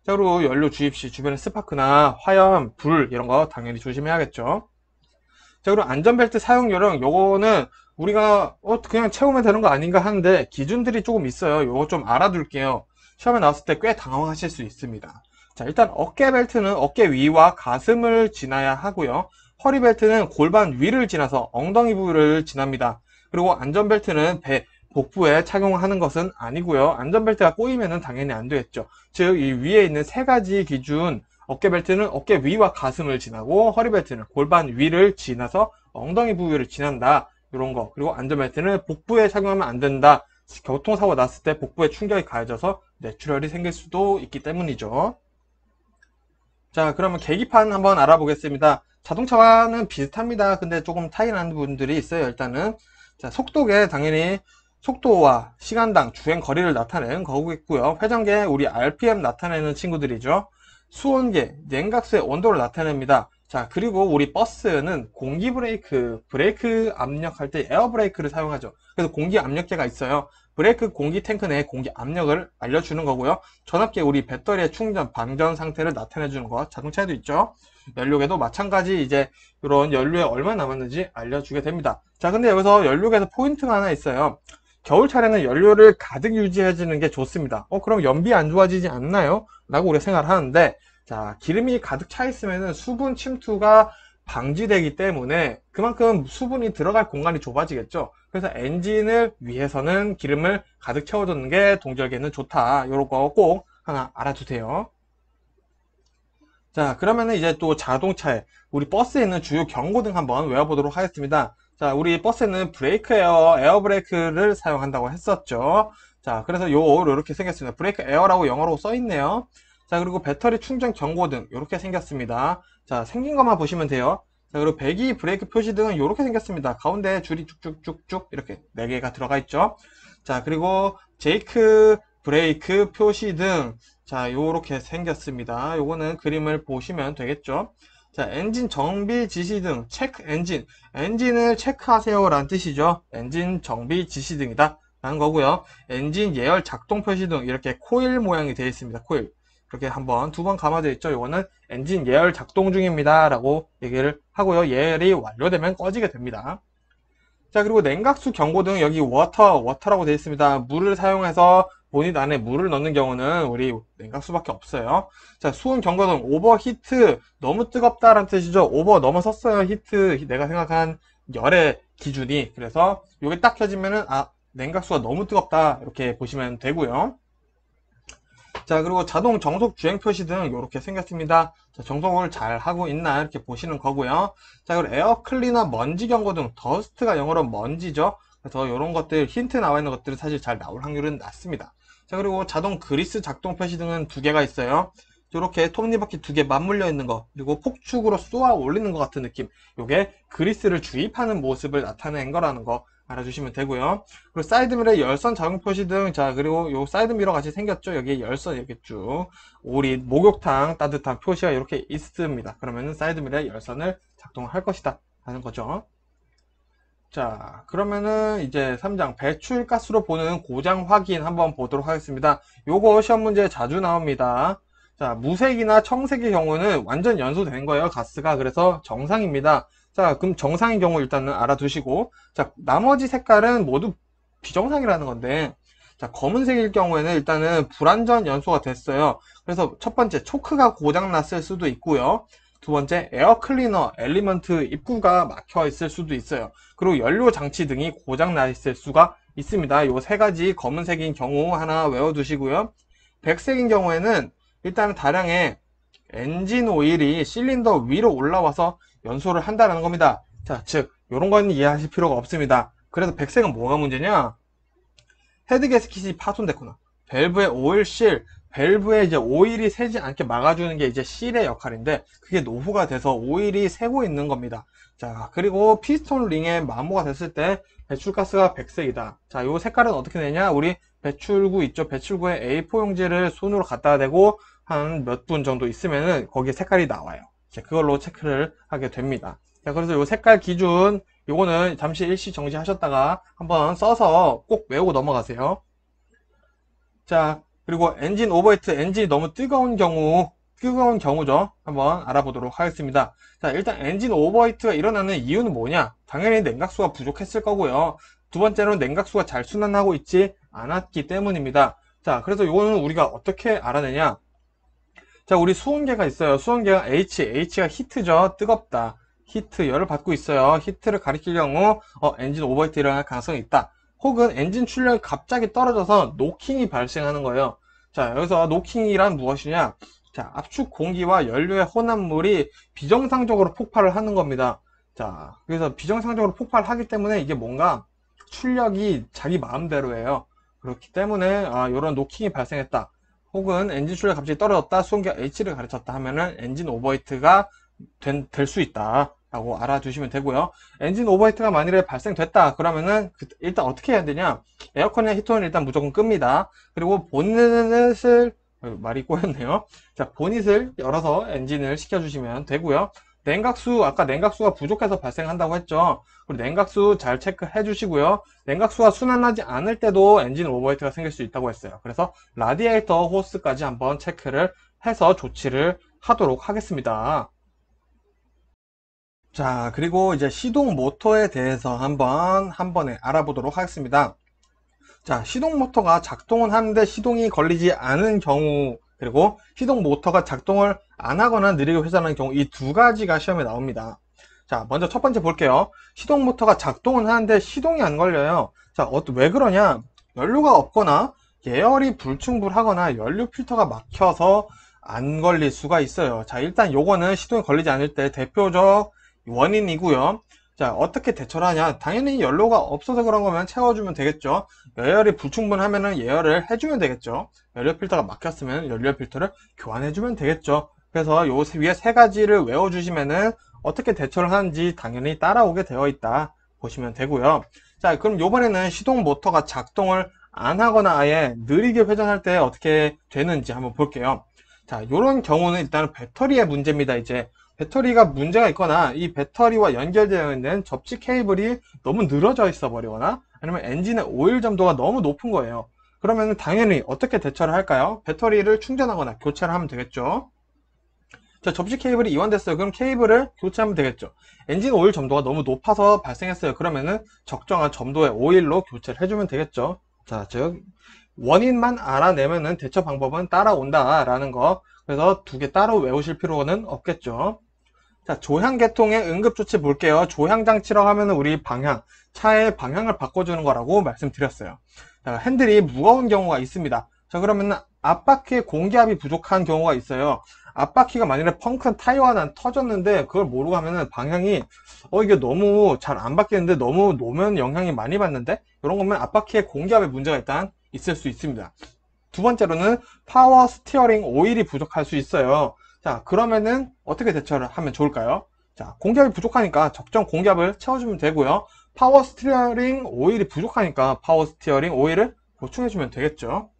A: 때로 연료 주입 시 주변에 스파크나 화염, 불 이런 거 당연히 조심해야겠죠. 자 그리고 안전벨트 사용 요령 요거는 우리가 어 그냥 채우면 되는 거 아닌가 하는데 기준들이 조금 있어요. 요거 좀 알아둘게요. 시험에 나왔을 때 꽤 당황하실 수 있습니다. 자 일단 어깨 벨트는 어깨 위와 가슴을 지나야 하고요. 허리 벨트는 골반 위를 지나서 엉덩이 부위를 지납니다. 그리고 안전벨트는 배, 복부에 착용하는 것은 아니고요. 안전벨트가 꼬이면 당연히 안 되겠죠. 즉 이 위에 있는 세 가지 기준 어깨벨트는 어깨 위와 가슴을 지나고 허리벨트는 골반 위를 지나서 엉덩이 부위를 지난다. 이런 거 그리고 안전벨트는 복부에 착용하면 안 된다. 교통사고 났을 때 복부에 충격이 가해져서 뇌출혈이 생길 수도 있기 때문이죠. 자 그러면 계기판 한번 알아보겠습니다. 자동차와는 비슷합니다. 근데 조금 차이 나는 분들이 있어요. 일단은 자 속도계 당연히 속도와 시간당 주행 거리를 나타내는 거고있고요 회전계 우리 RPM 나타내는 친구들이죠. 수온계 냉각수의 온도를 나타냅니다. 자 그리고 우리 버스는 공기 브레이크, 브레이크 압력할 때 에어 브레이크를 사용하죠. 그래서 공기 압력계가 있어요. 브레이크 공기 탱크 내 공기 압력을 알려주는 거고요. 전압계 우리 배터리의 충전, 방전 상태를 나타내주는 거 자동차에도 있죠. 연료계도 마찬가지 이제 이런 연료에 얼마 남았는지 알려주게 됩니다. 자 근데 여기서 연료계에서 포인트가 하나 있어요. 겨울 차량은 연료를 가득 유지해주는 게 좋습니다. 어, 그럼 연비 안 좋아지지 않나요? 라고 우리가 생각을 하는데, 자, 기름이 가득 차 있으면 수분 침투가 방지되기 때문에 그만큼 수분이 들어갈 공간이 좁아지겠죠. 그래서 엔진을 위해서는 기름을 가득 채워두는 게동절에는 좋다. 요런 거 꼭 하나 알아두세요. 자, 그러면은 이제 또 자동차에 우리 버스에 있는 주요 경고등 한번 외워보도록 하겠습니다. 자, 우리 버스는 브레이크 에어, 에어 브레이크를 사용한다고 했었죠. 자, 그래서 요, 이렇게 생겼습니다. 브레이크 에어라고 영어로 써있네요. 자, 그리고 배터리 충전 경고등, 이렇게 생겼습니다. 자, 생긴 것만 보시면 돼요. 자, 그리고 배기 브레이크 표시등은 이렇게 생겼습니다. 가운데 줄이 쭉쭉쭉쭉 이렇게 4개가 들어가 있죠. 자, 그리고 제이크 브레이크 표시등, 자, 요렇게 생겼습니다. 요거는 그림을 보시면 되겠죠. 자, 엔진 정비 지시 등 체크 엔진, 엔진을 체크하세요 라는 뜻이죠. 엔진 정비 지시 등이다 라는 거고요. 엔진 예열 작동 표시 등 이렇게 코일 모양이 되어 있습니다. 코일. 이렇게 한번 두 번 감아져 있죠. 이거는 엔진 예열 작동 중입니다 라고 얘기를 하고요. 예열이 완료되면 꺼지게 됩니다. 자 그리고 냉각수 경고 등 여기 워터 워터라고 되어 있습니다 물을 사용해서 본인 안에 물을 넣는 경우는 우리 냉각수밖에 없어요. 자, 수온 경고등 오버 히트 너무 뜨겁다라는 뜻이죠. 오버 넘어섰어요. 히트 내가 생각한 열의 기준이 그래서 이게 딱 켜지면은 아 냉각수가 너무 뜨겁다 이렇게 보시면 되고요. 자 그리고 자동 정속 주행 표시 등 이렇게 생겼습니다. 자, 정속을 잘 하고 있나 이렇게 보시는 거고요. 자 그리고 에어 클리너 먼지 경고 등 더스트가 영어로 먼지죠. 그래서 이런 것들 힌트 나와 있는 것들은 사실 잘 나올 확률은 낮습니다. 자 그리고 자동 그리스 작동 표시 등은 두 개가 있어요 이렇게 톱니바퀴 두 개 맞물려 있는 거 그리고 폭축으로 쏘아 올리는 것 같은 느낌 요게 그리스를 주입하는 모습을 나타낸 거라는 거 알아주시면 되고요 그리고 사이드미러 열선 작용 표시 등자 그리고 요 사이드미러 같이 생겼죠 여기에 열선 이렇게 쭉 오리 목욕탕 따뜻한 표시가 이렇게 있습니다 그러면은 사이드미러 열선을 작동할 것이다 하는 거죠 자 그러면은 이제 3장 배출가스로 보는 고장 확인 한번 보도록 하겠습니다 요거 시험 문제 자주 나옵니다 자 무색이나 청색의 경우는 완전 연소된 거예요 가스가 그래서 정상입니다 자 그럼 정상인 경우 일단은 알아두시고 자 나머지 색깔은 모두 비정상이라는 건데 자 검은색일 경우에는 일단은 불완전 연소가 됐어요 그래서 첫 번째 초크가 고장 났을 수도 있고요 두 번째, 에어 클리너 엘리먼트 입구가 막혀 있을 수도 있어요. 그리고 연료 장치 등이 고장 나 있을 수가 있습니다. 요 세 가지 검은색인 경우 하나 외워두시고요. 백색인 경우에는 일단 다량의 엔진 오일이 실린더 위로 올라와서 연소를 한다는 겁니다. 자, 즉 이런 건 이해하실 필요가 없습니다. 그래서 백색은 뭐가 문제냐? 헤드 게스킷이 파손됐거나 밸브의 오일실, 밸브에 이제 오일이 새지 않게 막아주는 게 이제 실의 역할인데 그게 노후가 돼서 오일이 새고 있는 겁니다. 자 그리고 피스톤 링에 마모가 됐을 때 배출가스가 백색이다. 자요 색깔은 어떻게 되냐 우리 배출구 있죠. 배출구에 A4 용지를 손으로 갖다 대고 한 몇 분 정도 있으면은 거기에 색깔이 나와요. 자, 그걸로 체크를 하게 됩니다. 자, 그래서 요 색깔 기준 요거는 잠시 일시 정지하셨다가 한번 써서 꼭 외우고 넘어가세요. 자, 그리고 엔진 오버히트, 엔진이 너무 뜨거운 경우, 뜨거운 경우죠. 한번 알아보도록 하겠습니다. 자, 일단 엔진 오버히트가 일어나는 이유는 뭐냐? 당연히 냉각수가 부족했을 거고요. 두 번째로 냉각수가 잘 순환하고 있지 않았기 때문입니다. 자, 그래서 이거는 우리가 어떻게 알아내냐? 자, 우리 수온계가 있어요. 수온계가 H, H가 히트죠. 뜨겁다. 히트 열을 받고 있어요. 히트를 가리킬 경우 어, 엔진 오버히트 일어날 가능성이 있다. 혹은 엔진 출력이 갑자기 떨어져서 노킹이 발생하는 거예요. 자, 여기서 노킹이란 무엇이냐? 자, 압축 공기와 연료의 혼합물이 비정상적으로 폭발을 하는 겁니다. 자, 그래서 비정상적으로 폭발하기 때문에 이게 뭔가 출력이 자기 마음대로예요. 그렇기 때문에 아, 이런 노킹이 발생했다. 혹은 엔진 출력이 갑자기 떨어졌다. 수동기가 H를 가르쳤다 하면은 엔진 오버히트가 될 수 있다. 라고 알아주시면 되고요 엔진 오버히트가 만일에 발생됐다 그러면은 그 일단 어떻게 해야 되냐 에어컨이나 히터는 일단 무조건 끕니다 그리고 본넷을 말이 꼬였네요 자 본닛을 열어서 엔진을 시켜주시면 되고요 냉각수 아까 냉각수가 부족해서 발생한다고 했죠 그리고 냉각수 잘 체크해 주시고요 냉각수가 순환하지 않을 때도 엔진 오버히트가 생길 수 있다고 했어요 그래서 라디에이터 호스까지 한번 체크를 해서 조치를 하도록 하겠습니다 자 그리고 이제 시동 모터에 대해서 한번 한 번에 알아보도록 하겠습니다 자 시동 모터가 작동은 하는데 시동이 걸리지 않은 경우 그리고 시동 모터가 작동을 안 하거나 느리게 회전하는 경우 이 두 가지가 시험에 나옵니다 자 먼저 첫 번째 볼게요 시동 모터가 작동은 하는데 시동이 안 걸려요 자왜 어, 그러냐 연료가 없거나 예열이 불충분하거나 연료 필터가 막혀서 안 걸릴 수가 있어요 자 일단 요거는 시동이 걸리지 않을 때 대표적 원인이고요. 자 어떻게 대처를 하냐 당연히 연료가 없어서 그런 거면 채워주면 되겠죠 열열이 불충분하면 은 예열을 해주면 되겠죠 연료 필터가 막혔으면 연료 필터를 교환해주면 되겠죠 그래서 요 위에 세 가지를 외워주시면은 어떻게 대처를 하는지 당연히 따라오게 되어 있다 보시면 되고요 자 그럼 요번에는 시동 모터가 작동을 안 하거나 아예 느리게 회전할 때 어떻게 되는지 한번 볼게요 자 요런 경우는 일단 배터리의 문제입니다 이제 배터리가 문제가 있거나 이 배터리와 연결되어 있는 접지 케이블이 너무 늘어져 있어 버리거나 아니면 엔진의 오일 점도가 너무 높은 거예요 그러면 당연히 어떻게 대처를 할까요? 배터리를 충전하거나 교체를 하면 되겠죠 자 접지 케이블이 이완됐어요 그럼 케이블을 교체하면 되겠죠 엔진 오일 점도가 너무 높아서 발생했어요 그러면은 적정한 점도의 오일로 교체를 해주면 되겠죠 자즉 원인만 알아내면은 대처 방법은 따라온다 라는 거 그래서 두 개 따로 외우실 필요는 없겠죠 자, 조향 계통의 응급조치 볼게요. 조향 장치라고 하면 우리 방향, 차의 방향을 바꿔주는 거라고 말씀드렸어요. 자, 핸들이 무거운 경우가 있습니다. 자, 그러면 앞바퀴에 공기압이 부족한 경우가 있어요. 앞바퀴가 만약에 펑크한 타이어 가난 터졌는데 그걸 모르고 하면은 방향이 어 이게 너무 잘 안 바뀌는데 너무 노면 영향이 많이 받는데 이런 거면 앞바퀴에 공기압에 문제가 일단 있을 수 있습니다. 두 번째로는 파워 스티어링 오일이 부족할 수 있어요. 자 그러면은 어떻게 대처를 하면 좋을까요? 자 공기압이 부족하니까 적정 공기압을 채워주면 되고요 파워 스티어링 오일이 부족하니까 파워 스티어링 오일을 보충해주면 되겠죠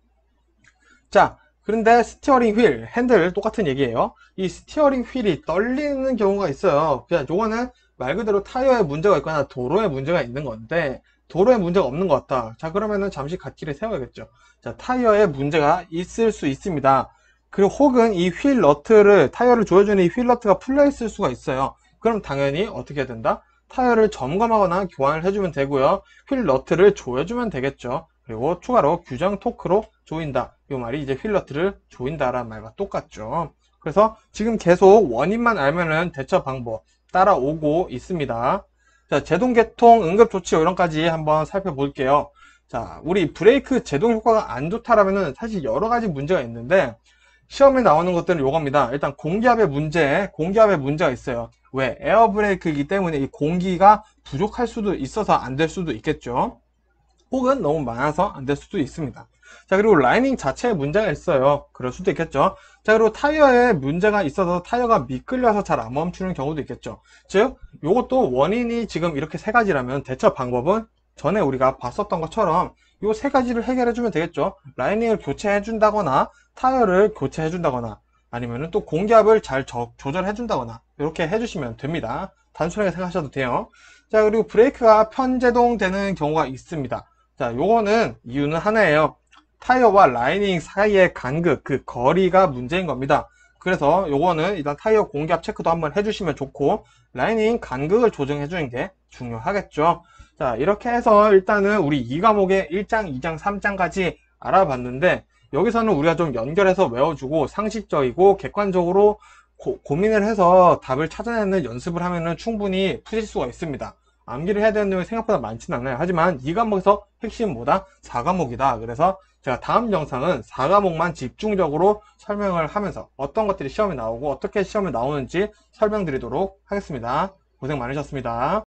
A: 자 그런데 스티어링 휠, 핸들 똑같은 얘기예요 이 스티어링 휠이 떨리는 경우가 있어요 그냥 요거는 말 그대로 타이어에 문제가 있거나 도로에 문제가 있는 건데 도로에 문제가 없는 것 같다 자 그러면은 잠시 갓길에 세워야겠죠 자 타이어에 문제가 있을 수 있습니다 그리고 혹은 이휠러트를 타이어를 조여주는 이휠러트가 풀려 있을 수가 있어요 그럼 당연히 어떻게 해야 된다? 타이어를 점검하거나 교환을 해주면 되고요 휠러트를 조여주면 되겠죠 그리고 추가로 규정 토크로 조인다 이 말이 이제 휠러트를 조인다 라는 말과 똑같죠 그래서 지금 계속 원인만 알면은 대처 방법 따라오고 있습니다 자 제동 개통 응급 조치 이런까지 한번 살펴볼게요 자 우리 브레이크 제동 효과가 안 좋다라면은 사실 여러 가지 문제가 있는데 시험에 나오는 것들은 요겁니다. 일단 공기압의 문제, 공기압의 문제가 있어요. 왜? 에어브레이크이기 때문에 이 공기가 부족할 수도 있어서 안 될 수도 있겠죠. 혹은 너무 많아서 안 될 수도 있습니다. 자 그리고 라이닝 자체에 문제가 있어요. 그럴 수도 있겠죠. 자 그리고 타이어에 문제가 있어서 타이어가 미끌려서 잘 안 멈추는 경우도 있겠죠. 즉 요것도 원인이 지금 이렇게 세 가지라면 대처 방법은 전에 우리가 봤었던 것처럼 요 세 가지를 해결해 주면 되겠죠 라이닝을 교체해 준다거나 타이어를 교체해 준다거나 아니면 또 공기압을 잘 저, 조절해 준다거나 이렇게 해주시면 됩니다 단순하게 생각하셔도 돼요 자 그리고 브레이크가 편제동 되는 경우가 있습니다 자 요거는 이유는 하나예요 타이어와 라이닝 사이의 간극 그 거리가 문제인 겁니다 그래서 요거는 일단 타이어 공기압 체크도 한번 해주시면 좋고 라이닝 간극을 조정해 주는 게 중요하겠죠 자 이렇게 해서 일단은 우리 이과목의 1장 2장 3장까지 알아봤는데 여기서는 우리가 좀 연결해서 외워주고 상식적이고 객관적으로 고, 민을 해서 답을 찾아내는 연습을 하면은 충분히 푸실 수가 있습니다. 암기를 해야 되는 내용이 생각보다 많진 않아요. 하지만 이 과목에서 핵심 뭐다? 4과목이다. 그래서 제가 다음 영상은 4과목만 집중적으로 설명을 하면서 어떤 것들이 시험에 나오고 어떻게 시험에 나오는지 설명드리도록 하겠습니다. 고생 많으셨습니다.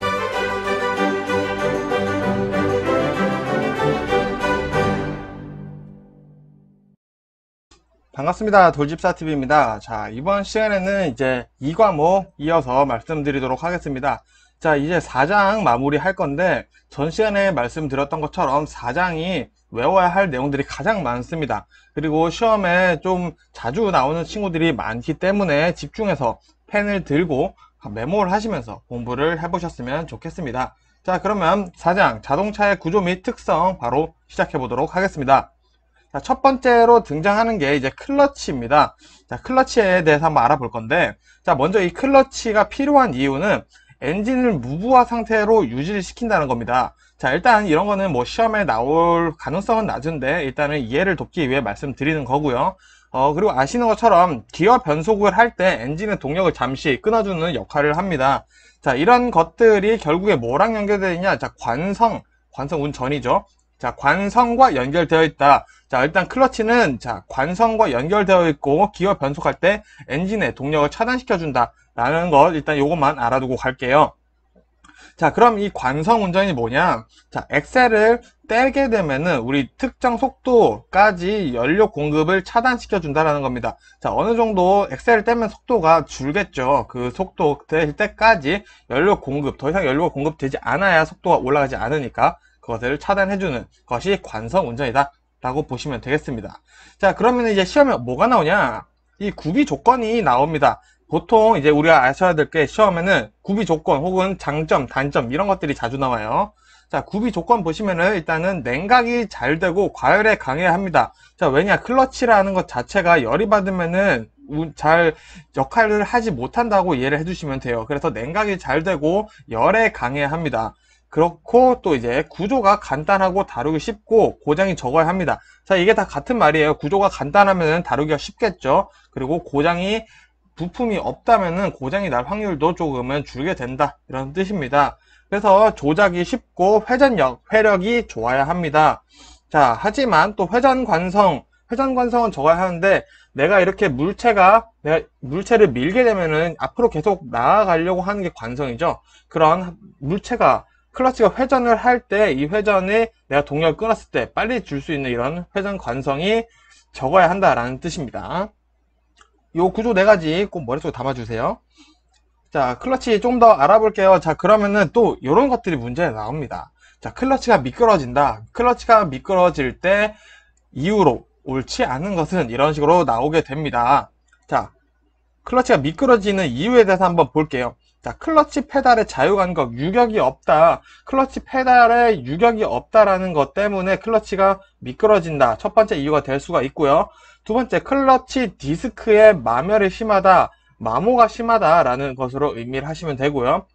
A: 반갑습니다. 돌집사TV입니다. 자, 이번 시간에는 이제 2과목 이어서 말씀드리도록 하겠습니다. 자, 이제 4장 마무리 할 건데, 전 시간에 말씀드렸던 것처럼 4장이 외워야 할 내용들이 가장 많습니다. 그리고 시험에 좀 자주 나오는 친구들이 많기 때문에 집중해서 펜을 들고 메모를 하시면서 공부를 해보셨으면 좋겠습니다. 자, 그러면 4장 자동차의 구조 및 특성 바로 시작해 보도록 하겠습니다. 자, 첫 번째로 등장하는 게 이제 클러치입니다. 자, 클러치에 대해서 한번 알아볼 건데, 자, 먼저 이 클러치가 필요한 이유는 엔진을 무브화 상태로 유지를 시킨다는 겁니다. 자, 일단 이런 거는 뭐 시험에 나올 가능성은 낮은데, 일단은 이해를 돕기 위해 말씀드리는 거고요. 어, 그리고 아시는 것처럼 기어 변속을 할 때 엔진의 동력을 잠시 끊어주는 역할을 합니다. 자, 이런 것들이 결국에 뭐랑 연결되느냐? 자, 관성, 관성 운전이죠. 자, 관성과 연결되어 있다. 자 일단 클러치는 자 관성과 연결되어 있고 기어 변속할 때 엔진의 동력을 차단시켜 준다 라는 것 일단 요것만 알아두고 갈게요 자 그럼 이 관성 운전이 뭐냐 자 엑셀을 떼게 되면은 우리 특정 속도까지 연료 공급을 차단시켜 준다라는 겁니다 자 어느 정도 엑셀을 떼면 속도가 줄겠죠 그 속도 될 때까지 연료 공급 더 이상 연료가 공급되지 않아야 속도가 올라가지 않으니까 그것을 차단해주는 것이 관성 운전이다 라고 보시면 되겠습니다 자 그러면 이제 시험에 뭐가 나오냐 이 구비 조건이 나옵니다 보통 이제 우리가 아셔야 될 게 시험에는 구비 조건 혹은 장점 단점 이런 것들이 자주 나와요 자 구비 조건 보시면은 일단은 냉각이 잘 되고 과열에 강해합니다 자 왜냐 클러치라는 것 자체가 열이 받으면은 잘 역할을 하지 못한다고 이해를 해주시면 돼요 그래서 냉각이 잘 되고 열에 강해합니다 그렇고 또 이제 구조가 간단하고 다루기 쉽고 고장이 적어야 합니다. 자 이게 다 같은 말이에요. 구조가 간단하면 다루기가 쉽겠죠. 그리고 고장이 부품이 없다면 고장이 날 확률도 조금은 줄게 된다 이런 뜻입니다. 그래서 조작이 쉽고 회전력, 회력이 좋아야 합니다. 자 하지만 또 회전 관성, 회전 관성은 적어야 하는데 내가 이렇게 물체가 내가 물체를 밀게 되면은 앞으로 계속 나아가려고 하는 게 관성이죠. 그런 물체가 클러치가 회전을 할 때 이 회전이 내가 동력을 끊었을 때 빨리 줄 수 있는 이런 회전 관성이 적어야 한다라는 뜻입니다. 요 구조 네 가지 꼭 머릿속에 담아주세요. 자, 클러치 좀 더 알아볼게요. 자, 그러면은 또 이런 것들이 문제에 나옵니다. 자, 클러치가 미끄러진다. 클러치가 미끄러질 때 이후로 옳지 않은 것은 이런 식으로 나오게 됩니다. 자, 클러치가 미끄러지는 이유에 대해서 한번 볼게요. 자, 클러치 페달의 자유간격, 유격이 없다. 클러치 페달에 유격이 없다라는 것 때문에 클러치가 미끄러진다. 첫 번째 이유가 될 수가 있고요. 두 번째, 클러치 디스크의 마멸이 심하다. 마모가 심하다라는 것으로 의미를 하시면 되고요.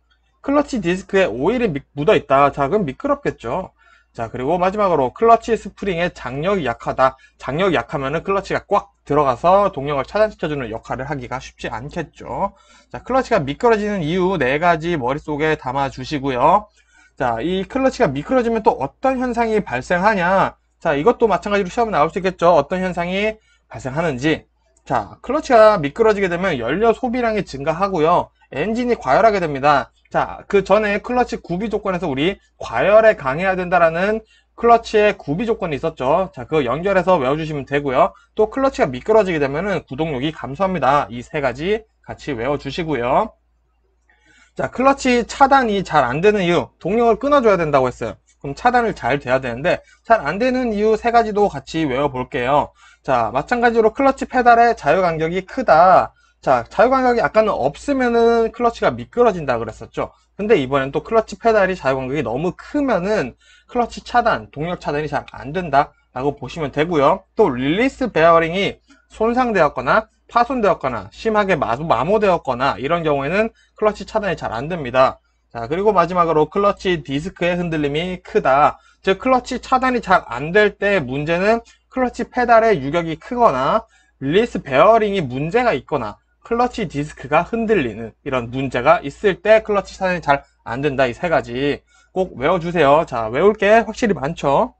A: 클러치 디스크에 오일이 묻어 있다. 자, 그럼 미끄럽겠죠. 자 그리고 마지막으로 클러치 스프링의 장력이 약하다 장력이 약하면은 클러치가 꽉 들어가서 동력을 차단시켜주는 역할을 하기가 쉽지 않겠죠 자 클러치가 미끄러지는 이유 네가지 머릿속에 담아주시고요 자이 클러치가 미끄러지면 또 어떤 현상이 발생하냐 자 이것도 마찬가지로 시험에 나올 수 있겠죠 어떤 현상이 발생하는지 자 클러치가 미끄러지게 되면 연료 소비량이 증가하고요 엔진이 과열하게 됩니다 자, 그 전에 클러치 구비 조건에서 우리 과열에 강해야 된다라는 클러치의 구비 조건이 있었죠. 자, 그거 연결해서 외워주시면 되고요. 또 클러치가 미끄러지게 되면 구동력이 감소합니다. 이 세 가지 같이 외워주시고요. 자, 클러치 차단이 잘 안 되는 이유, 동력을 끊어줘야 된다고 했어요. 그럼 차단을 잘 돼야 되는데 잘 안 되는 이유 세 가지도 같이 외워볼게요. 자, 마찬가지로 클러치 페달의 자유 간격이 크다. 자 자유광각이 아까는 없으면은 클러치가 미끄러진다 그랬었죠 근데 이번엔 또 클러치 페달이 자유광각이 너무 크면은 클러치 차단 동력 차단이 잘 안된다 라고 보시면 되고요 또 릴리스 베어링이 손상되었거나 파손되었거나 심하게 마모되었거나 이런 경우에는 클러치 차단이 잘 안됩니다 자 그리고 마지막으로 클러치 디스크의 흔들림이 크다 즉 클러치 차단이 잘 안 될 때 문제는 클러치 페달의 유격이 크거나 릴리스 베어링이 문제가 있거나 클러치 디스크가 흔들리는 이런 문제가 있을 때 클러치 차단이 잘 안 된다 이 세 가지 꼭 외워주세요 자 외울 게 확실히 많죠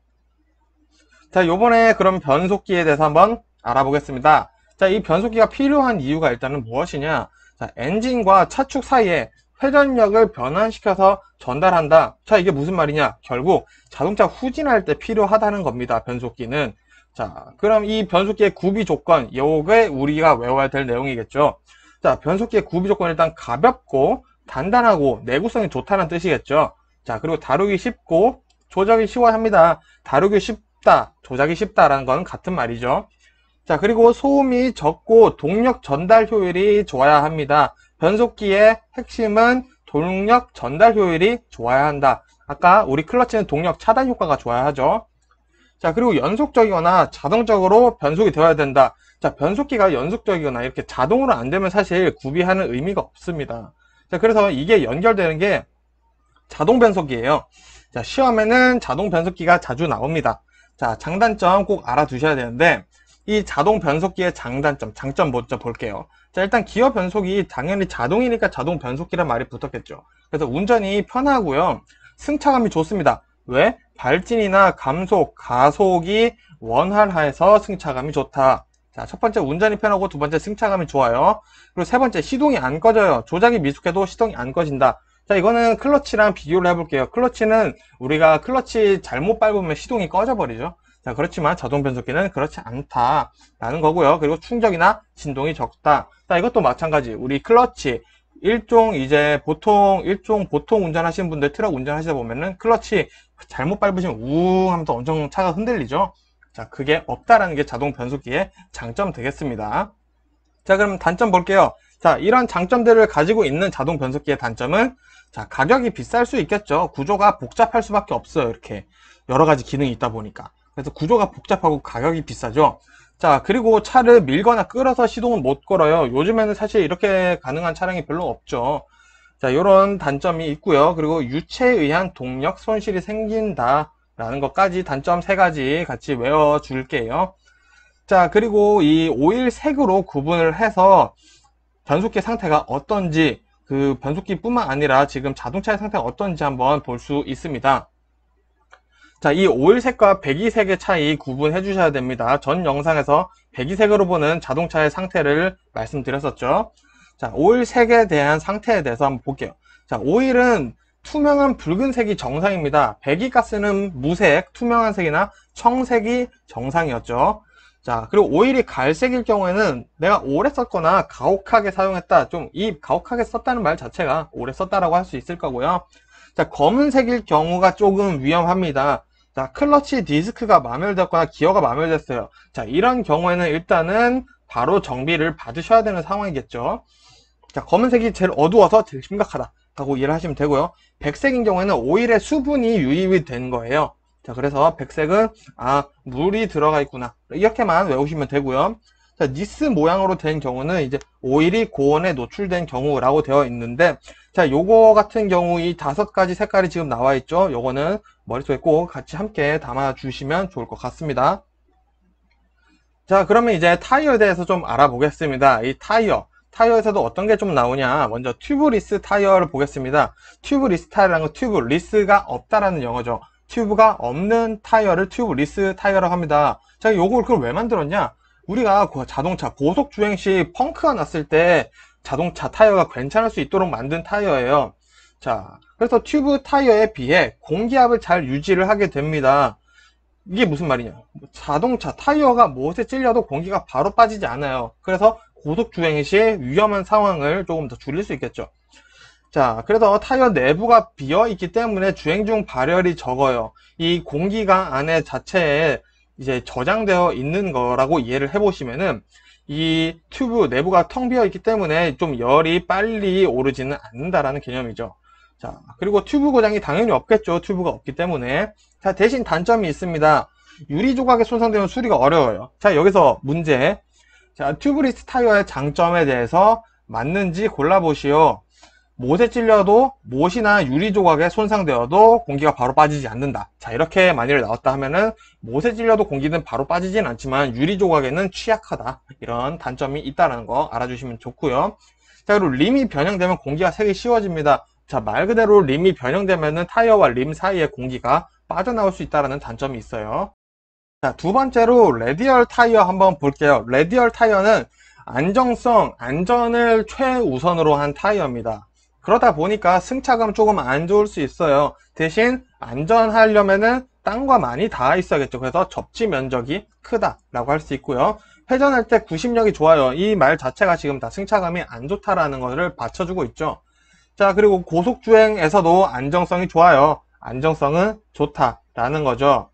A: 자 요번에 그럼 변속기에 대해서 한번 알아보겠습니다 자이 변속기가 필요한 이유가 일단은 무엇이냐 자 엔진과 차축 사이에 회전력을 변환시켜서 전달한다 자 이게 무슨 말이냐 결국 자동차 후진할 때 필요하다는 겁니다 변속기는 자, 그럼 이 변속기의 구비 조건, 요게 우리가 외워야 될 내용이겠죠. 자, 변속기의 구비 조건 일단 가볍고 단단하고 내구성이 좋다는 뜻이겠죠. 자, 그리고 다루기 쉽고 조작이 쉬워합니다. 다루기 쉽다, 조작이 쉽다라는 건 같은 말이죠. 자, 그리고 소음이 적고 동력 전달 효율이 좋아야 합니다. 변속기의 핵심은 동력 전달 효율이 좋아야 한다. 아까 우리 클러치는 동력 차단 효과가 좋아야 하죠. 자, 그리고 연속적이거나 자동적으로 변속이 되어야 된다. 자, 변속기가 연속적이거나 이렇게 자동으로 안 되면 사실 구비하는 의미가 없습니다. 자, 그래서 이게 연결되는 게 자동 변속기예요. 자, 시험에는 자동 변속기가 자주 나옵니다. 자, 장단점 꼭 알아두셔야 되는데 이 자동 변속기의 장단점, 장점 먼저 볼게요. 자, 일단 기어 변속이 당연히 자동이니까 자동 변속기란 말이 붙었겠죠. 그래서 운전이 편하고요. 승차감이 좋습니다. 왜? 발진이나 감속, 가속이 원활해서 승차감이 좋다. 자, 첫 번째 운전이 편하고 두 번째 승차감이 좋아요. 그리고 세 번째 시동이 안 꺼져요. 조작이 미숙해도 시동이 안 꺼진다. 자, 이거는 클러치랑 비교를 해볼게요. 클러치는 우리가 클러치 잘못 밟으면 시동이 꺼져버리죠. 자, 그렇지만 자동 변속기는 그렇지 않다라는 거고요. 그리고 충격이나 진동이 적다. 자, 이것도 마찬가지. 우리 클러치, 일종 이제 보통 일종 보통 운전하시는 분들 트럭 운전하시다 보면은 클러치 잘못 밟으시면 우웅 하면서 엄청 차가 흔들리죠 자 그게 없다라는 게 자동 변속기의 장점 되겠습니다 자 그럼 단점 볼게요 자 이런 장점들을 가지고 있는 자동 변속기의 단점은 자 가격이 비쌀 수 있겠죠 구조가 복잡할 수밖에 없어요 이렇게 여러 가지 기능이 있다 보니까 그래서 구조가 복잡하고 가격이 비싸죠 자 그리고 차를 밀거나 끌어서 시동을못 걸어요 요즘에는 사실 이렇게 가능한 차량이 별로 없죠 자, 이런 단점이 있고요. 그리고 유체에 의한 동력 손실이 생긴다라는 것까지 단점 세 가지 같이 외워줄게요. 자, 그리고 이 오일 색으로 구분을 해서 변속기 상태가 어떤지 그 변속기뿐만 아니라 지금 자동차의 상태가 어떤지 한번 볼 수 있습니다. 자, 이 오일색과 배기색의 차이 구분해 주셔야 됩니다. 전 영상에서 배기색으로 보는 자동차의 상태를 말씀드렸었죠. 자, 오일 색에 대한 상태에 대해서 한번 볼게요. 자, 오일은 투명한 붉은색이 정상입니다. 배기가스는 무색, 투명한 색이나 청색이 정상이었죠. 자, 그리고 오일이 갈색일 경우에는 내가 오래 썼거나 가혹하게 사용했다. 좀 이 가혹하게 썼다는 말 자체가 오래 썼다라고 할 수 있을 거고요. 자, 검은색일 경우가 조금 위험합니다. 자, 클러치 디스크가 마멸됐거나 기어가 마멸됐어요. 자, 이런 경우에는 일단은 바로 정비를 받으셔야 되는 상황이겠죠. 자, 검은색이 제일 어두워서 제일 심각하다라고 이해를 하시면 되고요. 백색인 경우에는 오일의 수분이 유입이 된 거예요. 자, 그래서 백색은 아, 물이 들어가 있구나. 이렇게만 외우시면 되고요. 자, 니스 모양으로 된 경우는 이제 오일이 고온에 노출된 경우라고 되어 있는데 자, 요거 같은 경우 이 다섯 가지 색깔이 지금 나와 있죠. 요거는 머릿속에 꼭 같이 함께 담아 주시면 좋을 것 같습니다. 자, 그러면 이제 타이어에 대해서 좀 알아보겠습니다. 이 타이어 타이어에서도 어떤 게 좀 나오냐 먼저 튜브리스 타이어를 보겠습니다 튜브리스 타이어라는 건 튜브 리스가 없다라는 영어죠 튜브가 없는 타이어를 튜브리스 타이어라고 합니다 자 요걸 그걸 왜 만들었냐 우리가 자동차 고속주행 시 펑크가 났을 때 자동차 타이어가 괜찮을 수 있도록 만든 타이어예요 자 그래서 튜브 타이어에 비해 공기압을 잘 유지를 하게 됩니다 이게 무슨 말이냐 자동차 타이어가 무엇에 찔려도 공기가 바로 빠지지 않아요 그래서 고속주행 시 위험한 상황을 조금 더 줄일 수 있겠죠. 자, 그래서 타이어 내부가 비어 있기 때문에 주행 중 발열이 적어요. 이 공기가 안에 자체에 이제 저장되어 있는 거라고 이해를 해보시면은 이 튜브 내부가 텅 비어 있기 때문에 좀 열이 빨리 오르지는 않는다라는 개념이죠. 자, 그리고 튜브 고장이 당연히 없겠죠. 튜브가 없기 때문에. 자, 대신 단점이 있습니다. 유리 조각에 손상되면 수리가 어려워요. 자, 여기서 문제. 자, 튜브리스 타이어의 장점에 대해서 맞는지 골라보시오. 못에 찔려도 못이나 유리 조각에 손상되어도 공기가 바로 빠지지 않는다. 자, 이렇게 만일 나왔다 하면은 못에 찔려도 공기는 바로 빠지진 않지만 유리 조각에는 취약하다. 이런 단점이 있다는거 알아주시면 좋고요. 자, 그리고 림이 변형되면 공기가 색이 쉬워집니다. 자, 말 그대로 림이 변형되면은 타이어와 림사이에 공기가 빠져나올 수있다는 단점이 있어요. 자, 두 번째로 레디얼 타이어 한번 볼게요. 레디얼 타이어는 안정성, 안전을 최우선으로 한 타이어입니다. 그러다 보니까 승차감 조금 안 좋을 수 있어요. 대신 안전하려면은 땅과 많이 닿아 있어야겠죠. 그래서 접지 면적이 크다라고 할 수 있고요. 회전할 때 구심력이 좋아요. 이 말 자체가 지금 다 승차감이 안 좋다라는 것을 받쳐주고 있죠. 자, 그리고 고속주행에서도 안정성이 좋아요. 안정성은 좋다라는 거죠.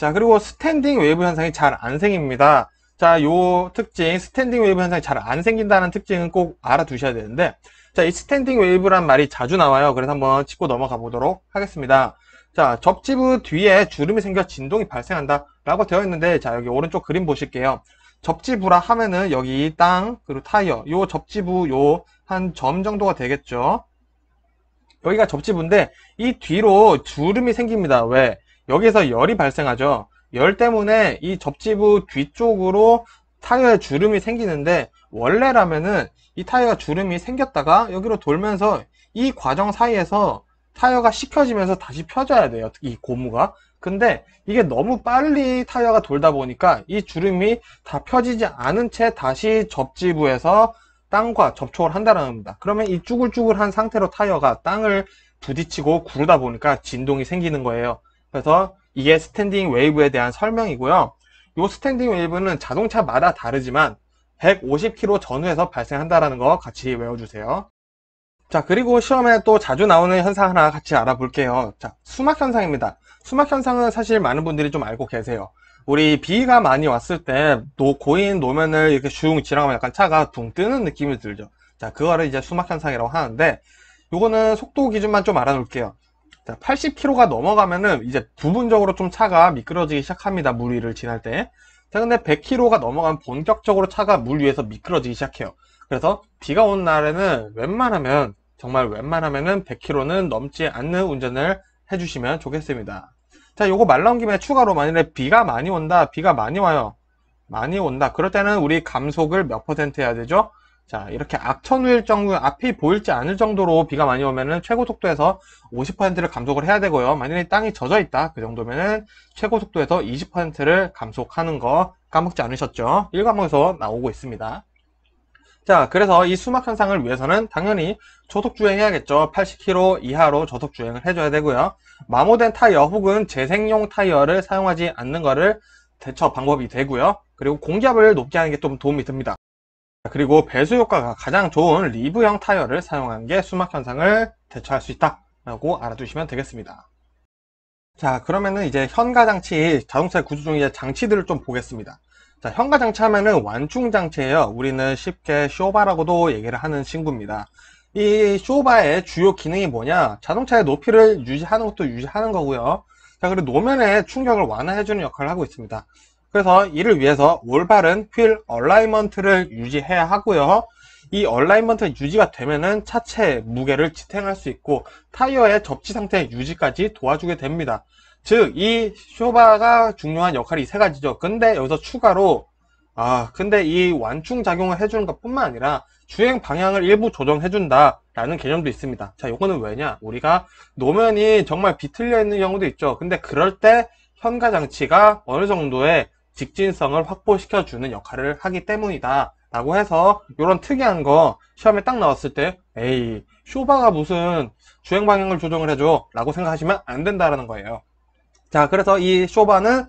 A: 자 그리고 스탠딩 웨이브 현상이 잘 안 생깁니다 자요 특징 스탠딩 웨이브 현상이 잘 안 생긴다는 특징은 꼭 알아두셔야 되는데 자이 스탠딩 웨이브란 말이 자주 나와요 그래서 한번 짚고 넘어가 보도록 하겠습니다 자 접지부 뒤에 주름이 생겨 진동이 발생한다 라고 되어 있는데 자 여기 오른쪽 그림 보실게요 접지부라 하면은 여기 땅 그리고 타이어 요 접지부 요 한 점 정도가 되겠죠 여기가 접지부인데 이 뒤로 주름이 생깁니다 왜 여기서 열이 발생하죠. 열 때문에 이 접지부 뒤쪽으로 타이어에 주름이 생기는데 원래라면은 이 타이어가 주름이 생겼다가 여기로 돌면서 이 과정 사이에서 타이어가 식혀지면서 다시 펴져야 돼요. 이 고무가. 근데 이게 너무 빨리 타이어가 돌다 보니까 이 주름이 다 펴지지 않은 채 다시 접지부에서 땅과 접촉을 한다는 겁니다. 그러면 이 쭈글쭈글한 상태로 타이어가 땅을 부딪히고 구르다 보니까 진동이 생기는 거예요. 그래서 이게 스탠딩 웨이브에 대한 설명이고요. 이 스탠딩 웨이브는 자동차마다 다르지만 150km 전후에서 발생한다는 거 같이 외워주세요. 자 그리고 시험에 또 자주 나오는 현상 하나 같이 알아볼게요. 자 수막 현상입니다. 수막 현상은 사실 많은 분들이 좀 알고 계세요. 우리 비가 많이 왔을 때 노, 고인 노면을 이렇게 슝 지나가면 약간 차가 둥 뜨는 느낌이 들죠. 자 그거를 이제 수막 현상이라고 하는데 이거는 속도 기준만 좀 알아놓을게요. 자, 80kg가 넘어가면은 이제 부분적으로 좀 차가 미끄러지기 시작합니다. 물 위를 지날 때. 자, 근데 100kg가 넘어가면 본격적으로 차가 물 위에서 미끄러지기 시작해요. 그래서 비가 온 날에는 웬만하면 정말 웬만하면은 100km는 넘지 않는 운전을 해주시면 좋겠습니다. 자, 요거 말 나온 김에 추가로 만일에 비가 많이 온다, 비가 많이 와요. 많이 온다. 그럴 때는 우리 감속을 몇 퍼센트 해야 되죠? 자 이렇게 악천후일 정도 앞이 보일지 않을 정도로 비가 많이 오면은 최고 속도에서 50%를 감속을 해야 되고요 만약에 땅이 젖어 있다 그 정도면은 최고 속도에서 20%를 감속하는 거 까먹지 않으셨죠 1과목에서 나오고 있습니다 자 그래서 이 수막 현상을 위해서는 당연히 저속 주행해야겠죠 80km 이하로 저속 주행을 해줘야 되고요 마모된 타이어 혹은 재생용 타이어를 사용하지 않는 거를 대처 방법이 되고요 그리고 공기압을 높게 하는 게 좀 도움이 됩니다 그리고 배수 효과가 가장 좋은 리브형 타이어를 사용한 게 수막 현상을 대처할 수 있다라고 알아두시면 되겠습니다. 자 그러면은 이제 현가 장치 자동차 구조 중의 장치들을 좀 보겠습니다. 자 현가 장치 하면은 완충 장치예요. 우리는 쉽게 쇼바라고도 얘기를 하는 친구입니다. 이 쇼바의 주요 기능이 뭐냐? 자동차의 높이를 유지하는 것도 유지하는 거고요. 자 그리고 노면에 충격을 완화해주는 역할을 하고 있습니다. 그래서 이를 위해서 올바른 휠 얼라이먼트를 유지해야 하고요. 이 얼라이먼트 유지가 되면은 차체 무게를 지탱할 수 있고 타이어의 접지 상태 유지까지 도와주게 됩니다. 즉 이 쇼바가 중요한 역할이 세 가지죠. 근데 여기서 추가로 아 근데 이 완충 작용을 해주는 것뿐만 아니라 주행 방향을 일부 조정해준다 라는 개념도 있습니다 자 요거는 왜냐 우리가 노면이 정말 비틀려 있는 경우도 있죠 근데 그럴 때 현가 장치가 어느 정도의 직진성을 확보시켜주는 역할을 하기 때문이다 라고 해서 이런 특이한 거 시험에 딱 나왔을 때 에이 쇼바가 무슨 주행 방향을 조정을 해줘 라고 생각하시면 안 된다라는 거예요 자 그래서 이 쇼바는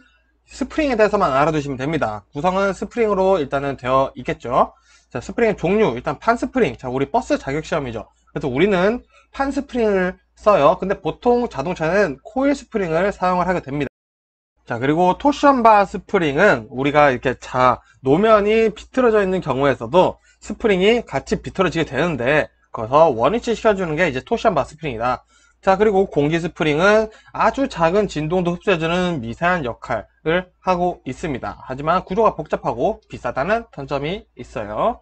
A: 스프링에 대해서만 알아두시면 됩니다 구성은 스프링으로 일단은 되어 있겠죠 자 스프링의 종류 일단 판스프링 자 우리 버스 자격시험이죠 그래서 우리는 판스프링을 써요 근데 보통 자동차는 코일 스프링을 사용을 하게 됩니다 자 그리고 토션 바 스프링은 우리가 이렇게 자 노면이 비틀어져 있는 경우에서도 스프링이 같이 비틀어지게 되는데 그래서 원위치 시켜주는 게 이제 토션 바 스프링이다 자 그리고 공기 스프링은 아주 작은 진동도 흡수해주는 미세한 역할을 하고 있습니다 하지만 구조가 복잡하고 비싸다는 단점이 있어요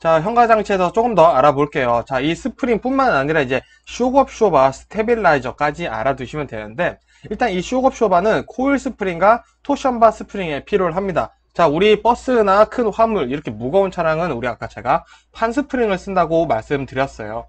A: 자 현가장치에서 조금 더 알아볼게요 자 이 스프링 뿐만 아니라 이제 쇼겁쇼바 스테빌라이저까지 알아두시면 되는데 일단 이 쇼겁쇼바는 코일 스프링과 토션바 스프링에 필요를 합니다. 자 우리 버스나 큰 화물 이렇게 무거운 차량은 우리 아까 제가 판 스프링을 쓴다고 말씀드렸어요.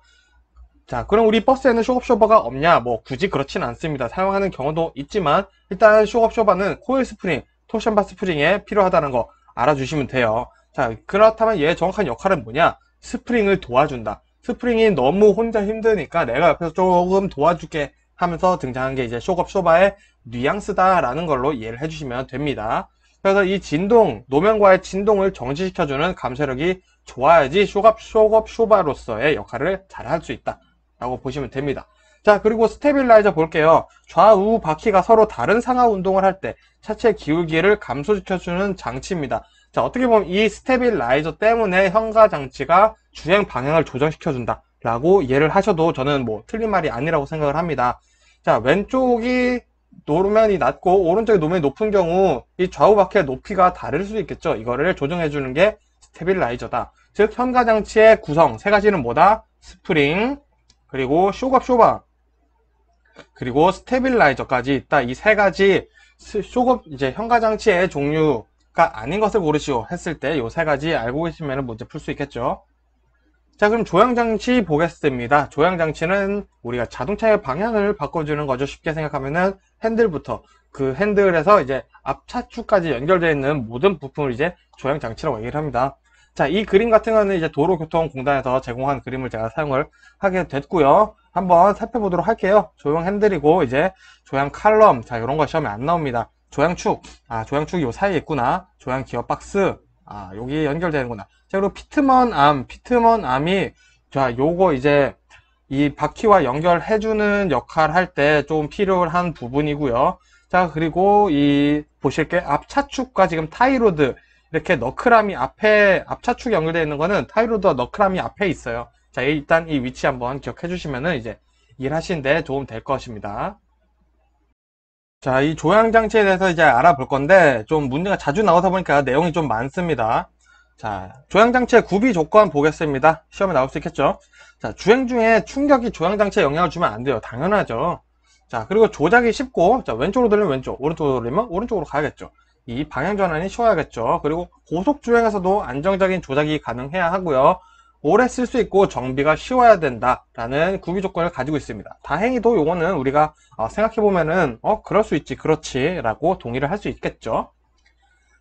A: 자 그럼 우리 버스에는 쇼겁쇼버가 없냐 뭐 굳이 그렇진 않습니다 사용하는 경우도 있지만 일단 쇼겁쇼바는 코일 스프링 토션바 스프링에 필요하다는 거 알아주시면 돼요 자 그렇다면 얘 정확한 역할은 뭐냐 스프링을 도와준다 스프링이 너무 혼자 힘드니까 내가 옆에서 조금 도와줄게 하면서 등장한 게 이제 쇼겁 쇼바의 뉘앙스다라는 걸로 이해를 해주시면 됩니다. 그래서 이 진동, 노면과의 진동을 정지시켜주는 감쇄력이 좋아야지 쇼갑 쇼겁 쇼바로서의 역할을 잘 할 수 있다. 라고 보시면 됩니다. 자 그리고 스테빌라이저 볼게요 좌우 바퀴가 서로 다른 상하 운동을 할 때 차체 기울기를 감소시켜주는 장치입니다 자 어떻게 보면 이 스테빌라이저 때문에 현가 장치가 주행 방향을 조정시켜준다 라고 이해를 하셔도 저는 뭐 틀린 말이 아니라고 생각을 합니다. 자, 왼쪽이 노면이 낮고 오른쪽이 노면이 높은 경우 이 좌우 바퀴의 높이가 다를 수 있겠죠. 이거를 조정해 주는 게 스테빌라이저다. 즉 현가장치의 구성 세 가지는 뭐다? 스프링 그리고 쇼갑 쇼바 그리고 스테빌라이저까지 있다. 이 세 가지 쇼급 이제 현가장치의 종류가 아닌 것을 고르시오 했을 때 이 세 가지 알고 계시면 문제 풀 수 있겠죠. 자 그럼 조향장치 보겠습니다 조향장치는 우리가 자동차의 방향을 바꿔주는 거죠 쉽게 생각하면은 핸들부터 그 핸들에서 이제 앞차축까지 연결되어 있는 모든 부품을 이제 조향장치라고 얘기를 합니다 자 이 그림 같은 거는 이제 도로교통공단에서 제공한 그림을 제가 사용을 하게 됐고요 한번 살펴보도록 할게요 조향 핸들이고 이제 조향 칼럼 자 이런 거 시험에 안 나옵니다 조향축 아 조향축이 요 사이에 있구나 조향 기어 박스 아 여기 연결되는구나 자, 그리고 피트먼 암, 피트먼 암이 자, 요거 이제 이 바퀴와 연결해주는 역할 할 때 좀 필요한 부분이고요. 자, 그리고 이 보실 게 앞차축과 지금 타이로드 이렇게 너크함이 앞에 앞차축 연결되어 있는 거는 타이로드와 너크함이 앞에 있어요. 자, 일단 이 위치 한번 기억해 주시면은 이제 일하시는데 도움 될 것입니다. 자, 이 조향 장치에 대해서 이제 알아볼 건데 좀 문제가 자주 나오다 보니까 내용이 좀 많습니다. 자, 조향장치의 구비 조건 보겠습니다. 시험에 나올 수 있겠죠? 자, 주행 중에 충격이 조향장치에 영향을 주면 안 돼요. 당연하죠. 자, 그리고 조작이 쉽고, 자, 왼쪽으로 돌리면 왼쪽, 오른쪽으로 돌리면 오른쪽으로 가야겠죠. 이 방향 전환이 쉬워야겠죠. 그리고 고속 주행에서도 안정적인 조작이 가능해야 하고요. 오래 쓸 수 있고 정비가 쉬워야 된다라는 구비 조건을 가지고 있습니다. 다행히도 요거는 우리가 어, 생각해보면은 어 그럴 수 있지 그렇지 라고 동의를 할 수 있겠죠.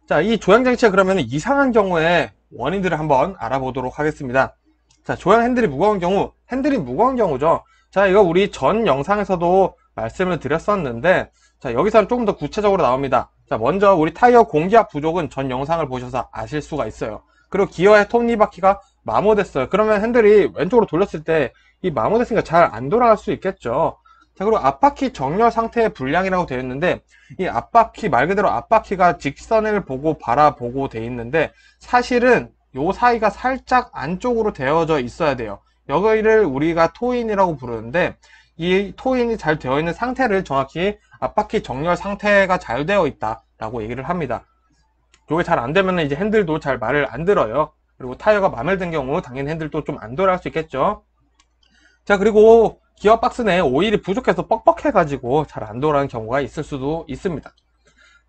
A: 자, 이 조향장치가 그러면 이상한 경우에 원인들을 한번 알아보도록 하겠습니다. 자, 조향 핸들이 무거운 경우, 핸들이 무거운 경우죠. 자, 이거 우리 전 영상에서도 말씀을 드렸었는데, 자, 여기서는 조금 더 구체적으로 나옵니다. 자, 먼저 우리 타이어 공기압 부족은 전 영상을 보셔서 아실 수가 있어요. 그리고 기어의 톱니바퀴가 마모됐어요. 그러면 핸들이 왼쪽으로 돌렸을 때 이 마모됐으니까 잘 안 돌아갈 수 있겠죠. 자 그리고 앞바퀴 정렬 상태의 분량이라고 되어 있는데 이 앞바퀴 말 그대로 앞바퀴가 직선을 보고 바라보고 되어 있는데 사실은 요 사이가 살짝 안쪽으로 되어져 있어야 돼요 여기를 우리가 토인이라고 부르는데 이 토인이 잘 되어 있는 상태를 정확히 앞바퀴 정렬 상태가 잘 되어 있다 라고 얘기를 합니다 요게 잘 안되면 이제 핸들도 잘 말을 안 들어요 그리고 타이어가 마멜된 경우 당연히 핸들도 좀 안 돌아갈 수 있겠죠 자 그리고 기어 박스 내에 오일이 부족해서 뻑뻑해가지고 잘 안 돌아가는 경우가 있을 수도 있습니다.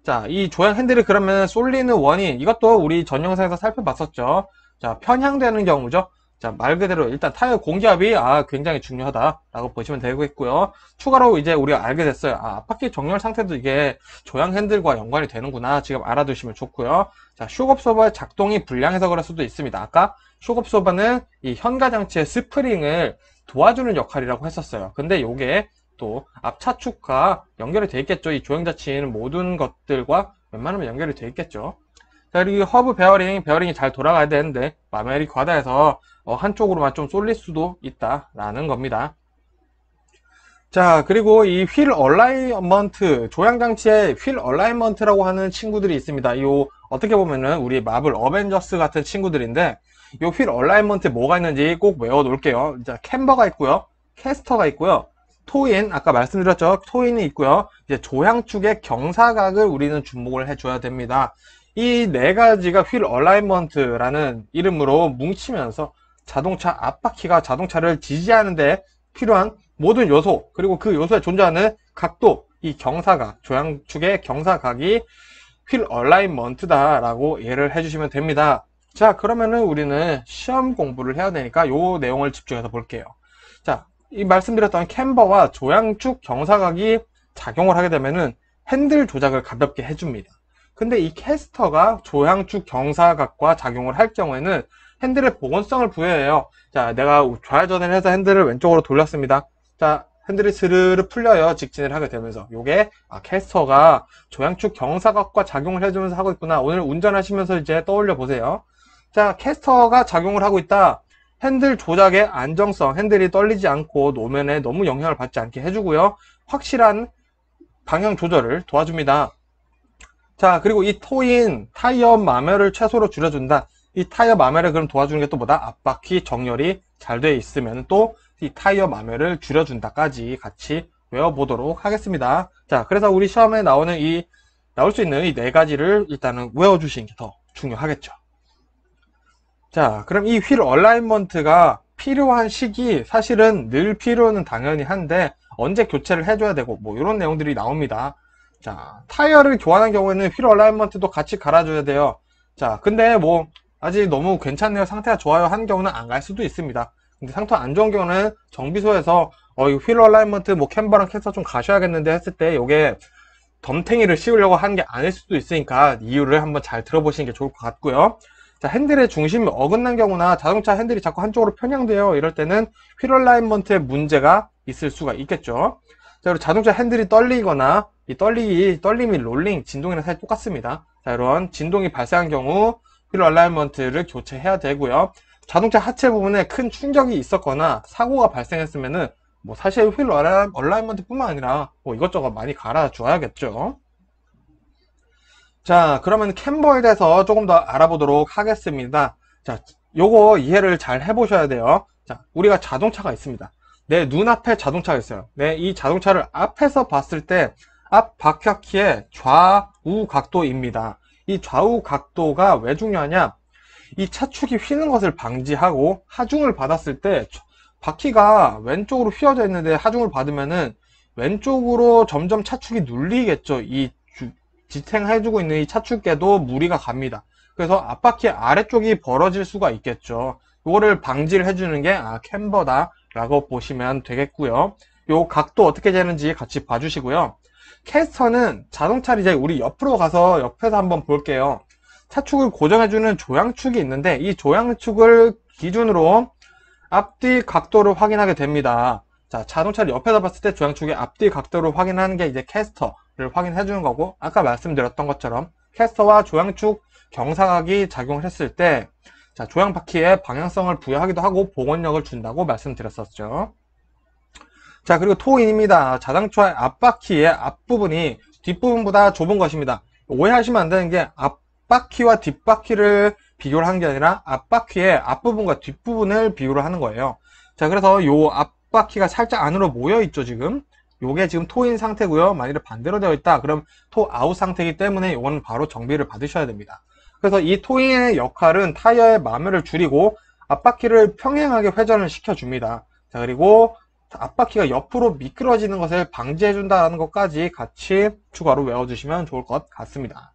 A: 자, 이 조향 핸들을 그러면 쏠리는 원인, 이것도 우리 전 영상에서 살펴봤었죠. 자, 편향되는 경우죠. 자, 말 그대로 일단 타이어 공기압이 아, 굉장히 중요하다라고 보시면 되겠고요. 추가로 이제 우리가 알게 됐어요. 아, 앞바퀴 정렬 상태도 이게 조향 핸들과 연관이 되는구나. 지금 알아두시면 좋고요. 자, 쇼업소바의 작동이 불량해서 그럴 수도 있습니다. 아까 쇼업소바는 이 현가 장치의 스프링을 도와주는 역할이라고 했었어요. 근데 요게 또 앞차축과 연결이 돼 있겠죠. 이 조향자치는 모든 것들과 웬만하면 연결이 돼 있겠죠. 그리고 허브 베어링, 베어링이 잘 돌아가야 되는데 마멜이 과다해서 어, 한쪽으로만 좀 쏠릴 수도 있다라는 겁니다. 자 그리고 이 휠 얼라이먼트 조향장치의휠 얼라이먼트라고 하는 친구들이 있습니다 이 어떻게 보면은 우리 마블 어벤져스 같은 친구들인데 이휠 얼라인먼트에 뭐가 있는지 꼭 외워 놓을게요. 자, 캠버가 있고요. 캐스터가 있고요. 토인, 아까 말씀드렸죠. 토인이 있고요. 이제 조향축의 경사각을 우리는 주목을 해줘야 됩니다. 이 네 가지가 휠 얼라인먼트라는 이름으로 뭉치면서 자동차 앞바퀴가 자동차를 지지하는데 필요한 모든 요소, 그리고 그 요소에 존재하는 각도, 이 경사각, 조향축의 경사각이 휠 얼라인먼트다라고 이해를 해주시면 됩니다. 자 그러면은 우리는 시험 공부를 해야 되니까 요 내용을 집중해서 볼게요 자이 말씀드렸던 캠버와 조향축 경사각이 작용을 하게 되면은 핸들 조작을 가볍게 해줍니다 근데 이 캐스터가 조향축 경사각과 작용을 할 경우에는 핸들의 보건성을 부여해요 자 내가 좌회전을 해서 핸들을 왼쪽으로 돌렸습니다 자 핸들이 스르르 풀려요 직진을 하게 되면서 요게 아, 캐스터가 조향축 경사각과 작용을 해주면서 하고 있구나 오늘 운전하시면서 이제 떠올려 보세요 자, 캐스터가 작용을 하고 있다. 핸들 조작의 안정성, 핸들이 떨리지 않고 노면에 너무 영향을 받지 않게 해주고요. 확실한 방향 조절을 도와줍니다. 자, 그리고 이 토인 타이어 마멸을 최소로 줄여준다. 이 타이어 마멸을 그럼 도와주는 게 또 뭐다? 앞바퀴 정렬이 잘 되어 있으면 또 이 타이어 마멸을 줄여준다까지 같이 외워보도록 하겠습니다. 자, 그래서 우리 시험에 나오는 이, 나올 수 있는 이 네 가지를 일단은 외워주시는 게 더 중요하겠죠. 자 그럼 이 휠 얼라인먼트가 필요한 시기 사실은 늘 필요는 당연히 한데 언제 교체를 해줘야 되고 뭐 이런 내용들이 나옵니다 자 타이어를 교환한 경우에는 휠 얼라인먼트도 같이 갈아줘야 돼요 자 근데 뭐 아직 너무 괜찮네요 상태가 좋아요 하는 경우는 안 갈 수도 있습니다 근데 상태 안 좋은 경우는 정비소에서 어휠 얼라인먼트 뭐 캠버랑 캐서 좀 가셔야겠는데 했을 때요게 덤탱이를 씌우려고 하는 게 아닐 수도 있으니까 이유를 한번 잘 들어보시는 게 좋을 것 같고요 자, 핸들의 중심이 어긋난 경우나 자동차 핸들이 자꾸 한쪽으로 편향되어 이럴 때는 휠 얼라인먼트에 문제가 있을 수가 있겠죠. 자, 그리고 자동차 핸들이 떨리거나 이 떨리기, 떨림이 롤링, 진동이나 사실 똑같습니다. 자, 이런 진동이 발생한 경우 휠 얼라인먼트를 교체해야 되고요. 자동차 하체 부분에 큰 충격이 있었거나 사고가 발생했으면은 뭐 사실 휠 얼라인먼트뿐만 아니라 뭐 이것저것 많이 갈아줘야겠죠. 자 그러면 캠버에 대해서 조금 더 알아보도록 하겠습니다 자 요거 이해를 잘 해보셔야 돼요 자 우리가 자동차가 있습니다 내 눈앞에 자동차가 있어요 내이 네, 자동차를 앞에서 봤을 때앞 박혀키의 좌우 각도입니다 이 좌우 각도가 왜 중요하냐 이 차축이 휘는 것을 방지하고 하중을 받았을 때 바퀴가 왼쪽으로 휘어져 있는데 하중을 받으면은 왼쪽으로 점점 차축이 눌리겠죠 이 지탱해주고 있는 이 차축계도 무리가 갑니다. 그래서 앞바퀴 아래쪽이 벌어질 수가 있겠죠. 이거를 방지를 해주는 게 아, 캠버다 라고 보시면 되겠고요. 요 각도 어떻게 되는지 같이 봐주시고요. 캐스터는 자동차를 이제 우리 옆으로 가서 옆에서 한번 볼게요. 차축을 고정해주는 조향축이 있는데 이 조향축을 기준으로 앞뒤 각도를 확인하게 됩니다. 자, 자동차를 옆에서 봤을 때 조향축의 앞뒤 각도를 확인하는 게 이제 캐스터 확인해 주는 거고 아까 말씀드렸던 것처럼 캐스터와 조향축 경사각이 작용했을 때 자, 조향 바퀴에 방향성을 부여하기도 하고 복원력을 준다고 말씀드렸었죠. 자 그리고 토인입니다. 자동초의 앞바퀴의 앞부분이 뒷부분보다 좁은 것입니다. 오해하시면 안 되는 게 앞바퀴와 뒷바퀴를 비교를 한 게 아니라 앞바퀴의 앞부분과 뒷부분을 비교를 하는 거예요. 자 그래서 요 앞바퀴가 살짝 안으로 모여 있죠 지금 요게 지금 토인 상태고요 만일에 반대로 되어 있다 그럼 토 아웃 상태이기 때문에 요거는 바로 정비를 받으셔야 됩니다 그래서 이 토인의 역할은 타이어의 마매를 줄이고 앞바퀴를 평행하게 회전을 시켜줍니다 자 그리고 앞바퀴가 옆으로 미끄러지는 것을 방지해준다는 것까지 같이 추가로 외워주시면 좋을 것 같습니다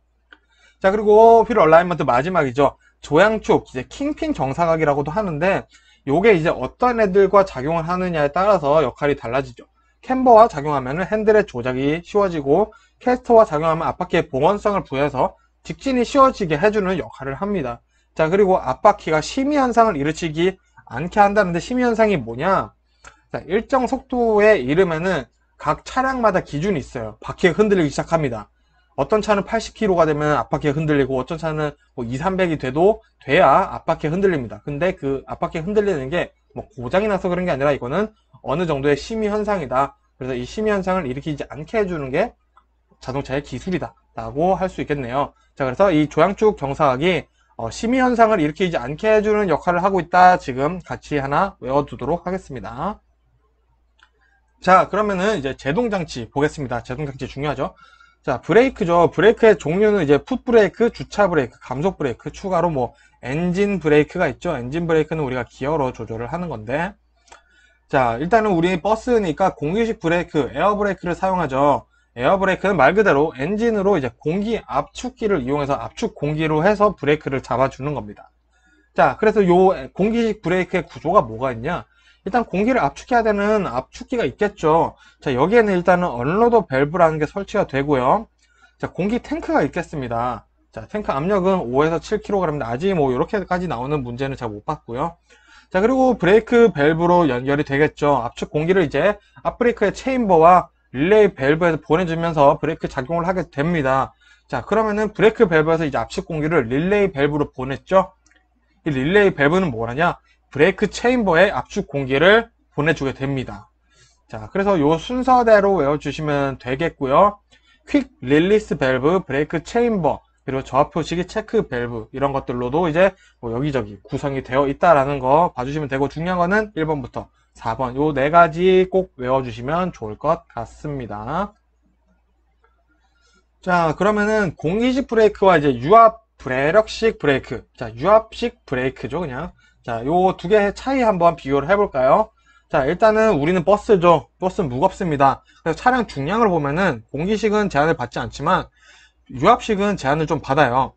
A: 자 그리고 휠 얼라인먼트 마지막이죠 조향축 이제 킹핀 정사각이라고도 하는데 요게 이제 어떤 애들과 작용을 하느냐에 따라서 역할이 달라지죠 캠버와 작용하면 핸들의 조작이 쉬워지고 캐스터와 작용하면 앞바퀴의 봉원성을 부여해서 직진이 쉬워지게 해주는 역할을 합니다. 자 그리고 앞바퀴가 심의현상을 일으키지 않게 한다는데 심의현상이 뭐냐 자, 일정 속도에 이르면은 각 차량마다 기준이 있어요. 바퀴가 흔들리기 시작합니다. 어떤 차는 80km가 되면 앞바퀴가 흔들리고 어떤 차는 뭐 2, 300이 돼도 돼야 앞바퀴 흔들립니다. 근데 그 앞바퀴 흔들리는 게 뭐 고장이 나서 그런 게 아니라 이거는 어느 정도의 심의 현상이다. 그래서 이 심의 현상을 일으키지 않게 해주는 게 자동차의 기술이다. 라고 할 수 있겠네요. 자, 그래서 이 조향축 경사각이 어, 심의 현상을 일으키지 않게 해주는 역할을 하고 있다. 지금 같이 하나 외워두도록 하겠습니다. 자, 그러면은 이제 제동장치 보겠습니다. 제동장치 중요하죠. 자, 브레이크죠. 브레이크의 종류는 이제 풋브레이크, 주차브레이크, 감속브레이크, 추가로 뭐 엔진 브레이크가 있죠. 엔진 브레이크는 우리가 기어로 조절을 하는 건데 자 일단은 우리 버스니까 공기식 브레이크 에어 브레이크를 사용하죠 에어 브레이크는 말 그대로 엔진으로 이제 공기 압축기를 이용해서 압축 공기로 해서 브레이크를 잡아주는 겁니다 자 그래서 요 공기식 브레이크의 구조가 뭐가 있냐 일단 공기를 압축해야 되는 압축기가 있겠죠 자 여기에는 일단은 언로더 밸브라는 게 설치가 되고요 자 공기 탱크가 있겠습니다 자 탱크 압력은 5에서 7kg인데 아직 뭐 이렇게까지 나오는 문제는 잘 못 봤고요 자 그리고 브레이크 밸브로 연결이 되겠죠 압축 공기를 이제 앞브레이크의 체인버와 릴레이 밸브에서 보내주면서 브레이크 작용을 하게 됩니다 자 그러면은 브레이크 밸브에서 이제 압축 공기를 릴레이 밸브로 보냈죠 이 릴레이 밸브는 뭐라냐 브레이크 체인버에 압축 공기를 보내주게 됩니다 자 그래서 요 순서대로 외워주시면 되겠고요 퀵 릴리스 밸브 브레이크 체인버 그리고 저항표 시기 체크 밸브 이런 것들로도 이제 뭐 여기저기 구성이 되어 있다라는 거 봐주시면 되고 중요한 거는 1번부터 4번 요 네 가지 꼭 외워주시면 좋을 것 같습니다. 자 그러면은 공기식 브레이크와 이제 유압 브레력식 브레이크 자 유압식 브레이크죠 그냥 자 요 두 개의 차이 한번 비교를 해볼까요? 자 일단은 우리는 버스죠 버스는 무겁습니다 그래서 차량 중량을 보면은 공기식은 제한을 받지 않지만 유압식은 제한을 좀 받아요.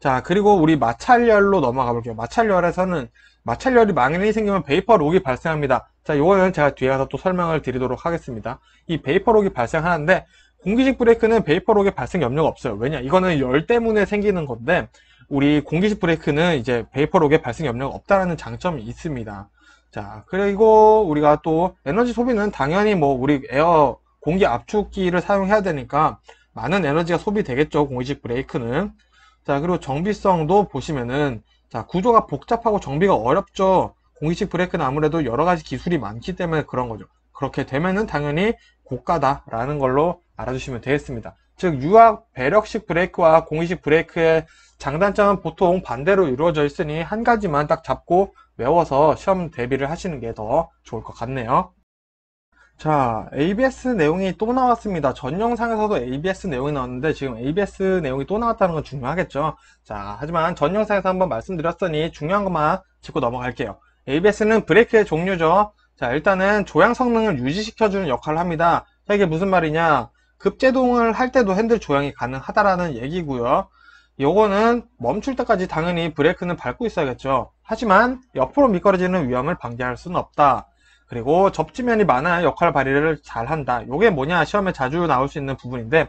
A: 자 그리고 우리 마찰열로 넘어가 볼게요. 마찰열에서는 마찰열이 망연이 생기면 베이퍼록이 발생합니다. 자 이거는 제가 뒤에 가서 또 설명을 드리도록 하겠습니다. 이 베이퍼록이 발생하는데 공기식 브레이크는 베이퍼록의 발생 염려가 없어요. 왜냐 이거는 열 때문에 생기는 건데 우리 공기식 브레이크는 이제 베이퍼록의 발생 염려가 없다는 장점이 있습니다. 자 그리고 우리가 또 에너지 소비는 당연히 뭐 우리 에어 공기 압축기를 사용해야 되니까 많은 에너지가 소비되겠죠. 공이식 브레이크는. 자, 그리고 정비성도 보시면은 자, 구조가 복잡하고 정비가 어렵죠. 공이식 브레이크는 아무래도 여러 가지 기술이 많기 때문에 그런 거죠. 그렇게 되면은 당연히 고가다라는 걸로 알아주시면 되겠습니다. 즉 유압 배력식 브레이크와 공이식 브레이크의 장단점은 보통 반대로 이루어져 있으니 한 가지만 딱 잡고 외워서 시험 대비를 하시는 게 더 좋을 것 같네요. 자, ABS 내용이 또 나왔습니다. 전 영상에서도 ABS 내용이 나왔는데 지금 ABS 내용이 또 나왔다는 건 중요하겠죠. 자, 하지만 전 영상에서 한번 말씀드렸으니 중요한 것만 짚고 넘어갈게요. ABS는 브레이크의 종류죠. 자, 일단은 조향 성능을 유지시켜주는 역할을 합니다. 자, 이게 무슨 말이냐? 급제동을 할 때도 핸들 조향이 가능하다라는 얘기고요. 요거는 멈출 때까지 당연히 브레이크는 밟고 있어야겠죠. 하지만 옆으로 미끄러지는 위험을 방지할 수는 없다. 그리고 접지면이 많아 역할 발휘를 잘한다. 이게 뭐냐 시험에 자주 나올 수 있는 부분인데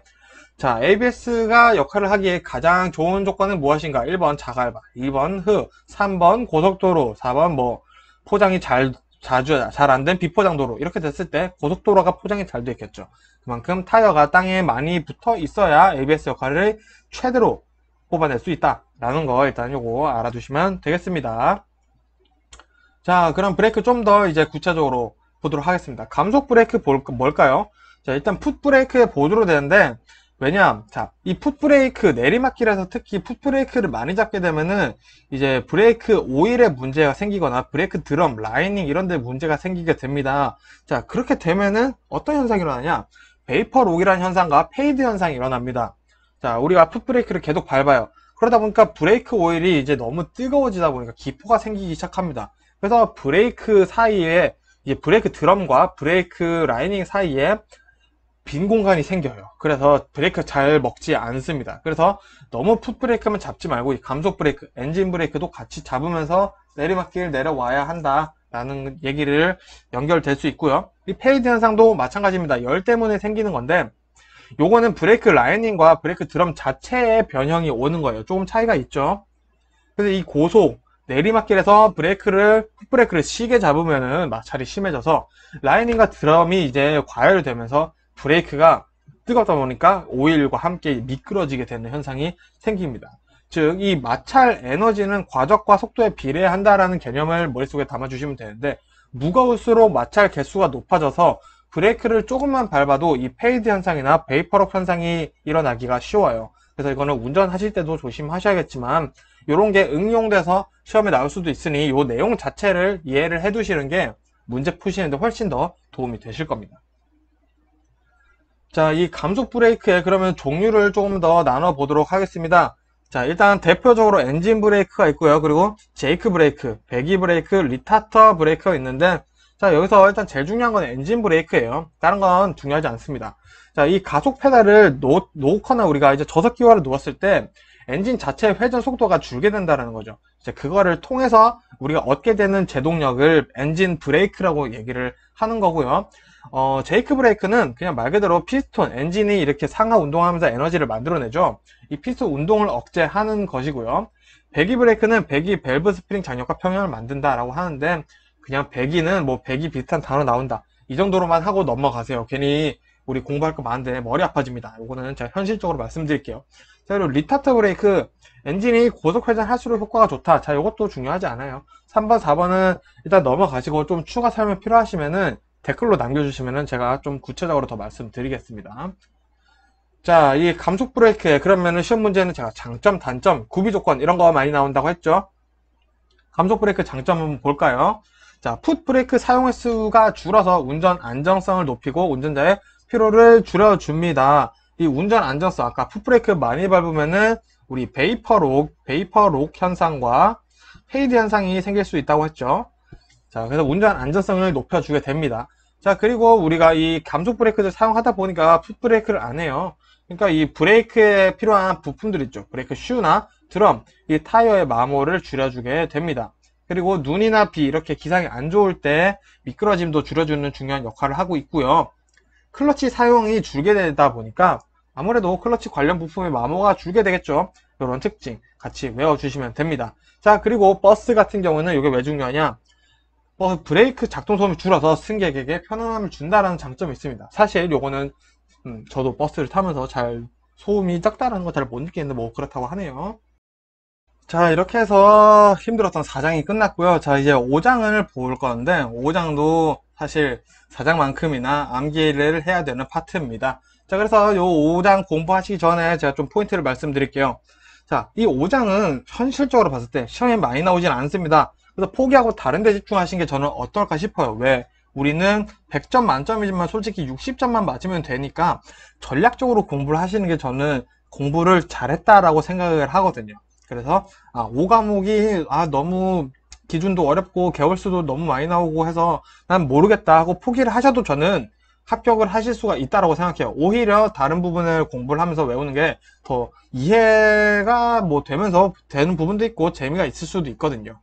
A: 자 ABS가 역할을 하기에 가장 좋은 조건은 무엇인가? 1번 자갈바, 2번 흐, 3번 고속도로, 4번 뭐 포장이 잘 자주 잘 안 된 비포장도로 이렇게 됐을 때 고속도로가 포장이 잘 되어 있겠죠. 그만큼 타이어가 땅에 많이 붙어 있어야 ABS 역할을 최대로 뽑아낼 수 있다라는 거 일단 요거 알아두시면 되겠습니다. 자 그럼 브레이크 좀 더 이제 구체적으로 보도록 하겠습니다 감속 브레이크 볼, 뭘까요 자 일단 풋 브레이크의 보조로 되는데 왜냐 자이 풋 브레이크 내리막길에서 특히 풋 브레이크를 많이 잡게 되면은 이제 브레이크 오일에 문제가 생기거나 브레이크 드럼 라이닝 이런 데 문제가 생기게 됩니다 자 그렇게 되면은 어떤 현상이 일어나냐 베이퍼 록이라는 현상과 페이드 현상이 일어납니다 자 우리가 풋 브레이크를 계속 밟아요 그러다 보니까 브레이크 오일이 이제 너무 뜨거워지다 보니까 기포가 생기기 시작합니다 그래서 브레이크 사이에 이 브레이크 드럼과 브레이크 라이닝 사이에 빈 공간이 생겨요 그래서 브레이크 잘 먹지 않습니다 그래서 너무 풋브레이크만 잡지 말고 감속 브레이크 엔진 브레이크도 같이 잡으면서 내리막길 내려와야 한다 라는 얘기를 연결될 수 있고요 이 페이드 현상도 마찬가지입니다 열 때문에 생기는 건데 요거는 브레이크 라이닝과 브레이크 드럼 자체의 변형이 오는 거예요 조금 차이가 있죠 그래서 이 고속 내리막길에서 브레이크를 풋브레이크를 시게 잡으면은 마찰이 심해져서 라이닝과 드럼이 이제 과열되면서 브레이크가 뜨겁다 보니까 오일과 함께 미끄러지게 되는 현상이 생깁니다. 즉 이 마찰 에너지는 과적과 속도에 비례한다라는 개념을 머릿속에 담아주시면 되는데 무거울수록 마찰 개수가 높아져서 브레이크를 조금만 밟아도 이 페이드 현상이나 베이퍼럭 현상이 일어나기가 쉬워요. 그래서 이거는 운전하실 때도 조심하셔야겠지만 이런 게 응용돼서 시험에 나올 수도 있으니 이 내용 자체를 이해를 해 두시는 게 문제 푸시는데 훨씬 더 도움이 되실 겁니다. 자, 이 감속 브레이크에 그러면 종류를 조금 더 나눠 보도록 하겠습니다. 자, 일단 대표적으로 엔진 브레이크가 있고요. 그리고 제이크 브레이크, 배기 브레이크, 리타터 브레이크가 있는데 자, 여기서 일단 제일 중요한 건 엔진 브레이크예요. 다른 건 중요하지 않습니다. 자, 이 가속 페달을 놓, 놓거나 우리가 이제 저속 기화를 놓았을 때 엔진 자체의 회전 속도가 줄게 된다는 거죠. 이제 그거를 통해서 우리가 얻게 되는 제동력을 엔진 브레이크라고 얘기를 하는 거고요. 어, 제이크 브레이크는 그냥 말 그대로 피스톤, 엔진이 이렇게 상하 운동하면서 에너지를 만들어내죠. 이 피스톤 운동을 억제하는 것이고요. 배기 브레이크는 배기 밸브 스프링 장력과 평형을 만든다라고 하는데 그냥 배기는 뭐 배기 비슷한 단어 나온다. 이 정도로만 하고 넘어가세요. 괜히 우리 공부할 거 많은데 머리 아파집니다. 이거는 제가 현실적으로 말씀드릴게요. 자 그리고 리타트 브레이크 엔진이 고속 회전 할수록 효과가 좋다 자 이것도 중요하지 않아요 3번 4번은 일단 넘어가시고 좀 추가 설명 필요하시면은 댓글로 남겨주시면은 제가 좀 구체적으로 더 말씀드리겠습니다 자 이 감속 브레이크에 그러면은 시험 문제는 제가 장점 단점 구비 조건 이런 거 많이 나온다고 했죠 감속 브레이크 장점 한번 볼까요 자 풋브레이크 사용 횟수가 줄어서 운전 안정성을 높이고 운전자의 피로를 줄여줍니다 이 운전 안전성 아까 풋브레이크 많이 밟으면은 우리 베이퍼록 베이퍼록 현상과 페이드 현상이 생길 수 있다고 했죠 자 그래서 운전 안전성을 높여주게 됩니다 자 그리고 우리가 이 감속 브레이크를 사용하다 보니까 풋브레이크를 안 해요 그러니까 이 브레이크에 필요한 부품들 있죠 브레이크 슈나 드럼 이 타이어의 마모를 줄여주게 됩니다 그리고 눈이나 비 이렇게 기상이 안 좋을 때 미끄러짐도 줄여주는 중요한 역할을 하고 있고요 클러치 사용이 줄게 되다 보니까 아무래도 클러치 관련 부품의 마모가 줄게 되겠죠 이런 특징 같이 외워주시면 됩니다 자 그리고 버스 같은 경우는 이게 왜 중요하냐 버스 어, 브레이크 작동 소음이 줄어서 승객에게 편안함을 준다는 라 장점이 있습니다 사실 요거는 음, 저도 버스를 타면서 잘 소음이 작다라는 걸 잘 못 느끼는데 뭐 그렇다고 하네요 자 이렇게 해서 힘들었던 4장이 끝났고요 자 이제 5장을 볼 건데 5장도 사실 4장만큼이나 암기를 해야 되는 파트입니다 자 그래서 이 5장 공부하시기 전에 제가 좀 포인트를 말씀드릴게요 자 이 5장은 현실적으로 봤을 때 시험에 많이 나오진 않습니다 그래서 포기하고 다른 데 집중하신 게 저는 어떨까 싶어요 왜? 우리는 100점 만점이지만 솔직히 60점만 맞으면 되니까 전략적으로 공부를 하시는 게 저는 공부를 잘했다라고 생각을 하거든요. 그래서 아, 5과목이 아, 너무 기준도 어렵고 개월수도 너무 많이 나오고 해서 난 모르겠다 하고 포기를 하셔도 저는 합격을 하실 수가 있다라고 생각해요. 오히려 다른 부분을 공부를 하면서 외우는 게 더 이해가 뭐 되면서 되는 부분도 있고 재미가 있을 수도 있거든요.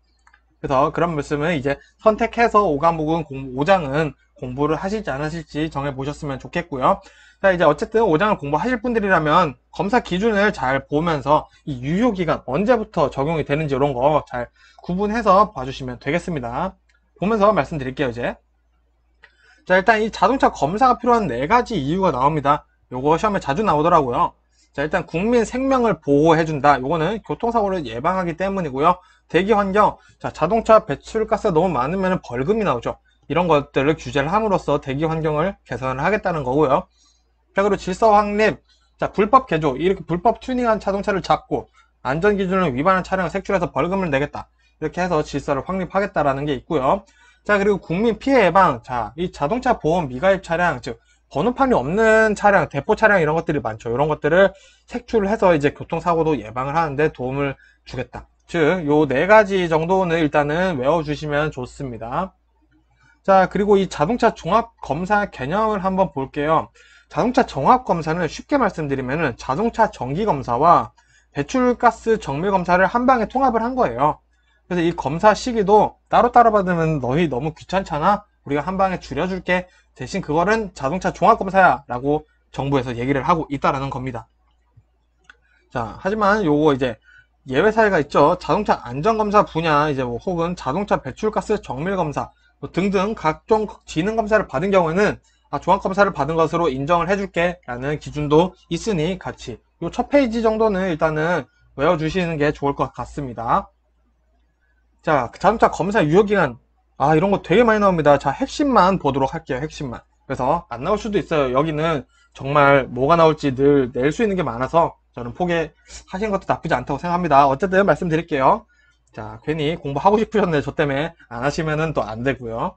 A: 그래서 그런 말씀은 이제 선택해서 5과목은 5장은 공부를 하실지 안 하실지 정해 보셨으면 좋겠고요. 자, 이제 어쨌든 5장을 공부하실 분들이라면 검사 기준을 잘 보면서 이 유효 기간 언제부터 적용이 되는지 이런 거 잘 구분해서 봐주시면 되겠습니다. 보면서 말씀드릴게요, 이제. 자 일단 이 자동차 검사가 필요한 네 가지 이유가 나옵니다 요거 시험에 자주 나오더라고요 자 일단 국민 생명을 보호해준다 요거는 교통사고를 예방하기 때문이고요 대기환경 자 자동차 배출가스 너무 많으면 벌금이 나오죠 이런 것들을 규제를 함으로써 대기환경을 개선을 하겠다는 거고요 자 그리고 질서 확립 자 불법 개조 이렇게 불법 튜닝한 자동차를 잡고 안전기준을 위반한 차량을 색출해서 벌금을 내겠다 이렇게 해서 질서를 확립하겠다라는 게 있고요 자 그리고 국민 피해 예방 자 이 자동차 보험 미가입 차량 즉 번호판이 없는 차량 대포 차량 이런 것들이 많죠 이런 것들을 색출을 해서 이제 교통사고도 예방을 하는데 도움을 주겠다 즉 요 네 가지 정도는 일단은 외워주시면 좋습니다 자 그리고 이 자동차 종합검사 개념을 한번 볼게요 자동차 종합검사는 쉽게 말씀드리면 은 자동차 정기검사와 배출가스 정밀검사를 한 방에 통합을 한 거예요 그래서 이 검사 시기도 따로따로 받으면 너희 너무 귀찮잖아 우리가 한 방에 줄여줄게 대신 그거는 자동차 종합검사야 라고 정부에서 얘기를 하고 있다라는 겁니다 자 하지만 요거 이제 예외 사례가 있죠 자동차 안전검사 분야 이제 뭐 혹은 자동차 배출가스 정밀검사 뭐 등등 각종 그 지능검사를 받은 경우에는 아, 종합검사를 받은 것으로 인정을 해줄게 라는 기준도 있으니 같이 요 첫 페이지 정도는 일단은 외워주시는 게 좋을 것 같습니다 자, 자동차 그 검사 유효기간. 아, 이런 거 되게 많이 나옵니다. 자, 핵심만 보도록 할게요. 핵심만. 그래서 안 나올 수도 있어요. 여기는 정말 뭐가 나올지 늘 낼 수 있는 게 많아서 저는 포기하신 것도 나쁘지 않다고 생각합니다. 어쨌든 말씀드릴게요. 자, 괜히 공부하고 싶으셨는데 저 때문에 안 하시면은 또 안 되고요.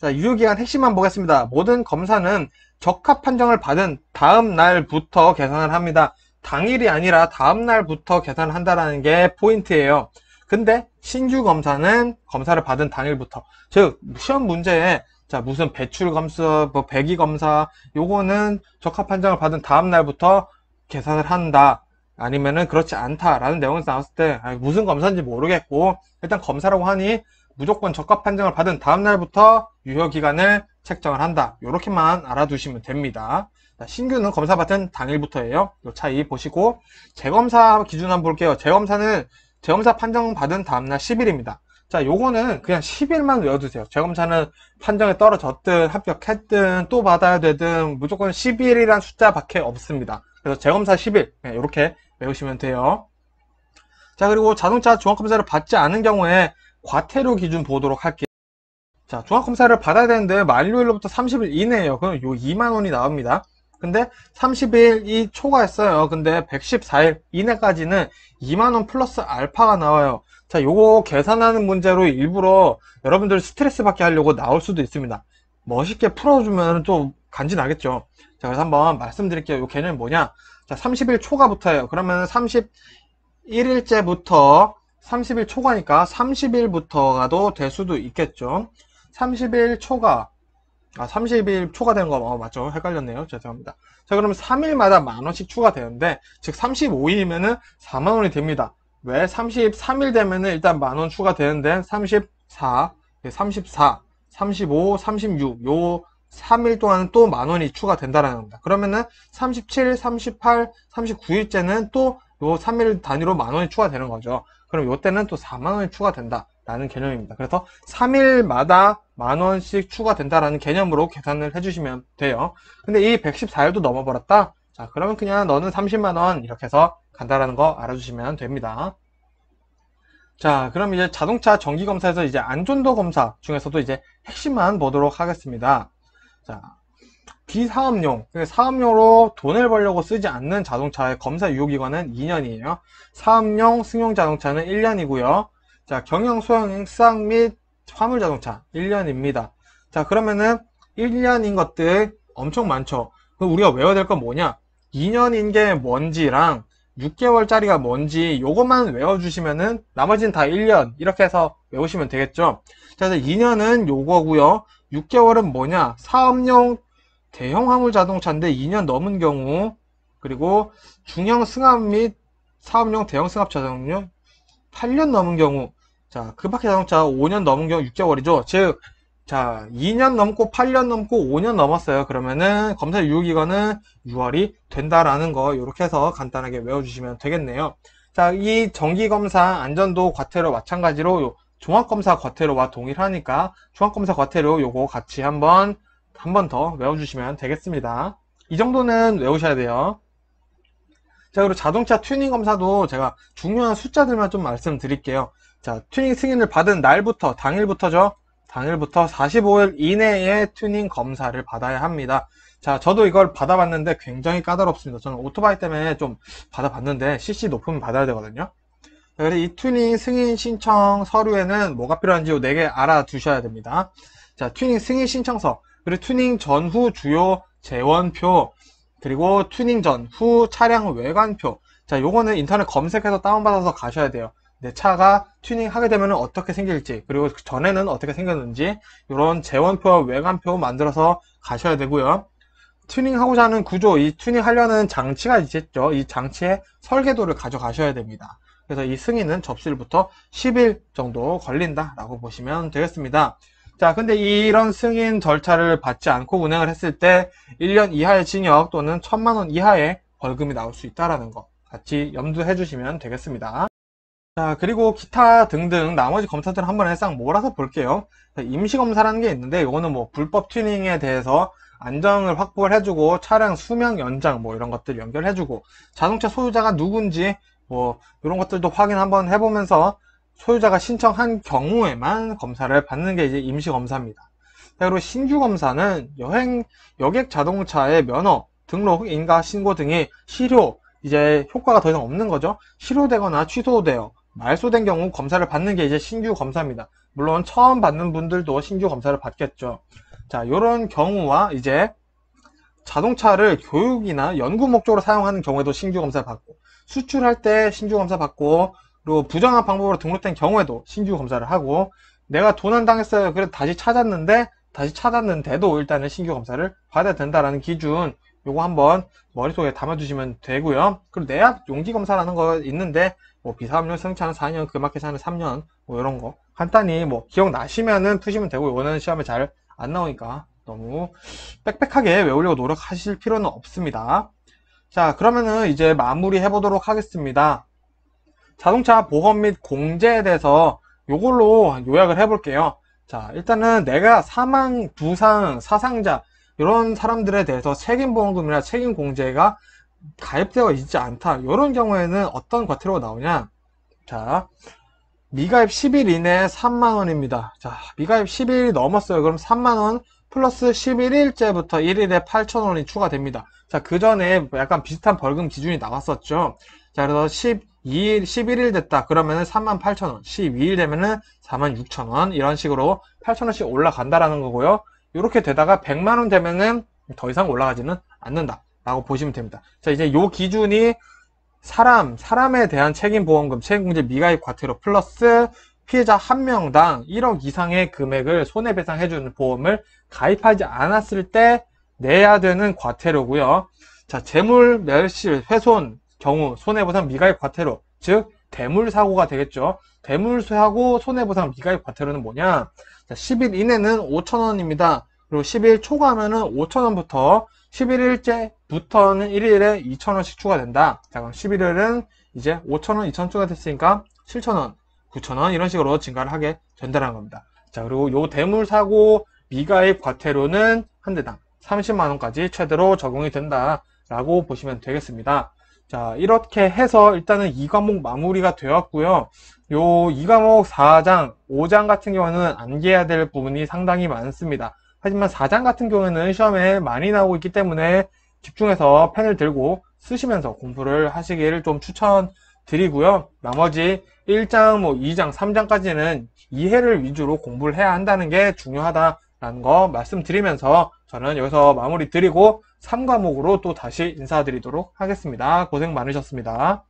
A: 자, 유효기간 핵심만 보겠습니다. 모든 검사는 적합 판정을 받은 다음 날부터 계산을 합니다. 당일이 아니라 다음 날부터 계산을 한다는게 포인트예요. 근데 신규 검사는 검사를 받은 당일부터 즉 시험 문제에 자 무슨 배출 검사 뭐 배기 검사 요거는 적합 판정을 받은 다음 날부터 계산을 한다 아니면은 그렇지 않다라는 내용이 나왔을 때 아니, 무슨 검사인지 모르겠고 일단 검사라고 하니 무조건 적합 판정을 받은 다음 날부터 유효 기간을 책정을 한다 이렇게만 알아두시면 됩니다 신규는 검사 받은 당일부터예요 이 차이 보시고 재검사 기준 한번 볼게요 재검사는 재검사 판정 받은 다음날 10일입니다. 자, 요거는 그냥 10일만 외워두세요. 재검사는 판정에 떨어졌든 합격했든 또 받아야 되든 무조건 10일이란 숫자밖에 없습니다. 그래서 재검사 10일 이렇게 외우시면 돼요. 자, 그리고 자동차 종합검사를 받지 않은 경우에 과태료 기준 보도록 할게요. 자, 종합검사를 받아야 되는데 만료일로부터 30일 이내에요. 그럼 요 2만 원이 나옵니다. 근데 30일이 초과했어요. 근데 114일 이내까지는 2만원 플러스 알파가 나와요. 자, 요거 계산하는 문제로 일부러 여러분들 스트레스 받게 하려고 나올 수도 있습니다. 멋있게 풀어주면 또 간지나겠죠. 자, 그래서 한번 말씀드릴게요. 요 개념이 뭐냐. 자, 30일 초과부터예요. 그러면 31일째부터 30일 초과니까 30일부터 가도 될 수도 있겠죠. 30일 초과 아 30일 초과되는 거 어, 맞죠 헷갈렸네요 죄송합니다 자그럼 3일마다 만원씩 추가되는데 즉 35일이면은 4만원이 됩니다 왜 33일 되면은 일단 만원 추가되는데 34 34 35 36 요 3일 동안은 또 만원이 추가된다라는 겁니다 그러면은 37 38 39일째는 또 요 3일 단위로 만원이 추가되는 거죠 그럼 요때는 또 4만원이 추가된다 라는 개념입니다. 그래서 3일마다 만원씩 추가된다라는 개념으로 계산을 해주시면 돼요. 근데 이 114일도 넘어버렸다? 자, 그러면 그냥 너는 30만원 이렇게 해서 간다라는 거 알아주시면 됩니다. 자, 그럼 이제 자동차 정기검사에서 이제 안전도 검사 중에서도 이제 핵심만 보도록 하겠습니다. 자, 비사업용, 사업용으로 돈을 벌려고 쓰지 않는 자동차의 검사 유효기간은 2년이에요. 사업용 승용 자동차는 1년이고요. 자, 경영 수형 육상 및 화물 자동차 1년입니다. 자, 그러면은 1년인 것들 엄청 많죠. 그럼 우리가 외워야 될 건 뭐냐? 2년인 게 뭔지랑 6개월짜리가 뭔지 요것만 외워주시면은 나머지는 다 1년 이렇게 해서 외우시면 되겠죠. 자, 2년은 요거고요. 6개월은 뭐냐? 사업용 대형 화물 자동차인데 2년 넘은 경우 그리고 중형 승합 및 사업용 대형 승합 자동용 차 8년 넘은 경우 자, 급박해 자동차 5년 넘은 경우 6개월이죠. 즉, 자, 2년 넘고 8년 넘고 5년 넘었어요. 그러면은 검사 유효기간은 6월이 된다라는 거 이렇게 해서 간단하게 외워주시면 되겠네요. 자, 이 정기검사 안전도 과태료 마찬가지로 종합검사 과태료와 동일하니까 종합검사 과태료 요거 같이 한번 한 번 더 외워주시면 되겠습니다. 이 정도는 외우셔야 돼요. 자 그리고 자동차 튜닝 검사도 제가 중요한 숫자들만 좀 말씀드릴게요 자, 튜닝 승인을 받은 날부터, 당일부터죠. 당일부터 45일 이내에 튜닝 검사를 받아야 합니다. 자, 저도 이걸 받아봤는데 굉장히 까다롭습니다. 저는 오토바이 때문에 좀 받아봤는데 CC 높으면 받아야 되거든요. 그래서 이 튜닝 승인 신청 서류에는 뭐가 필요한지 요 4개 알아두셔야 됩니다. 자, 튜닝 승인 신청서, 그리고 튜닝 전후 주요 재원표, 그리고 튜닝 전후 차량 외관표. 자, 요거는 인터넷 검색해서 다운받아서 가셔야 돼요. 내 차가 튜닝하게 되면 어떻게 생길지 그리고 전에는 어떻게 생겼는지 이런 재원표와 외관표 만들어서 가셔야 되고요. 튜닝하고자 하는 구조, 이 튜닝하려는 장치가 있겠죠. 이 장치의 설계도를 가져가셔야 됩니다. 그래서 이 승인은 접수일부터 10일 정도 걸린다라고 보시면 되겠습니다. 자, 근데 이런 승인 절차를 받지 않고 운행을 했을 때 1년 이하의 징역 또는 1천만 원 이하의 벌금이 나올 수 있다라는 거 같이 염두해 주시면 되겠습니다. 자 그리고 기타 등등 나머지 검사들을 한번 해상 몰아서 볼게요 임시검사라는 게 있는데 이거는 뭐 불법 튜닝에 대해서 안정을 확보를 해주고 차량 수명 연장 뭐 이런 것들 연결해주고 자동차 소유자가 누군지 뭐 이런 것들도 확인 한번 해보면서 소유자가 신청한 경우에만 검사를 받는 게 이제 임시검사입니다 그리고 신규 검사는 여행 여객 자동차의 면허 등록 인가 신고 등이 실효 이제 효과가 더 이상 없는 거죠 실효되거나 취소되어 말소된 경우 검사를 받는 게 이제 신규 검사입니다. 물론 처음 받는 분들도 신규 검사를 받겠죠. 자, 이런 경우와 이제 자동차를 교육이나 연구 목적으로 사용하는 경우에도 신규 검사 를 받고 수출할 때 신규 검사 받고 그리고 부정한 방법으로 등록된 경우에도 신규 검사를 하고 내가 도난당했어요. 그래서 다시 찾았는데 다시 찾았는데도 일단은 신규 검사를 받아야 된다라는 기준 요거 한번 머릿속에 담아주시면 되고요. 그리고 내약 용기 검사라는 거 있는데 뭐 비사업용 승차는 4년, 금학회사는 그 3년, 뭐 이런 거. 간단히 뭐 기억나시면은 푸시면 되고, 원하는 시험에 잘 안 나오니까 너무 빽빽하게 외우려고 노력하실 필요는 없습니다. 자, 그러면은 이제 마무리 해보도록 하겠습니다. 자동차 보험 및 공제에 대해서 요걸로 요약을 해볼게요. 자, 일단은 내가 사망, 부상, 사상자, 이런 사람들에 대해서 책임보험금이나 책임공제가 가입되어 있지 않다. 이런 경우에는 어떤 과태료가 나오냐? 자, 미가입 10일 이내에 3만원입니다. 자, 미가입 10일이 넘었어요. 그럼 3만원 플러스 11일째부터 1일에 8천원이 추가됩니다. 자, 그 전에 약간 비슷한 벌금 기준이 나왔었죠. 자, 그래서 12일, 11일 됐다. 그러면은 3만 8천원, 12일 되면은 4만 6천원, 이런 식으로 8천원씩 올라간다라는 거고요. 이렇게 되다가 100만원 되면은 더 이상 올라가지는 않는다. 라고 보시면 됩니다. 자, 이제 요 기준이 사람, 사람에 대한 책임보험금, 책임공제 미가입 과태료 플러스 피해자 한 명당 1억 이상의 금액을 손해배상해주는 보험을 가입하지 않았을 때 내야 되는 과태료고요. 자, 재물 멸실, 훼손 경우 손해보상 미가입 과태료, 즉 대물 사고가 되겠죠. 대물수하고 손해보상 미가입 과태료는 뭐냐? 자, 10일 이내는 5천원입니다. 그리고 10일 초과하면은 5천원부터 11일째부터는 1일에 2,000원씩 추가된다. 자, 그럼 11일은 이제 5,000원, 2,000원 추가됐으니까 7,000원, 9,000원 이런 식으로 증가를 하게 된다는 겁니다. 자, 그리고 요 대물 사고 미가입 과태료는 한 대당 30만원까지 최대로 적용이 된다라고 보시면 되겠습니다. 자, 이렇게 해서 일단은 이 과목 마무리가 되었고요. 요 이 과목 4장, 5장 같은 경우는 암기해야 될 부분이 상당히 많습니다. 하지만 4장 같은 경우에는 시험에 많이 나오고 있기 때문에 집중해서 펜을 들고 쓰시면서 공부를 하시기를 좀 추천드리고요. 나머지 1장, 뭐 2장, 3장까지는 이해를 위주로 공부를 해야 한다는 게 중요하다라는 거 말씀드리면서 저는 여기서 마무리 드리고 3과목으로 또 다시 인사드리도록 하겠습니다. 고생 많으셨습니다.